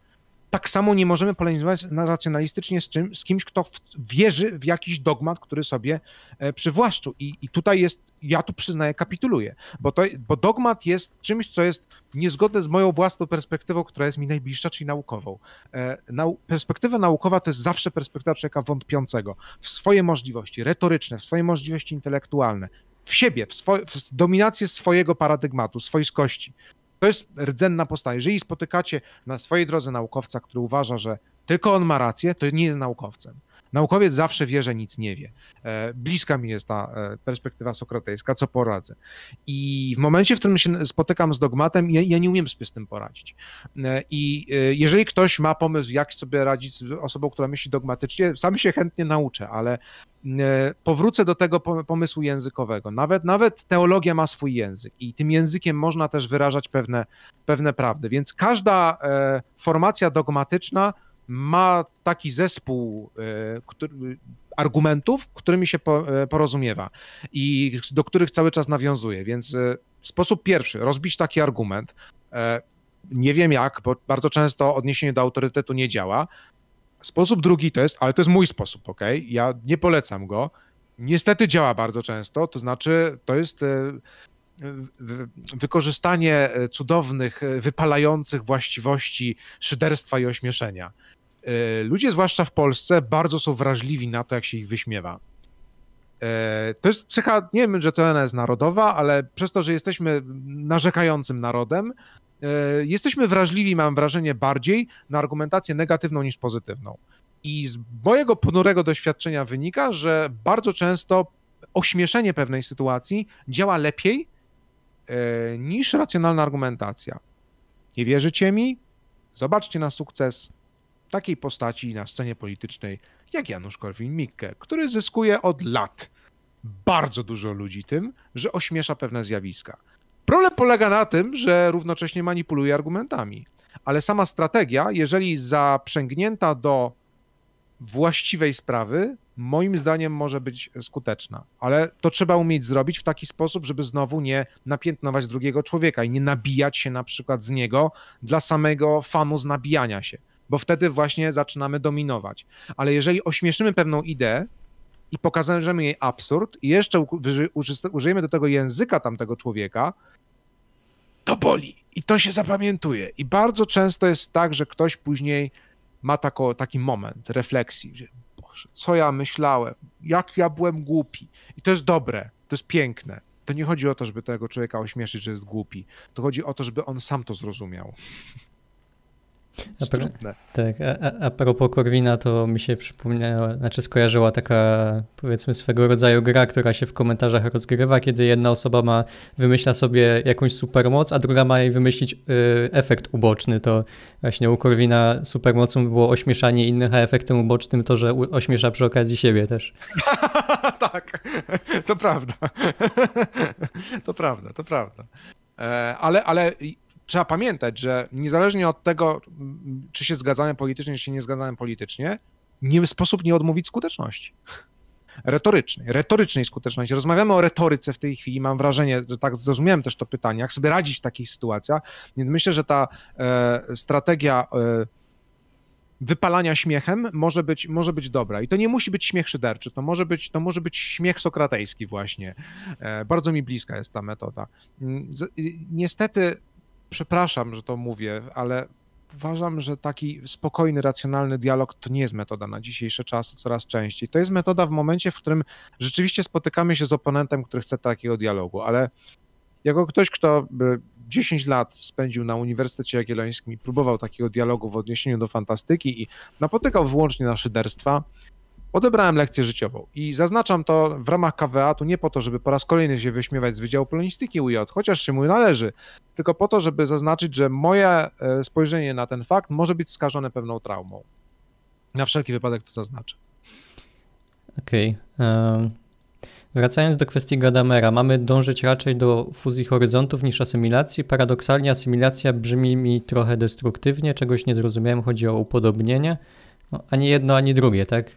tak samo nie możemy polemizować racjonalistycznie z, czym, z kimś, kto w, wierzy w jakiś dogmat, który sobie e, przywłaszczył. I, I, tutaj jest, ja tu przyznaję, kapituluję, bo, to, bo dogmat jest czymś, co jest niezgodne z moją własną perspektywą, która jest mi najbliższa, czyli naukową. E, nau, perspektywa naukowa to jest zawsze perspektywa człowieka wątpiącego w swoje możliwości retoryczne, w swoje możliwości intelektualne, w siebie, w, swo- w dominację swojego paradygmatu, swojskości. To jest rdzenna postać. Jeżeli spotykacie na swojej drodze naukowca, który uważa, że tylko on ma rację, to nie jest naukowcem. Naukowiec zawsze wie, że nic nie wie. E, bliska mi jest ta e, perspektywa sokratejska, co poradzę. I w momencie, w którym się spotykam z dogmatem, ja, ja nie umiem sobie z tym poradzić. E, I jeżeli ktoś ma pomysł, jak sobie radzić z osobą, która myśli dogmatycznie, sam się chętnie nauczę, ale powrócę do tego pomysłu językowego. Nawet, nawet teologia ma swój język i tym językiem można też wyrażać pewne, pewne prawdy. Więc każda formacja dogmatyczna ma taki zespół e, który, argumentów, którymi się e, porozumiewa i do których cały czas nawiązuje. Więc e, sposób pierwszy, rozbić taki argument. Nie wiem jak, bo bardzo często odniesienie do autorytetu nie działa. Sposób drugi to jest, ale to jest mój sposób, ok? Ja nie polecam go. Niestety działa bardzo często, to znaczy to jest wykorzystanie e, cudownych, e, wypalających właściwości szyderstwa i ośmieszenia. E, ludzie, zwłaszcza w Polsce, bardzo są wrażliwi na to, jak się ich wyśmiewa. To jest cecha, nie wiem, że to ona jest narodowa, ale przez to, że jesteśmy narzekającym narodem, jesteśmy wrażliwi, mam wrażenie, bardziej na argumentację negatywną niż pozytywną. I z mojego ponurego doświadczenia wynika, że bardzo często ośmieszenie pewnej sytuacji działa lepiej E, niż racjonalna argumentacja. Nie wierzycie mi? Zobaczcie na sukces takiej postaci na scenie politycznej jak Janusz Korwin-Mikke, który zyskuje od lat bardzo dużo ludzi tym, że ośmiesza pewne zjawiska. Problem polega na tym, że równocześnie manipuluje argumentami, ale sama strategia, jeżeli zaprzęgnięta do właściwej sprawy, moim zdaniem może być skuteczna. Ale to trzeba umieć zrobić w taki sposób, żeby znowu nie napiętnować drugiego człowieka i nie nabijać się na przykład z niego dla samego fanu z nabijania się, bo wtedy właśnie zaczynamy dominować. Ale jeżeli ośmieszymy pewną ideę, i pokażemy jej absurd i jeszcze użyjemy do tego języka tamtego człowieka, to boli i to się zapamiętuje. I bardzo często jest tak, że ktoś później ma tako, taki moment refleksji, co ja myślałem, jak ja byłem głupi. I to jest dobre, to jest piękne. To nie chodzi o to, żeby tego człowieka ośmieszyć, że jest głupi. To chodzi o to, żeby on sam to zrozumiał. Strutne. Tak, a, a propos Korwina, to mi się przypomniała, znaczy skojarzyła taka powiedzmy swego rodzaju gra, która się w komentarzach rozgrywa, kiedy jedna osoba ma, wymyśla sobie jakąś supermoc, a druga ma jej wymyślić y, efekt uboczny. To właśnie u Korwina supermocą było ośmieszanie innych, a efektem ubocznym to, że ośmiesza przy okazji siebie też. tak, to prawda. to prawda, to e, prawda. Ale, ale trzeba pamiętać, że niezależnie od tego, czy się zgadzamy politycznie, czy się nie zgadzamy politycznie, nie sposób nie odmówić skuteczności. Retorycznej, retorycznej skuteczności. Rozmawiamy o retoryce w tej chwili. Mam wrażenie, że tak zrozumiałem też to pytanie, jak sobie radzić w takich sytuacjach. Więc myślę, że ta e, strategia. E, wypalania śmiechem może być, może być dobra. I to nie musi być śmiech szyderczy, to może być, to może być śmiech sokratejski właśnie. E, bardzo mi bliska jest ta metoda. Mm, niestety przepraszam, że to mówię, ale uważam, że taki spokojny, racjonalny dialog to nie jest metoda na dzisiejsze czasy coraz częściej. To jest metoda w momencie, w którym rzeczywiście spotykamy się z oponentem, który chce takiego dialogu, ale jako ktoś, kto 10 lat spędził na Uniwersytecie Jagiellońskim i próbował takiego dialogu w odniesieniu do fantastyki i napotykał wyłącznie na szyderstwa, Odebrałem lekcję życiową i zaznaczam to w ramach KWA, tu nie po to, żeby po raz kolejny się wyśmiewać z Wydziału Polonistyki UJ, chociaż się mu należy, tylko po to, żeby zaznaczyć, że moje e, spojrzenie na ten fakt może być skażone pewną traumą. Na wszelki wypadek to zaznaczę. Okej. Okay. wracając do kwestii Gadamera, mamy dążyć raczej do fuzji horyzontów niż asymilacji. Paradoksalnie asymilacja brzmi mi trochę destruktywnie, czegoś nie zrozumiałem, chodzi o upodobnienie. No, ani jedno, ani drugie, tak?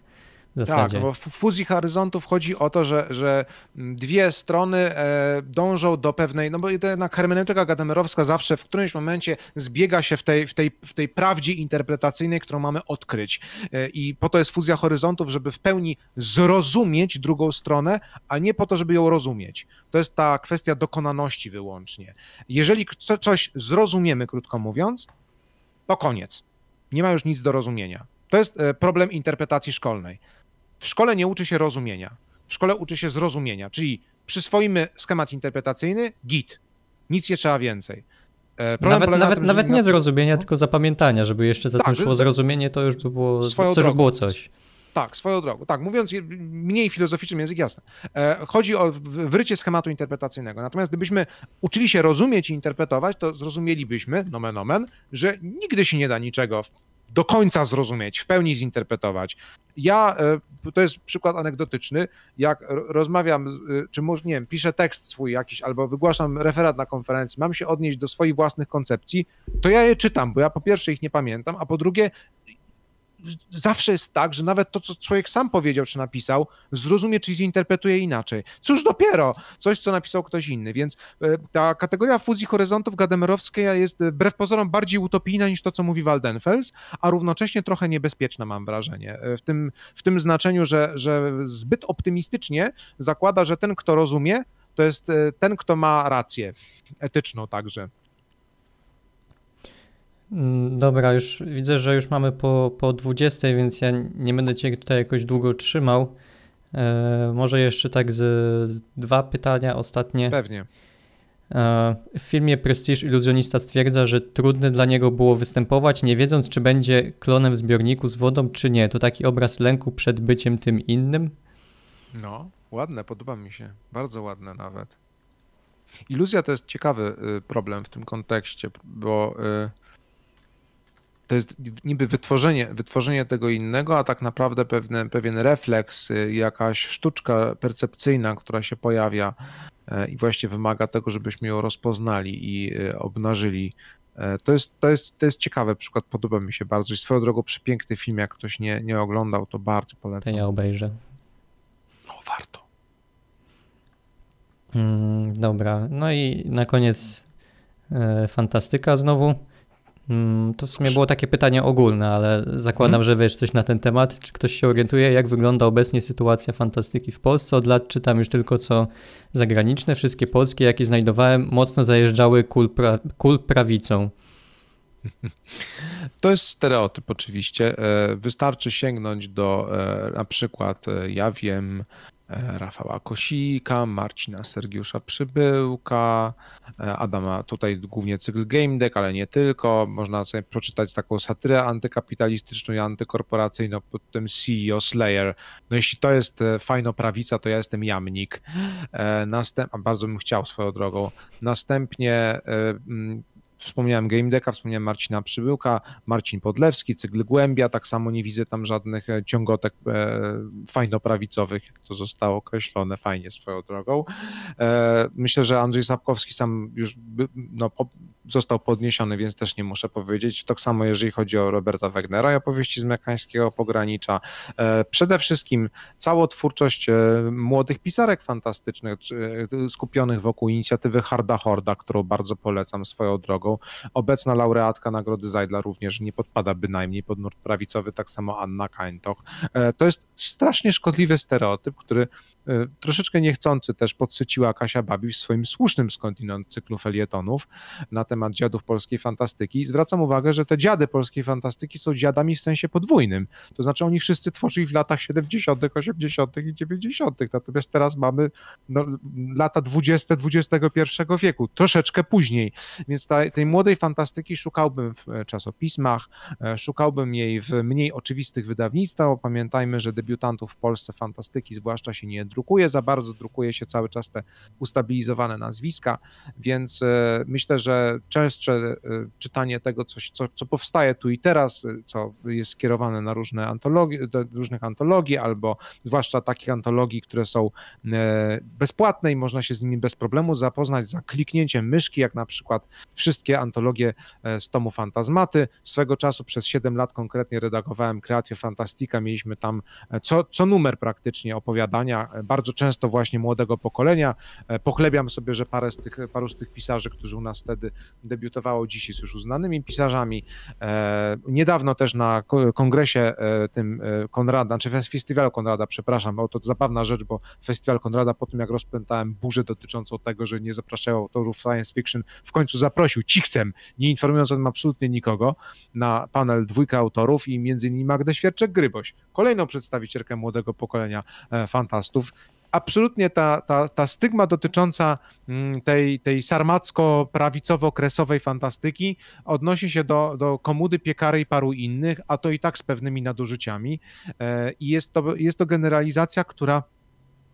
Tak, bo w fuzji horyzontów chodzi o to, że, że dwie strony e, dążą do pewnej, no bo jednak hermeneutyka gadamerowska zawsze w którymś momencie zbiega się w tej, w tej, w tej prawdzie interpretacyjnej, którą mamy odkryć. E, I po to jest fuzja horyzontów, żeby w pełni zrozumieć drugą stronę, a nie po to, żeby ją rozumieć. To jest ta kwestia dokonaności wyłącznie. Jeżeli coś zrozumiemy, krótko mówiąc, to koniec. Nie ma już nic do rozumienia. To jest e, problem interpretacji szkolnej. W szkole nie uczy się rozumienia. W szkole uczy się zrozumienia, czyli przyswoimy schemat interpretacyjny, git. Nic nie trzeba więcej. E, problem nawet nawet, tym, nawet nie zrozumienia, no? tylko zapamiętania, żeby jeszcze za tak, tym szło zrozumienie, to już by było, swoją drogą, było coś. Tak, swoją drogą. Tak, mówiąc mniej filozoficznym język, jasne. E, chodzi o wrycie schematu interpretacyjnego. Natomiast gdybyśmy uczyli się rozumieć i interpretować, to zrozumielibyśmy, nomen omen, że nigdy się nie da niczego do końca zrozumieć, w pełni zinterpretować. Ja, e, to jest przykład anegdotyczny, jak rozmawiam, e, czy może, nie wiem, piszę tekst swój jakiś, albo wygłaszam referat na konferencji, mam się odnieść do swoich własnych koncepcji, to ja je czytam, bo ja po pierwsze ich nie pamiętam, a po drugie zawsze jest tak, że nawet to, co człowiek sam powiedział czy napisał, zrozumie czy zinterpretuje inaczej. Cóż dopiero, coś, co napisał ktoś inny. Więc e, ta kategoria fuzji horyzontów gademerowskiej jest e, wbrew pozorom bardziej utopijna niż to, co mówi Waldenfels, a równocześnie trochę niebezpieczna, mam wrażenie. E, w tym, w tym znaczeniu, że, że zbyt optymistycznie zakłada, że ten, kto rozumie, to jest ten, kto ma rację etyczną także. Mm, dobra, już widzę, że już mamy po, po 20, więc ja nie będę Cię tutaj jakoś długo trzymał. E, może jeszcze tak z dwa pytania ostatnie. Pewnie. E, w filmie Prestige iluzjonista stwierdza, że trudne dla niego było występować, nie wiedząc, czy będzie klonem w zbiorniku z wodą, czy nie. To taki obraz lęku przed byciem tym innym. No, ładne, podoba mi się. Bardzo ładne nawet. Iluzja to jest ciekawy y, problem w tym kontekście, bo. Y to jest niby wytworzenie, wytworzenie tego innego, a tak naprawdę pewne, pewien refleks, y, jakaś sztuczka percepcyjna, która się pojawia e, i właśnie wymaga tego, żebyśmy ją rozpoznali i y, obnażyli. E, to jest, to jest, to jest ciekawe, przykład podoba mi się bardzo. I swoją drogą przepiękny film, jak ktoś nie, nie oglądał, to bardzo polecam. ja obejrzę. No, warto. Mm, dobra, no i na koniec e, fantastyka znowu. Mm, to w sumie było takie pytanie ogólne, ale zakładam, hmm. że wiesz coś na ten temat. Czy ktoś się orientuje, jak wygląda obecnie sytuacja fantastyki w Polsce? Od lat czytam już tylko co zagraniczne. Wszystkie polskie, jakie znajdowałem, mocno zajeżdżały kul, pra kul prawicą. To jest stereotyp oczywiście. E, wystarczy sięgnąć do e, na przykład, e, ja wiem, E, Rafała Kosika, Marcina Sergiusza Przybyłka, e, Adama, tutaj głównie cykl Game Deck, ale nie tylko. Można sobie przeczytać taką satyrę antykapitalistyczną i antykorporacyjną pod tym CEO Slayer. No jeśli to jest e, prawica, to ja jestem jamnik. Następ... Bardzo bym chciał swoją drogą. Następnie Wspomniałem Game Decka, wspomniałem Marcina Przybyłka, Marcin Podlewski, Cygl Głębia, tak samo nie widzę tam żadnych e, ciągotek e, fajnoprawicowych, jak to zostało określone fajnie swoją drogą. E, myślę, że Andrzej Sapkowski sam już no, został podniesiony, więc też nie muszę powiedzieć. Tak samo jeżeli chodzi o Roberta Wegnera i opowieści z mekańskiego pogranicza. E, przede wszystkim całotwórczość twórczość e, młodych pisarek fantastycznych, e, skupionych wokół inicjatywy Harda Horda, którą bardzo polecam swoją drogą. Obecna laureatka Nagrody Zajdla również nie podpada bynajmniej pod nurt prawicowy, tak samo Anna Kaintoch. To jest strasznie szkodliwy stereotyp, który E, troszeczkę niechcący też podsyciła Kasia Babi w swoim słusznym skądinąd cyklu felietonów na temat dziadów polskiej fantastyki. Zwracam uwagę, że te dziady polskiej fantastyki są dziadami w sensie podwójnym. To znaczy oni wszyscy tworzyli w latach 70., 80. i 90. Natomiast teraz mamy no, lata 20. XXI wieku, troszeczkę później. Więc ta, tej młodej fantastyki szukałbym w e, czasopismach, e, szukałbym jej w mniej oczywistych wydawnictwach. Pamiętajmy, że debiutantów w Polsce fantastyki zwłaszcza się nie drukuje za bardzo, drukuje się cały czas te ustabilizowane nazwiska, więc e, myślę, że częstsze e, czytanie tego, co, co, co powstaje tu i teraz, e, co jest skierowane na różne antologie, różnych antologii, albo zwłaszcza takich antologii, które są bezpłatne i można się z nimi bez problemu zapoznać za kliknięciem myszki, jak na przykład wszystkie antologie z tomu Fantazmaty. Swego czasu przez 7 lat konkretnie redagowałem Creatio Fantastica, mieliśmy tam co, co numer praktycznie opowiadania, bardzo często właśnie młodego pokolenia. E, pochlebiam sobie, że parę z tych, paru z tych pisarzy, którzy u nas wtedy debiutowało, dzisiaj są już uznanymi pisarzami. E, niedawno też na kongresie e, tym Konrada, znaczy festiwalu Konrada, przepraszam, bo to zabawna rzecz, bo festiwal Konrada po tym jak rozpętałem burzę dotyczącą tego, że nie zapraszają autorów science fiction, w końcu zaprosił cichcem, nie informując o tym absolutnie nikogo, na panel dwójka autorów i między innymi Magdę Świerczek-Gryboś, kolejną przedstawicielkę młodego pokolenia fantastów absolutnie ta, ta, ta stygma dotycząca mm, tej, tej sarmacko-prawicowo-kresowej fantastyki odnosi się do, do komudy piekary i paru innych, a to i tak z pewnymi nadużyciami. E, I jest to, jest to generalizacja, która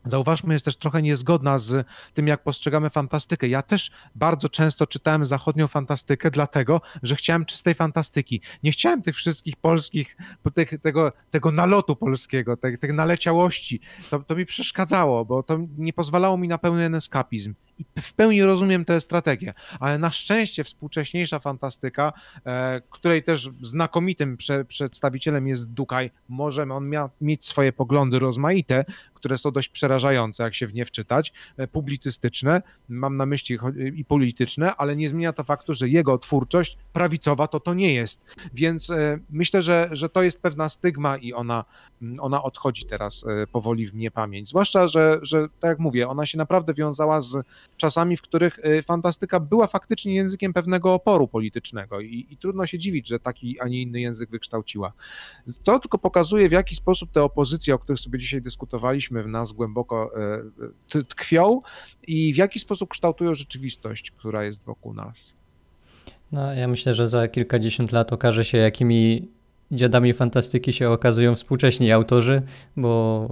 zauważmy, jest też trochę niezgodna z tym, jak postrzegamy fantastykę. Ja też bardzo często czytałem zachodnią fantastykę, dlatego, że chciałem czystej fantastyki. Nie chciałem tych wszystkich polskich, tych, tego, tego nalotu polskiego, tych, tych naleciałości. To, to mi przeszkadzało, bo to nie pozwalało mi na pełny eskapizm. I w pełni rozumiem tę strategię, ale na szczęście współcześniejsza fantastyka, e, której też znakomitym prze, przedstawicielem jest Dukaj, może on miał mieć swoje poglądy rozmaite, które są dość przerażające, jak się w nie wczytać, e, publicystyczne, mam na myśli e, i polityczne, ale nie zmienia to faktu, że jego twórczość prawicowa to to nie jest. Więc e, myślę, że, że to jest pewna stygma i ona, mm, ona odchodzi teraz powoli w mnie pamięć. Zwłaszcza, że, że tak jak mówię, ona się naprawdę wiązała z czasami, w których fantastyka była faktycznie językiem pewnego oporu politycznego i, i trudno się dziwić, że taki, a nie inny język wykształciła. To tylko pokazuje, w jaki sposób te opozycje, o których sobie dzisiaj dyskutowaliśmy, powiedzmy w nas głęboko e, tkwią i w jaki sposób kształtują rzeczywistość, która jest wokół nas. No, ja myślę, że za kilkadziesiąt lat okaże się, jakimi dziadami fantastyki się okazują współcześni autorzy, bo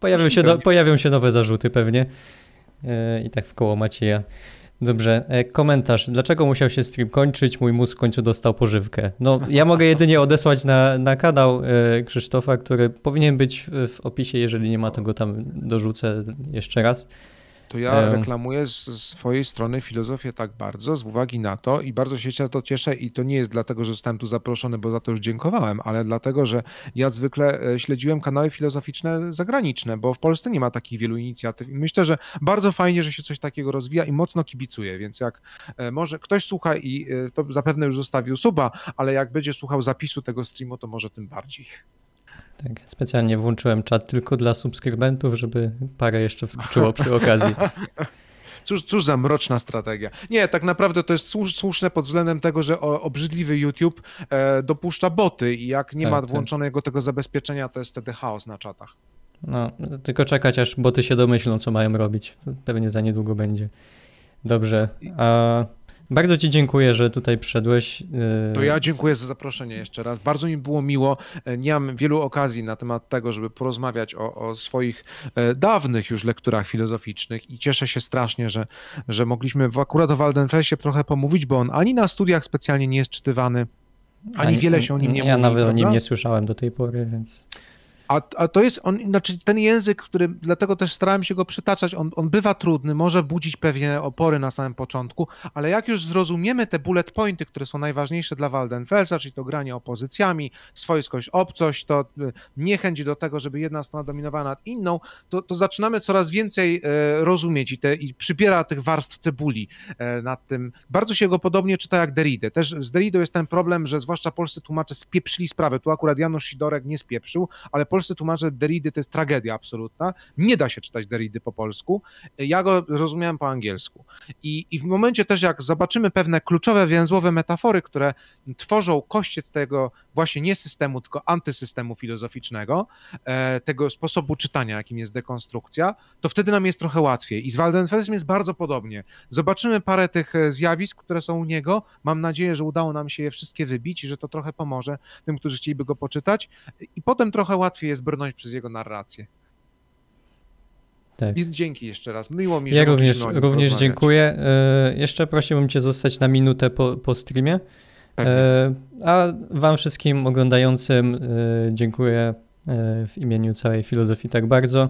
pojawią się, do, pojawią się nowe zarzuty pewnie. E, I tak w koło Macieja. Dobrze, e, komentarz. Dlaczego musiał się stream kończyć? Mój mózg w końcu dostał pożywkę. No, ja mogę jedynie odesłać na, na kanał e, Krzysztofa, który powinien być w opisie. Jeżeli nie ma, to go tam dorzucę jeszcze raz. To ja reklamuję z swojej strony filozofię tak bardzo, z uwagi na to i bardzo się na to cieszę i to nie jest dlatego, że zostałem tu zaproszony, bo za to już dziękowałem, ale dlatego, że ja zwykle e, śledziłem kanały filozoficzne zagraniczne, bo w Polsce nie ma takich wielu inicjatyw i myślę, że bardzo fajnie, że się coś takiego rozwija i mocno kibicuję, więc jak e, może ktoś słucha i e, to zapewne już zostawił suba, ale jak będzie słuchał zapisu tego streamu, to może tym bardziej. Tak, specjalnie włączyłem czat tylko dla subskrybentów, żeby parę jeszcze wskoczyło przy okazji. Cóż, cóż za mroczna strategia. Nie, tak naprawdę to jest słuszne pod względem tego, że obrzydliwy YouTube e, dopuszcza boty i jak nie tak, ma tak. włączonego tak. tego zabezpieczenia, to jest wtedy chaos na czatach. No, tylko czekać, aż boty się domyślą, co mają robić. Pewnie za niedługo będzie. Dobrze. A bardzo Ci dziękuję, że tutaj przyszedłeś. E, to ja dziękuję za zaproszenie jeszcze raz. Bardzo mi było miło. E, nie mam wielu okazji na temat tego, żeby porozmawiać o, o swoich e, dawnych już lekturach filozoficznych i cieszę się strasznie, że, że mogliśmy w, akurat o Waldenfelsie trochę pomówić, bo on ani na studiach specjalnie nie jest czytywany, ani, ani wiele się o nim nie ja mówi. Ja nawet prawda? o nim nie słyszałem do tej pory, więc... A, a to jest, on, znaczy ten język, który, dlatego też starałem się go przytaczać, on, on bywa trudny, może budzić pewne opory na samym początku, ale jak już zrozumiemy te bullet pointy, które są najważniejsze dla Waldenfelsa, czyli to granie opozycjami, swojskość, obcość, to y, niechęć do tego, żeby jedna strona dominowała nad inną, to, to zaczynamy coraz więcej y, rozumieć i, te, i przybiera tych warstw cebuli y, nad tym. Bardzo się go podobnie czyta jak Derrida. Też z Derridą jest ten problem, że zwłaszcza polscy tłumacze spieprzyli sprawę. Tu akurat Janusz Sidorek nie spieprzył, ale Polsce tłumaczę Derrida to jest tragedia absolutna. Nie da się czytać Derrida po polsku. Ja go rozumiałem po angielsku. I, I w momencie też, jak zobaczymy pewne kluczowe więzłowe metafory, które tworzą kościec tego właśnie nie systemu, tylko antysystemu filozoficznego, e, tego sposobu czytania, jakim jest dekonstrukcja, to wtedy nam jest trochę łatwiej. I z Waldenfelsem jest bardzo podobnie. Zobaczymy parę tych e, zjawisk, które są u niego. Mam nadzieję, że udało nam się je wszystkie wybić i że to trochę pomoże tym, którzy chcieliby go poczytać. I potem trochę łatwiej jest brnąć przez jego narrację. Tak. dzięki jeszcze raz. Miło mi, że Ja również, również dziękuję. E, jeszcze prosiłbym Cię zostać na minutę po, po streamie. E, a Wam wszystkim oglądającym e, dziękuję w imieniu całej filozofii tak bardzo.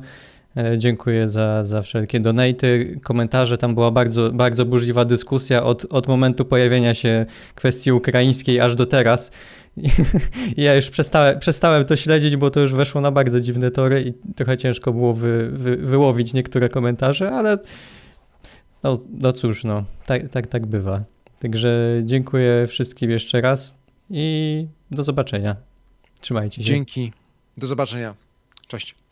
Dziękuję za, za wszelkie donaty, komentarze. Tam była bardzo, bardzo burzliwa dyskusja od, od momentu pojawienia się kwestii ukraińskiej aż do teraz. ja już przestałem, przestałem to śledzić, bo to już weszło na bardzo dziwne tory i trochę ciężko było wy, wy, wyłowić niektóre komentarze, ale no, no cóż, no, tak, tak, tak bywa. Także dziękuję wszystkim jeszcze raz i do zobaczenia. Trzymajcie się. Dzięki. Do zobaczenia. Cześć.